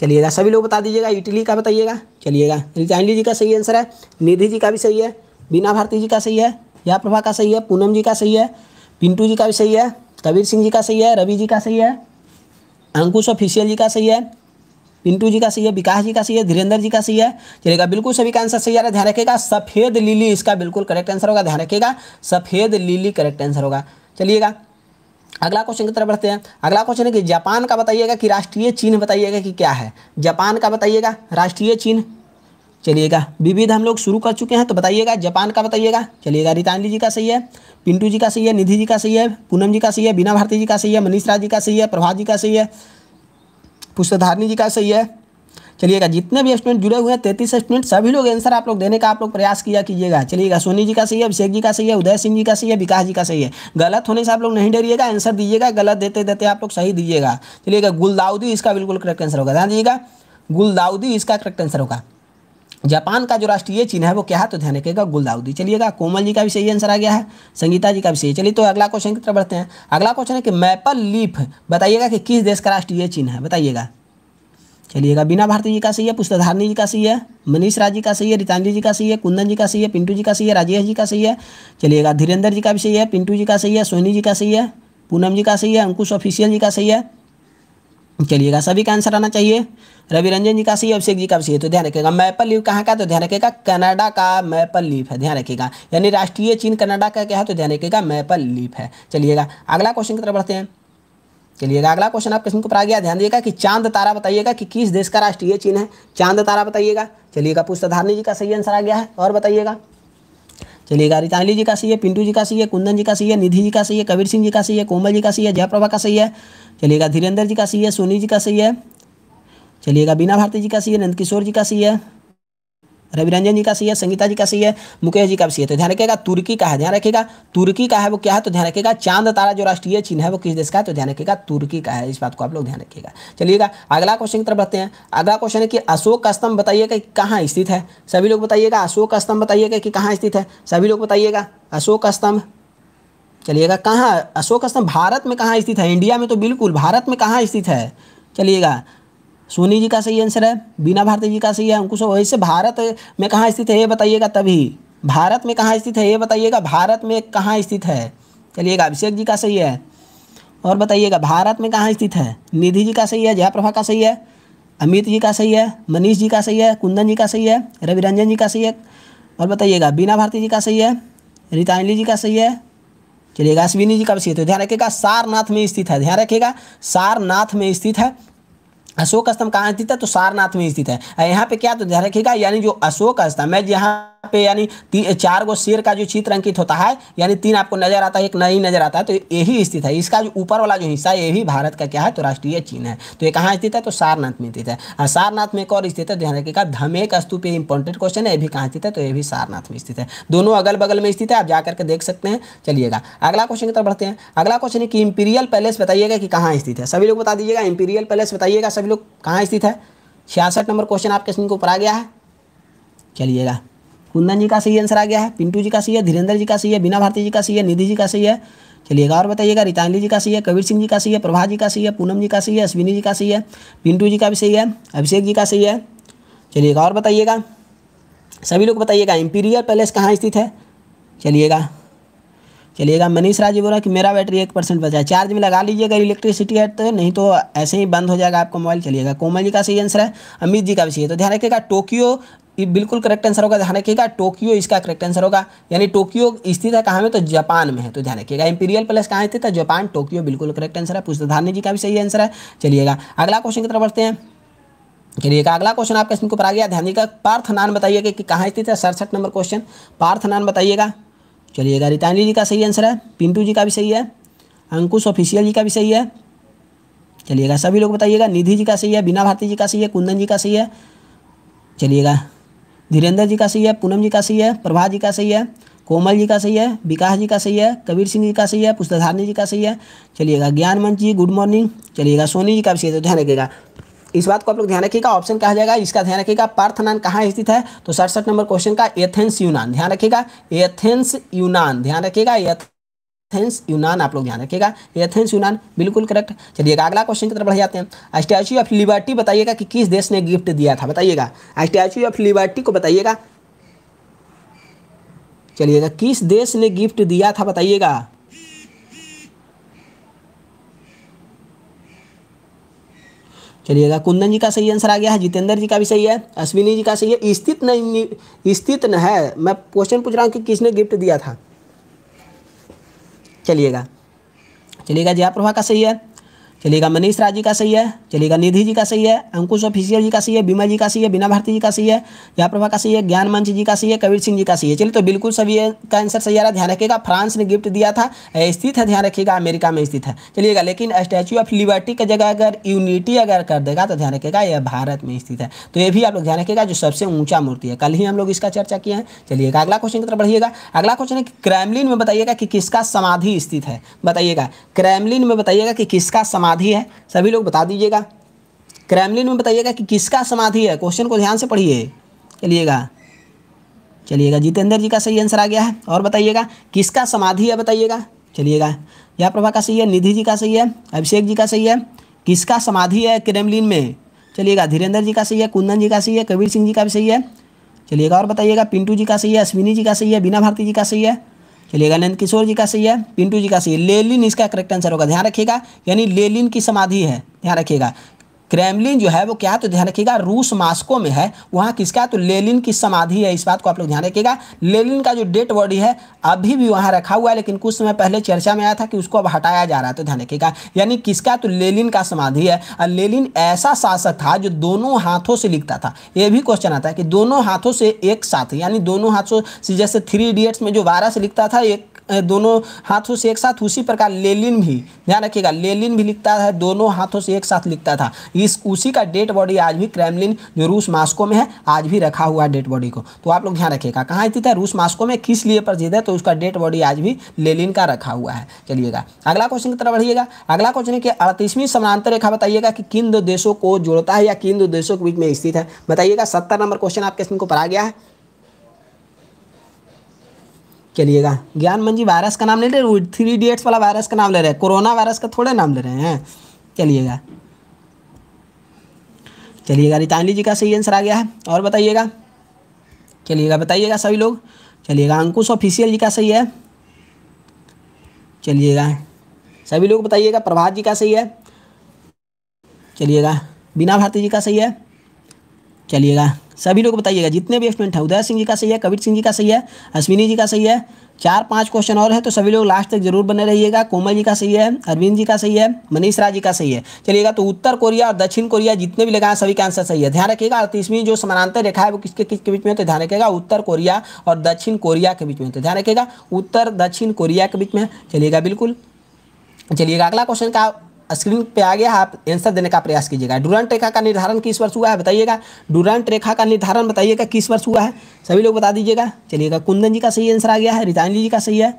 चलिएगा सभी लोग बता दीजिएगा इटली का बताइएगा चलिएगा रिजाइनली जी का सही आंसर है निधि जी का भी सही है बीना भारती जी का सही है या प्रभा का सही है पूनम जी का सही है पिंटू जी का भी सही है कबीर सिंह जी का सही है रवि जी का सही है अंकुश ऑफिशियल जी का सही है पिंटू जी का सही है विकास जी का सही है धीरेन्द्र जी का सही है चलेगा बिल्कुल सभी का आंसर सही आ रहा है ध्यान रखेगा सफ़ेद लीली इसका बिल्कुल करेक्ट आंसर होगा ध्यान रखेगा सफ़ेद लीली करेक्ट आंसर होगा चलिएगा अगला क्वेश्चन की तरफ बढ़ते हैं अगला क्वेश्चन है कि जापान का बताइएगा कि राष्ट्रीय चिन्ह बताइएगा कि क्या है जापान का बताइएगा राष्ट्रीय चिन्ह चलिएगा विविध हम लोग शुरू कर चुके हैं तो बताइएगा जापान का बताइएगा चलिएगा रीतानली जी का सही है पिंटू जी का सही है निधि जी का सही है पूनम जी का सही है बीना भारती जी का सही है मनीष राज जी का सही है प्रभात जी का सही है पुष्पधारणी जी का सही है चलिएगा जितने भी स्टूडेंट जुड़े हुए हैं तैतीस स्टूडेंट सभी लोग आंसर आप लोग देने का आप लोग प्रयास किया कीजिएगा चलिएगा सोनी जी का सही है अभिषेक जी का सही है उदय सिंह जी का सही है विकास जी का सही है गलत होने से आप लोग नहीं डरिएगा आंसर दीजिएगा गलत देते देते आप लोग सही दीजिएगा चलिएगा गुलदाउदी इसका बिल्कुल करेक्ट आंसर होगा ध्यान दीजिएगा गुलदाउदी इसका करेक्ट आंसर होगा जापान का जो राष्ट्रीय चिन्ह है वो क्या है तो ध्यान रखिएगा गुलदाउदी चलिएगा कोमल जी का भी सही आंसर आ गया है संगीता जी का भी सही चलिए तो अगला क्वेश्चन की तरफ बढ़ते हैं अगला क्वेश्चन है कि मैपल लीफ बताइएगा कि किस देश का राष्ट्रीय चिन्ह है बताइएगा चलिएगा बिना भारती जी का सही है पुष्पधारणी जी का सही है मनीष राज जी का सही है रितानी जी का सही है कुंदन जी का सही है पिंटू जी का सही है राजेश जी का सही है चलिएगा धीरेन्द्र जी का भी सही है पिंटू जी का सही है सोनी जी का सही है पूनम जी का सही है अंकुश ऑफिशियल जी का सही है चलिएगा सभी का आंसर आना चाहिए रवि रंजन जी का सही अभिषेक जी का सही है तो ध्यान रखिएगा मैपल लीव कहाँ का तो ध्यान रखेगा कनाडा का मैपल लीफ है ध्यान रखेगा यानी राष्ट्रीय चीन कनाडा का क्या है तो ध्यान रखिएगा मैपल लीफ है चलिएगा अगला क्वेश्चन की तरफ बढ़ते हैं चलिएगा अगला क्वेश्चन आप क्वेश्चन को पढ़ा गया ध्यान दिएगा कि चांद तारा बताइएगा कि किस देश का राष्ट्रीय चीन है चांद तारा बताइएगा चलिएगा पुष्पधारणी जी का सही आंसर आ गया है और बताइएगा चलिएगा रिताली जी का सही है पिंटू जी का सही है कुंदन जी का सही है निधि जी का सही है कबीर सिंह जी का सही है कोमल जी का सही है जयप्रभा का सही है चलिएगा धीरेन्द्र जी का सही है सोनी जी का सही है चलिएगा बीना भारती जी का सी है नंद किशोर जी का सी है रविरंजन जी का सी है संगीता जी का सही है मुकेश जी का भी है तो ध्यान रखिएगा तुर्की का है ध्यान रखिएगा तुर्की का है वो क्या है तो ध्यान रखिएगा चांद तारा जो राष्ट्रीय चिन्ह है वो किस देश का है तो ध्यान रखिएगा तुर्की का है इस बात को आप लोग ध्यान रखिएगा चलिएगा अगला क्वेश्चन की तरफ बढ़ते हैं अगला क्वेश्चन है कि अशोक का स्तंभ बताइएगा कि कहाँ स्थित है सभी लोग बताइएगा अशोक का स्तंभ बताइएगा कि कहाँ स्थित है सभी लोग बताइएगा अशोक का स्तंभ चलिएगा कहाँ अशोक स्तंभ भारत में कहाँ स्थित है इंडिया में तो बिल्कुल भारत में कहाँ स्थित है चलिएगा सोनी जी का सही आंसर है बीना भारती जी का सही है अंकुश वैसे भारत में कहाँ स्थित है ये बताइएगा तभी भारत में कहाँ स्थित है ये बताइएगा भारत में कहाँ स्थित है चलिएगा अभिषेक जी का सही है और बताइएगा भारत में कहाँ स्थित है निधि जी का सही है जयाप्रभा का सही है अमित जी का सही है मनीष जी का सही है कुंदन जी का सही है रवि रंजन जी का सही है और बताइएगा बीना भारती जी का सही है रीतांजलि जी का सही है चलिएगा अश्विनी जी का भी सही है तो ध्यान रखिएगा सारनाथ में स्थित है ध्यान रखिएगा सारनाथ में स्थित है अशोक स्तंभ कहाँ स्थित है तो सारनाथ में स्थित है यहाँ पे क्या तो ध्यान रखिएगा यानी जो अशोक स्तंभ है यहाँ पे यानी चार गो शेर का जो चित्र अंकित होता है यानी तीन आपको नजर आता है एक नहीं नजर आता है तो यही स्थित है इसका जो ऊपर वाला जो हिस्सा है ये भी भारत का क्या है तो राष्ट्रीय चिन्ह है तो ये कहाँ स्थित है तो सारनाथ में स्थित है सारनाथ में एक और स्थित है ध्यान रखिएगा धमेक स्तूप ये इंपॉर्टेंट क्वेश्चन है ये भी कहाँ स्थित है तो ये भी सारनाथ में स्थित है दोनों अगल बगल में स्थित है आप जा करके देख सकते हैं चलिएगा अगला क्वेश्चन की तरफ बढ़ते हैं अगला क्वेश्चन है कि इंपीरियल पैलेस बताइएगा कि कहाँ स्थित है सभी लोग बता दीजिएगा इंपीरियल पैलेस बताइएगा सभी सभी लोग कहाँ स्थित है छियासठ नंबर क्वेश्चन आपके सिंह को ऊपर आ गया है चलिएगा कुंदन जी का सही आंसर आ गया है पिंटू जी का सही है धीरेन्द्र जी का सही है बिना भारती जी का सही है निधि जी का सही है चलिएगा और बताइएगा रितांजलि जी का सही है कबीर सिंह जी का सही है प्रभा जी का सही है पूनम जी का सही है अश्विनी जी का सही है पिंटू जी का भी सही है अभिषेक जी का सही है चलिएगा और बताइएगा सभी लोग बताइएगा इम्पीरियल पैलेस कहाँ स्थित है चलिएगा चलिएगा मनीष राज बोला कि मेरा बैटरी एक परसेंट बचा है चार्ज में लगा लीजिएगा इलेक्ट्रिसिटी है तो नहीं तो ऐसे ही बंद हो जाएगा आपका मोबाइल चलिएगा कोमल जी का सही आंसर है अमित जी का भी सही है तो ध्यान रखिएगा टोक्यो ये बिल्कुल करेक्ट आंसर होगा ध्यान रखिएगा टोक्यो इसका करेक्ट आंसर होगा यानी टोक्यो स्थित है कहाँ में तो जापान में है तो ध्यान रखिएगा इंपीरियल प्लस कहाँ स्थित है जापान टोक्यो बिल्कुल करेक्ट आंसर है धानी जी का भी सही आंसर है चलिएगा अगला क्वेश्चन की तरफ बढ़ते हैं चलिए अगला क्वेश्चन आपके इसमें पर आ गया ध्यान का पार्थनान बताइएगा कि, कि कहाँ स्थित है सड़सठ नंबर क्वेश्चन पार्थनान बताइएगा चलिएगा रितानी जी का सही आंसर है पिंटू जी का भी सही है अंकुश ऑफिशियल जी का भी सही है चलिएगा सभी लोग बताइएगा निधि जी का सही है बिना भारती जी का सही है कुंदन जी का सही है चलिएगा धीरेन्द्र जी का सही है पूनम जी का सही है प्रभा जी का सही है कोमल जी का सही है विकास जी का सही है कबीर सिंह जी का सही है पुष्पधारणी जी का सही है चलिएगा ज्ञान मंच जी गुड मॉर्निंग चलिएगा सोनी जी का भी सही है ध्यान रखिएगा इस बात को आप लोग ध्यान रखिएगा ऑप्शन कहा जाएगा इसका ध्यान रखिएगा पार्थनान कहाँ स्थित है तो सड़सठ नंबर क्वेश्चन का एथेंस यूनान ध्यान रखिएगा एथेंस यूनान ध्यान रखिएगा एथेंस यूनान आप लोग ध्यान रखिएगा एथेंस यूनान बिल्कुल करेक्ट चलिएगा अगला क्वेश्चन की तरफ बढ़ जाते हैं स्टैचू ऑफ लिबर्टी बताइएगा कि किस देश ने गिफ्ट दिया था बताइएगा स्टैचू ऑफ लिबर्टी को बताइएगा चलिएगा किस देश ने गिफ्ट दिया था बताइएगा चलिएगा कुंदन जी का सही आंसर आ गया है जितेंद्र जी का भी सही है अश्विनी जी का सही है स्थित नहीं स्थित न है मैं क्वेश्चन पूछ रहा हूँ कि किसने गिफ्ट दिया था चलिएगा चलिएगा जया प्रभा का सही है चलिएगा मनीष राजी का सही है चलिएगा निधि जी का सही है अंकुश ऑफिसियर जी का सही है बीमा जी का सही है बिना भारती जी का सही है या प्रभा का सही है ज्ञान मंच जी का सही है कबीर सिंह जी का सही है चलिए तो बिल्कुल सभी का आंसर सही आ रहा ध्यान रखिएगा फ्रांस ने गिफ्ट दिया था स्थित है ध्यान रखिएगा अमेरिका में स्थित है चलिएगा लेकिन स्टैचू ऑफ लिबर्टी की जगह अगर यूनिटी अगर कर देगा तो ध्यान रखिएगा यह भारत में स्थित है तो ये भी आप लोग ध्यान रखिएगा जो सबसे ऊंचा मूर्ति है कल ही हम लोग इसका चर्चा किए हैं चलिएगा अगला क्वेश्चन की तरफ बढ़िएगा अगला क्वेश्चन है क्रेमलिन में बताइएगा कि किसका समाधि स्थित है बताइएगा क्रेमलिन में बताइएगा कि किसका समाधि समाधि है सभी लोग बता दीजिएगा क्रेमलिन में बताइएगा कि किसका समाधि है क्वेश्चन को ध्यान से पढ़िए चलिएगा चलिएगा जितेंद्र जी का सही आंसर आ गया है और बताइएगा किसका समाधि है बताइएगा चलिएगा या प्रभा का सही है निधि जी का सही है अभिषेक जी का सही है किसका समाधि है क्रेमलिन में चलिएगा धीरेन्द्र जी का सही है कुंदन जी का सही है कबीर सिंह जी का भी सही है चलिएगा और बताइएगा पिंटू जी का सही है अश्विनी जी का सही है बीना भारती जी का सही है चलिएगा नंद किशोर जी का सही है पिंटू जी का सही है लेलिन इसका करेक्ट आंसर होगा ध्यान रखिएगा यानी लेलिन की समाधि है ध्यान रखिएगा क्रेमलिन जो है वो क्या तो ध्यान रखिएगा रूस मास्को में है वहाँ किसका तो लेलिन की समाधि है इस बात को आप लोग ध्यान रखिएगा लेलिन का जो डेट बॉडी है अभी भी वहाँ रखा हुआ है लेकिन कुछ समय पहले चर्चा में आया था कि उसको अब हटाया जा रहा है तो ध्यान रखिएगा यानी किसका तो लेलिन का समाधि है और लेलिन ऐसा शासक था जो दोनों हाथों से लिखता था ये भी क्वेश्चन आता है कि दोनों हाथों से एक साथ यानी दोनों हाथों से जैसे थ्री इडियट्स में जो बारह से लिखता था एक दोनों हाथों से एक साथ उसी प्रकार लेलिन भी ध्यान रखिएगा लेलिन भी लिखता है दोनों हाथों से एक साथ लिखता था इस उसी का डेट बॉडी आज भी क्रेमलिन जो रूस मास्को में है आज भी रखा हुआ है डेट बॉडी को तो आप लोग ध्यान रखिएगा कहाँ स्थित है रूस मास्को में किस लिए प्रसिद्ध है तो उसका डेट बॉडी आज भी लेलिन का रखा हुआ है चलिएगा अगला क्वेश्चन की तरफ बढ़िएगा अगला क्वेश्चन है कि अड़तीसवीं समानांतर रेखा बताइएगा कि किन दो देशों को जोड़ता है या किन दो देशों के बीच में स्थित है बताइएगा सत्तर नंबर क्वेश्चन आपके इसमें को पढ़ा गया है चलिएगा ज्ञान मंजी वायरस का नाम ले रहे थ्री इडियट्स वाला वायरस का नाम ले रहे हैं कोरोना वायरस का थोड़े नाम ले रहे हैं चलिएगा चलिएगा रितांजलि जी का सही आंसर आ गया है और बताइएगा चलिएगा बताइएगा सभी लोग चलिएगा अंकुश ऑफिशियल जी का सही है चलिएगा सभी लोग बताइएगा प्रभात जी का सही है चलिएगा बीना भारती जी का सही है चलिएगा सभी लोग बताइएगा जितने भी स्टूडेंट हैं उदय सिंह जी का सही है कबीर सिंह जी का सही है अश्विनी जी का सही है चार पांच क्वेश्चन और है तो सभी लोग लास्ट तक जरूर बने रहिएगा कोमल जी का सही है अरविंद जी का सही है मनीष राज जी का सही है चलिएगा तो उत्तर कोरिया और दक्षिण कोरिया जितने भी लगाए सभी का आंसर सही है ध्यान रखिएगा अड़तीसवीं जो समानांतर रेखा है वो किसके किसके बीच में तो ध्यान रखिएगा उत्तर कोरिया और दक्षिण कोरिया के बीच में तो ध्यान रखिएगा उत्तर दक्षिण कोरिया के बीच में चलिएगा बिल्कुल चलिएगा अगला क्वेश्चन का स्क्रीन पे आ गया आप आंसर देने का प्रयास कीजिएगा डूरंट रेखा का निर्धारण किस वर्ष हुआ है बताइएगा डूरंट रेखा का निर्धारण बताइएगा किस वर्ष हुआ है सभी लोग बता दीजिएगा चलिएगा कुंदन जी का सही आंसर आ गया है रितानी जी का सही है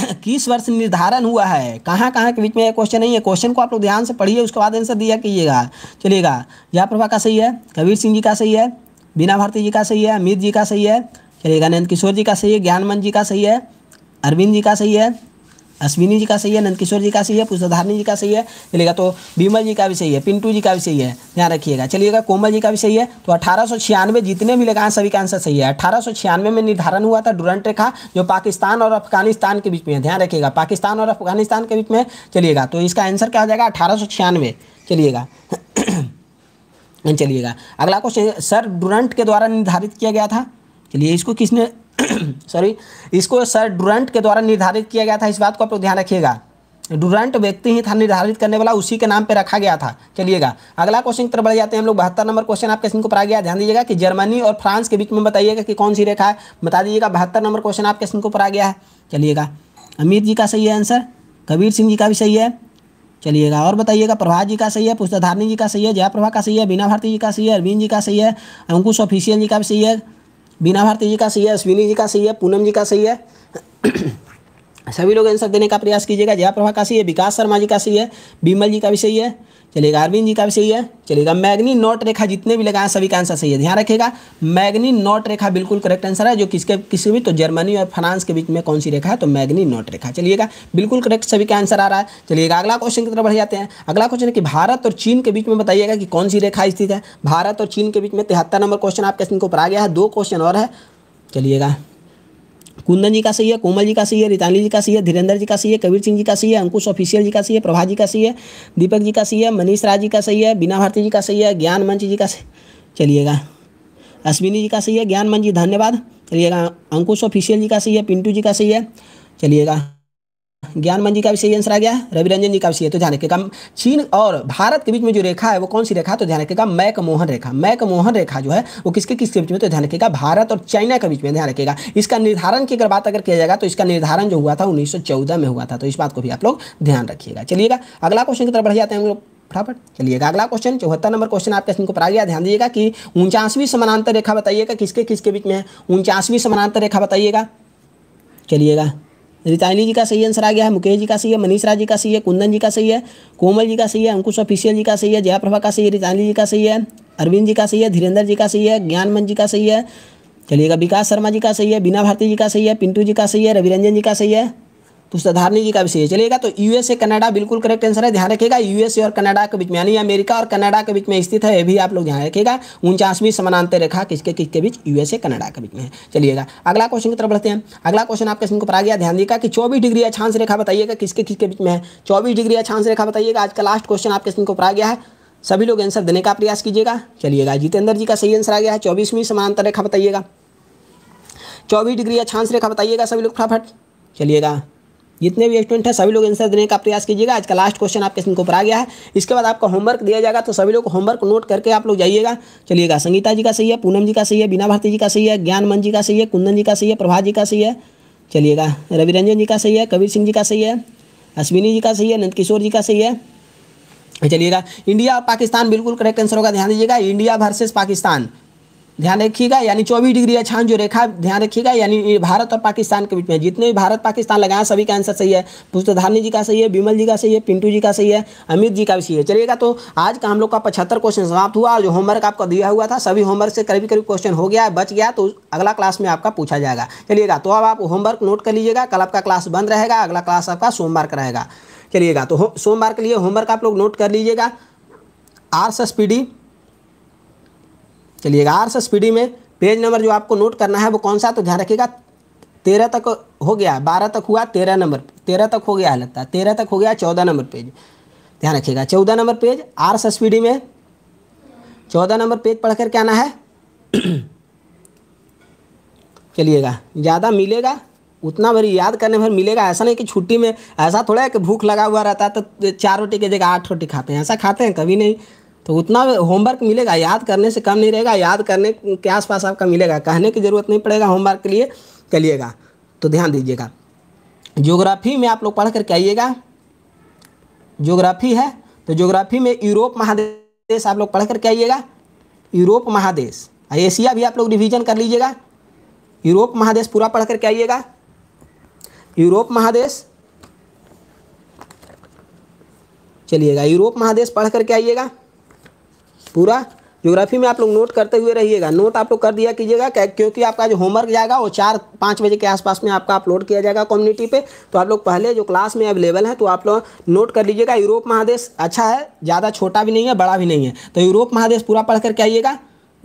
किस वर्ष निर्धारण हुआ है कहाँ कहाँ के बीच में यह क्वेश्चन नहीं है क्वेश्चन को आप लोग ध्यान से पढ़िए उसके बाद आंसर दिया कीजिएगा चलिएगा जयाप्रभा का सही है कबीर सिंह जी का सही है बीना भारती जी का सही है अमित जी का सही है चलिएगा नंद किशोर जी का सही है ज्ञानमन जी का सही है अरविंद जी का सही है अश्विनी जी का सही है नंदकिशोर जी का सही है पुष्पधारणी जी का सही है चलेगा तो बीमल जी का भी सही है पिंटू जी का भी सही है ध्यान रखिएगा चलिएगा कोमल जी का भी सही है तो अठारह जितने भी लगाए सभी का आंसर सही है अठारह में निर्धारण हुआ था डुरंट रेखा जो पाकिस्तान और अफगानिस्तान के बीच में ध्यान रखिएगा पाकिस्तान और अफगानिस्तान के बीच में चलिएगा तो इसका आंसर क्या हो जाएगा अठारह चलिएगा चलिएगा अगला क्वेश्चन सर डुरंट के द्वारा निर्धारित किया गया था चलिए इसको किसने सॉरी इसको सर डुरंट के द्वारा निर्धारित किया गया था इस बात को आप लोग ध्यान रखिएगा डुरंट व्यक्ति ही था निर्धारित करने वाला उसी के नाम पर रखा गया था चलिएगा अगला क्वेश्चन तरफ बढ़ जाते हैं हम लोग बहत्तर नंबर क्वेश्चन आपके सिंह को पढ़ा गया ध्यान दीजिएगा कि जर्मनी और फ्रांस के बीच में बताइएगा कि कौन सी रेखा है बता दीजिएगा बहत्तर नंबर क्वेश्चन आपके सिंह को पढ़ा गया है चलिएगा अमित जी का सही है आंसर कबीर सिंह जी का भी सही है चलिएगा और बताइएगा प्रभात जी का सही है पुष्पधारणी जी का सही है जयाप्रभा का सही है बीना भारती जी का सही है अरविंद जी का सही है अंकुश ऑफिशियल जी का भी सही है बीना भारती जी का सही है अश्विनी जी का सही है पूनम जी का सही है सभी लोग आंसर देने का प्रयास कीजिएगा जया प्रभा का सही है विकास शर्मा जी का सही है बिमल जी का भी सही है चलिएगा अरविंद जी का भी सही है चलिएगा मैग्नी नॉट रेखा जितने भी लगाए सभी का आंसर सही है ध्यान रखिएगा मैग्नी नॉट रेखा बिल्कुल करेक्ट आंसर है जो किसके किसी भी तो जर्मनी और फ्रांस के बीच में कौन सी रेखा है तो मैग्नी नॉट रेखा चलिएगा बिल्कुल करेक्ट सभी का आंसर आ रहा है चलिएगा अगला क्वेश्चन की तरफ बढ़ जाते हैं अगला क्वेश्चन है कि भारत और चीन के बीच में बताइएगा कि कौन सी रेखा स्थित है भारत और चीन के बीच में तिहत्तर नंबर क्वेश्चन आपके स्क्रीन के ऊपर आ गया है दो क्वेश्चन और है चलिएगा कुंदन जी का सही है कोमल जी का सही है रितानी जी का सही है धीरेन्द्र जी का सही है कबीर सिंह जी का सही है अंकुश ऑफिशियल जी का सही है प्रभा जी का सही है दीपक जी का सही है मनीष राज जी का सही है बिना भारती जी का सही है ज्ञान मंच जी का चलिएगा अश्विनी जी का सही है ज्ञान मंच जी धन्यवाद चलिएगा अंकुश ऑफिशियल जी का सही है पिंटू जी का सही है चलिएगा ज्ञानमन जी का भी सही आंसर आ गया रवि रंजन जी का भी सही है तो ध्यान रखिएगा चीन और भारत के बीच में जो रेखा है वो कौन सी रेखा तो ध्यान रखिएगा मोहन रेखा मैक मोहन रेखा जो है वो किसके किसके बीच में तो ध्यान रखिएगा भारत और चाइना के बीच में ध्यान रखिएगा इसका निर्धारण की अगर बात अगर किया जाएगा तो इसका निर्धारण जो हुआ था उन्नीस में हुआ था तो इस बात को भी आप लोग ध्यान रखिएगा चलिएगा अगला क्वेश्चन की तरफ बढ़ जाते हैं हम लोग फटाफट चलिएगा अगला क्वेश्चन चौहत्तर नंबर क्वेश्चन आपके क्वेश्चन पढ़ा गया ध्यान दीजिएगा कि उनचासवीं समानांतर रेखा बताइएगा किसके किसके बीच में है उनचासवीं समानांतर रेखा बताइएगा चलिएगा रिताली जी का सही आंसर आ गया है मुकेश जी का सही है मनीष राज जी का सही है कुंदन जी का सही है कोमल जी का सही है अंकुश ऑफिशियल जी का सही है जयाप्रभा का सही है रितानी जी का सही है अरविंद जी का सही है धीरेन्द्र जी का सही है ज्ञानमन जी का सही है चलिएगा विकास शर्मा जी का सही है बीना भारती जी का सही है पिंटू जी का सही है रविरंजन जी का सही है तो सुधारनी जी का विषय चलेगा तो यूएसए कनाडा बिल्कुल करेक्ट आंसर है ध्यान रखिएगा यूएसए और कनाडा के बीच में यानी अमेरिका और कनाडा के बीच में स्थित है ये भी आप लोग ध्यान रखिएगा उनचासवीं समानांतर रेखा किसके किसके बीच यूएसए कनाडा के बीच में है चलिएगा अगला क्वेश्चन की तरफ बढ़ते हैं अगला क्वेश्चन आपके सिंह को पढ़ा गया ध्यान देगा कि चौबीस डिग्री अक्षांश रेखा बताइएगा किसके किसके बीच में है चौबीस डिग्री अक्षांश रेखा बताइएगा आज का लास्ट क्वेश्चन आपके सिंह को पढ़ा गया है सभी लोग आंसर देने का प्रयास कीजिएगा चलिएगा जितेंद्र जी का सही आंसर आ गया है चौबीसवीं समानांतर रेखा बताइएगा चौबीस डिग्री अक्षांश रेखा बताइएगा सभी लोग फटाफट चलिएगा जितने भी स्टूडेंट हैं सभी लोग आंसर देने का प्रयास कीजिएगा आज का लास्ट क्वेश्चन आपके सिंह पर आ गया है इसके बाद आपका होमवर्क दिया जाएगा तो सभी लोग होमवर्क नोट करके आप लोग जाइएगा चलिएगा संगीता जी का सही है पूनम जी का सही है बीना भारती जी का सही है ज्ञानमन जी का सही है कुंदन जी का सही है प्रभा जी का सही है चलिएगा रविरंजन जी का सही है कबीर सिंह जी का सही है अश्विनी जी का सही है नंदकिशोर जी का सही है चलिएगा इंडिया और पाकिस्तान बिल्कुल करेक्ट आंसर होगा ध्यान दीजिएगा इंडिया वर्सेस पाकिस्तान ध्यान रखिएगा यानी चौबीस डिग्री अच्छा जो रेखा ध्यान रखिएगा यानी भारत और पाकिस्तान के बीच में जितने भी भारत पाकिस्तान लगाए सभी का आंसर सही है पुष्पधारणी जी का सही है बिमल जी का सही है पिंटू जी का सही है अमित जी का भी सही है चलिएगा तो आज का हम लोग का पचहत्तर क्वेश्चन समाप्त हुआ और जो होमवर्क आपका दिया हुआ था सभी होमवर्क से करीब करीब क्वेश्चन हो गया बच गया तो अगला क्लास में आपका पूछा जाएगा चलिएगा तो अब आप होमवर्क नोट कर लीजिएगा कल आपका क्लास बंद रहेगा अगला क्लास आपका सोमवार का रहेगा चलिएगा तो सोमवार के लिए होमवर्क आप लोग नोट कर लीजिएगा आर एस पी डी चलिए आर्स स्पीडी में पेज नंबर जो आपको नोट करना है वो कौन सा तो ध्यान रखिएगा तेरह तक हो गया बारह तक हुआ तेरह नंबर तेरह तक हो गया लगता है तेरह तक हो गया चौदह नंबर पेज ध्यान रखिएगा चौदह नंबर पेज आर्स स्पीडी में चौदह नंबर पेज पढ़ करके आना है चलिएगा ज़्यादा मिलेगा उतना भरी याद करने भर मिलेगा ऐसा नहीं कि छुट्टी में ऐसा थोड़ा है कि भूख लगा हुआ रहता है तो चार रोटी की जगह आठ रोटी खाते हैं ऐसा खाते हैं कभी नहीं तो उतना होमवर्क मिलेगा याद करने से कम नहीं रहेगा याद करने के आसपास आपका मिलेगा कहने की ज़रूरत नहीं पड़ेगा होमवर्क के लिए करिएगा तो ध्यान दीजिएगा ज्योग्राफी में आप लोग पढ़ करके आइएगा ज्योग्राफी है तो ज्योग्राफी में यूरोप महादेश आप लोग पढ़ करके आइएगा यूरोप महादेश एशिया भी आप लोग रिविजन कर लीजिएगा यूरोप महादेश पूरा पढ़ करके आइएगा यूरोप महादेश चलिएगा यूरोप महादेश पढ़ करके आइएगा पूरा ज्योग्राफी में आप लोग नोट करते हुए रहिएगा नोट आप लोग कर दिया कीजिएगा क्योंकि आपका जो होमवर्क जाएगा वो चार पाँच बजे के आसपास में आपका अपलोड किया जाएगा कम्युनिटी पे तो आप लोग पहले जो क्लास में अवेलेबल है तो आप लोग नोट कर लीजिएगा यूरोप महादेश अच्छा है ज़्यादा छोटा भी नहीं है बड़ा भी नहीं है तो यूरोप महादेश पूरा पढ़ करके आइएगा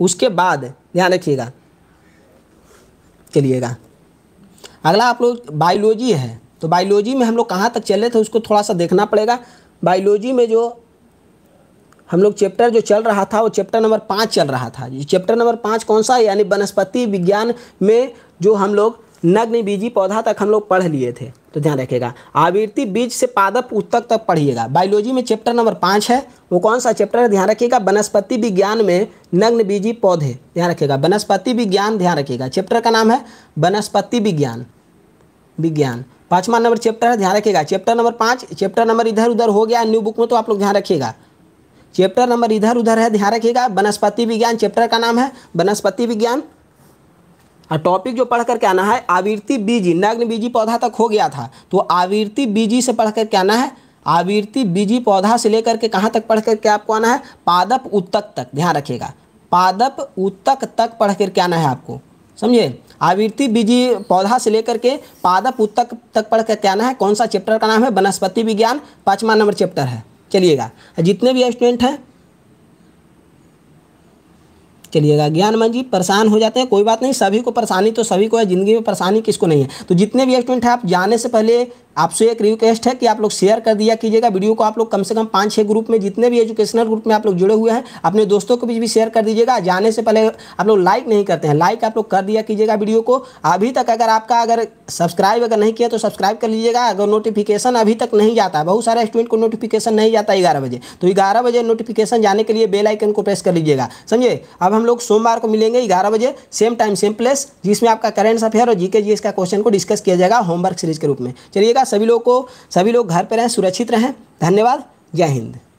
उसके बाद ध्यान रखिएगा चलिएगा अगला आप लोग बायोलॉजी है तो बायोलॉजी में हम लोग कहाँ तक चले थे उसको थोड़ा सा देखना पड़ेगा बायोलॉजी में जो हम लोग चैप्टर जो चल रहा था वो चैप्टर नंबर पाँच चल रहा था चैप्टर नंबर पाँच कौन सा है यानी वनस्पति विज्ञान में जो हम लोग नग्न बीजी पौधा तक हम लोग पढ़ लिए थे तो ध्यान रखेगा आवृत्ति बीज से पादप उत्तक तक पढ़िएगा बायोलॉजी में चैप्टर नंबर पाँच है वो कौन सा चैप्टर है ध्यान रखिएगा वनस्पति विज्ञान में नग्न बीजी पौधे ध्यान रखिएगा वनस्पति विज्ञान ध्यान रखिएगा चैप्टर का नाम है वनस्पति विज्ञान विज्ञान पाँचवा नंबर चैप्टर है ध्यान रखिएगा चैप्टर नंबर पाँच चैप्टर नंबर इधर उधर हो गया न्यू बुक में तो आप लोग ध्यान रखिएगा चैप्टर नंबर इधर उधर है ध्यान रखिएगा वनस्पति विज्ञान चैप्टर का नाम है वनस्पति विज्ञान और टॉपिक जो पढ़ करके आना है आवृत्ति बीजी नग्न बीजी पौधा तक हो गया था तो आवृत्ति बीजी से पढ़ करके आना है आवृत्ति बीजी पौधा से लेकर के कहाँ तक पढ़ करके आपको आना है पादप उत्तक तक ध्यान रखिएगा पादप उत्तक तक पढ़ करके आना है आपको समझे आवृत्ति बीजी पौधा से लेकर के पादप उत्तक तक पढ़ करके आना है कौन सा चैप्टर का नाम है वनस्पति विज्ञान पाँचवा नंबर चैप्टर है चलिएगा जितने भी स्टूडेंट हैं चलिएगा मन जी परेशान हो जाते हैं कोई बात नहीं सभी को परेशानी तो सभी को है ज़िंदगी में परेशानी किसको नहीं है तो जितने भी स्टूडेंट हैं आप जाने से पहले आपसे एक रिक्वेस्ट है कि आप लोग शेयर कर दिया कीजिएगा वीडियो को आप लोग कम से कम पाँच छः ग्रुप में जितने भी एजुकेशनल ग्रुप में आप लोग जुड़े हुए हैं अपने दोस्तों को बीच भी शेयर कर दीजिएगा जाने से पहले आप लोग लाइक नहीं करते हैं लाइक आप लोग कर दिया कीजिएगा वीडियो को अभी तक अगर आपका अगर सब्सक्राइब अगर नहीं किया तो सब्सक्राइब कर लीजिएगा अगर नोटिफिकेशन अभी तक नहीं जाता है बहुत सारे स्टूडेंट को नोटिफिकेशन नहीं जाता ग्यारह बजे तो ग्यारह बजे नोटिफिकेशन जाने के लिए बेल आइकन को प्रेस कर लीजिएगा समझे अब हम लोग सोमवार को मिलेंगे ग्यारह बजे सेम टाइम सेम प्लेस जिसमें आपका करेंट अफेयर और जीके जी का क्वेश्चन को डिस्कस किया जाएगा होमवर्क सीरीज के रूप में चलिएगा रहेगा सभी लोग को सभी लोग घर पर रहें सुरक्षित रहें धन्यवाद जय हिंद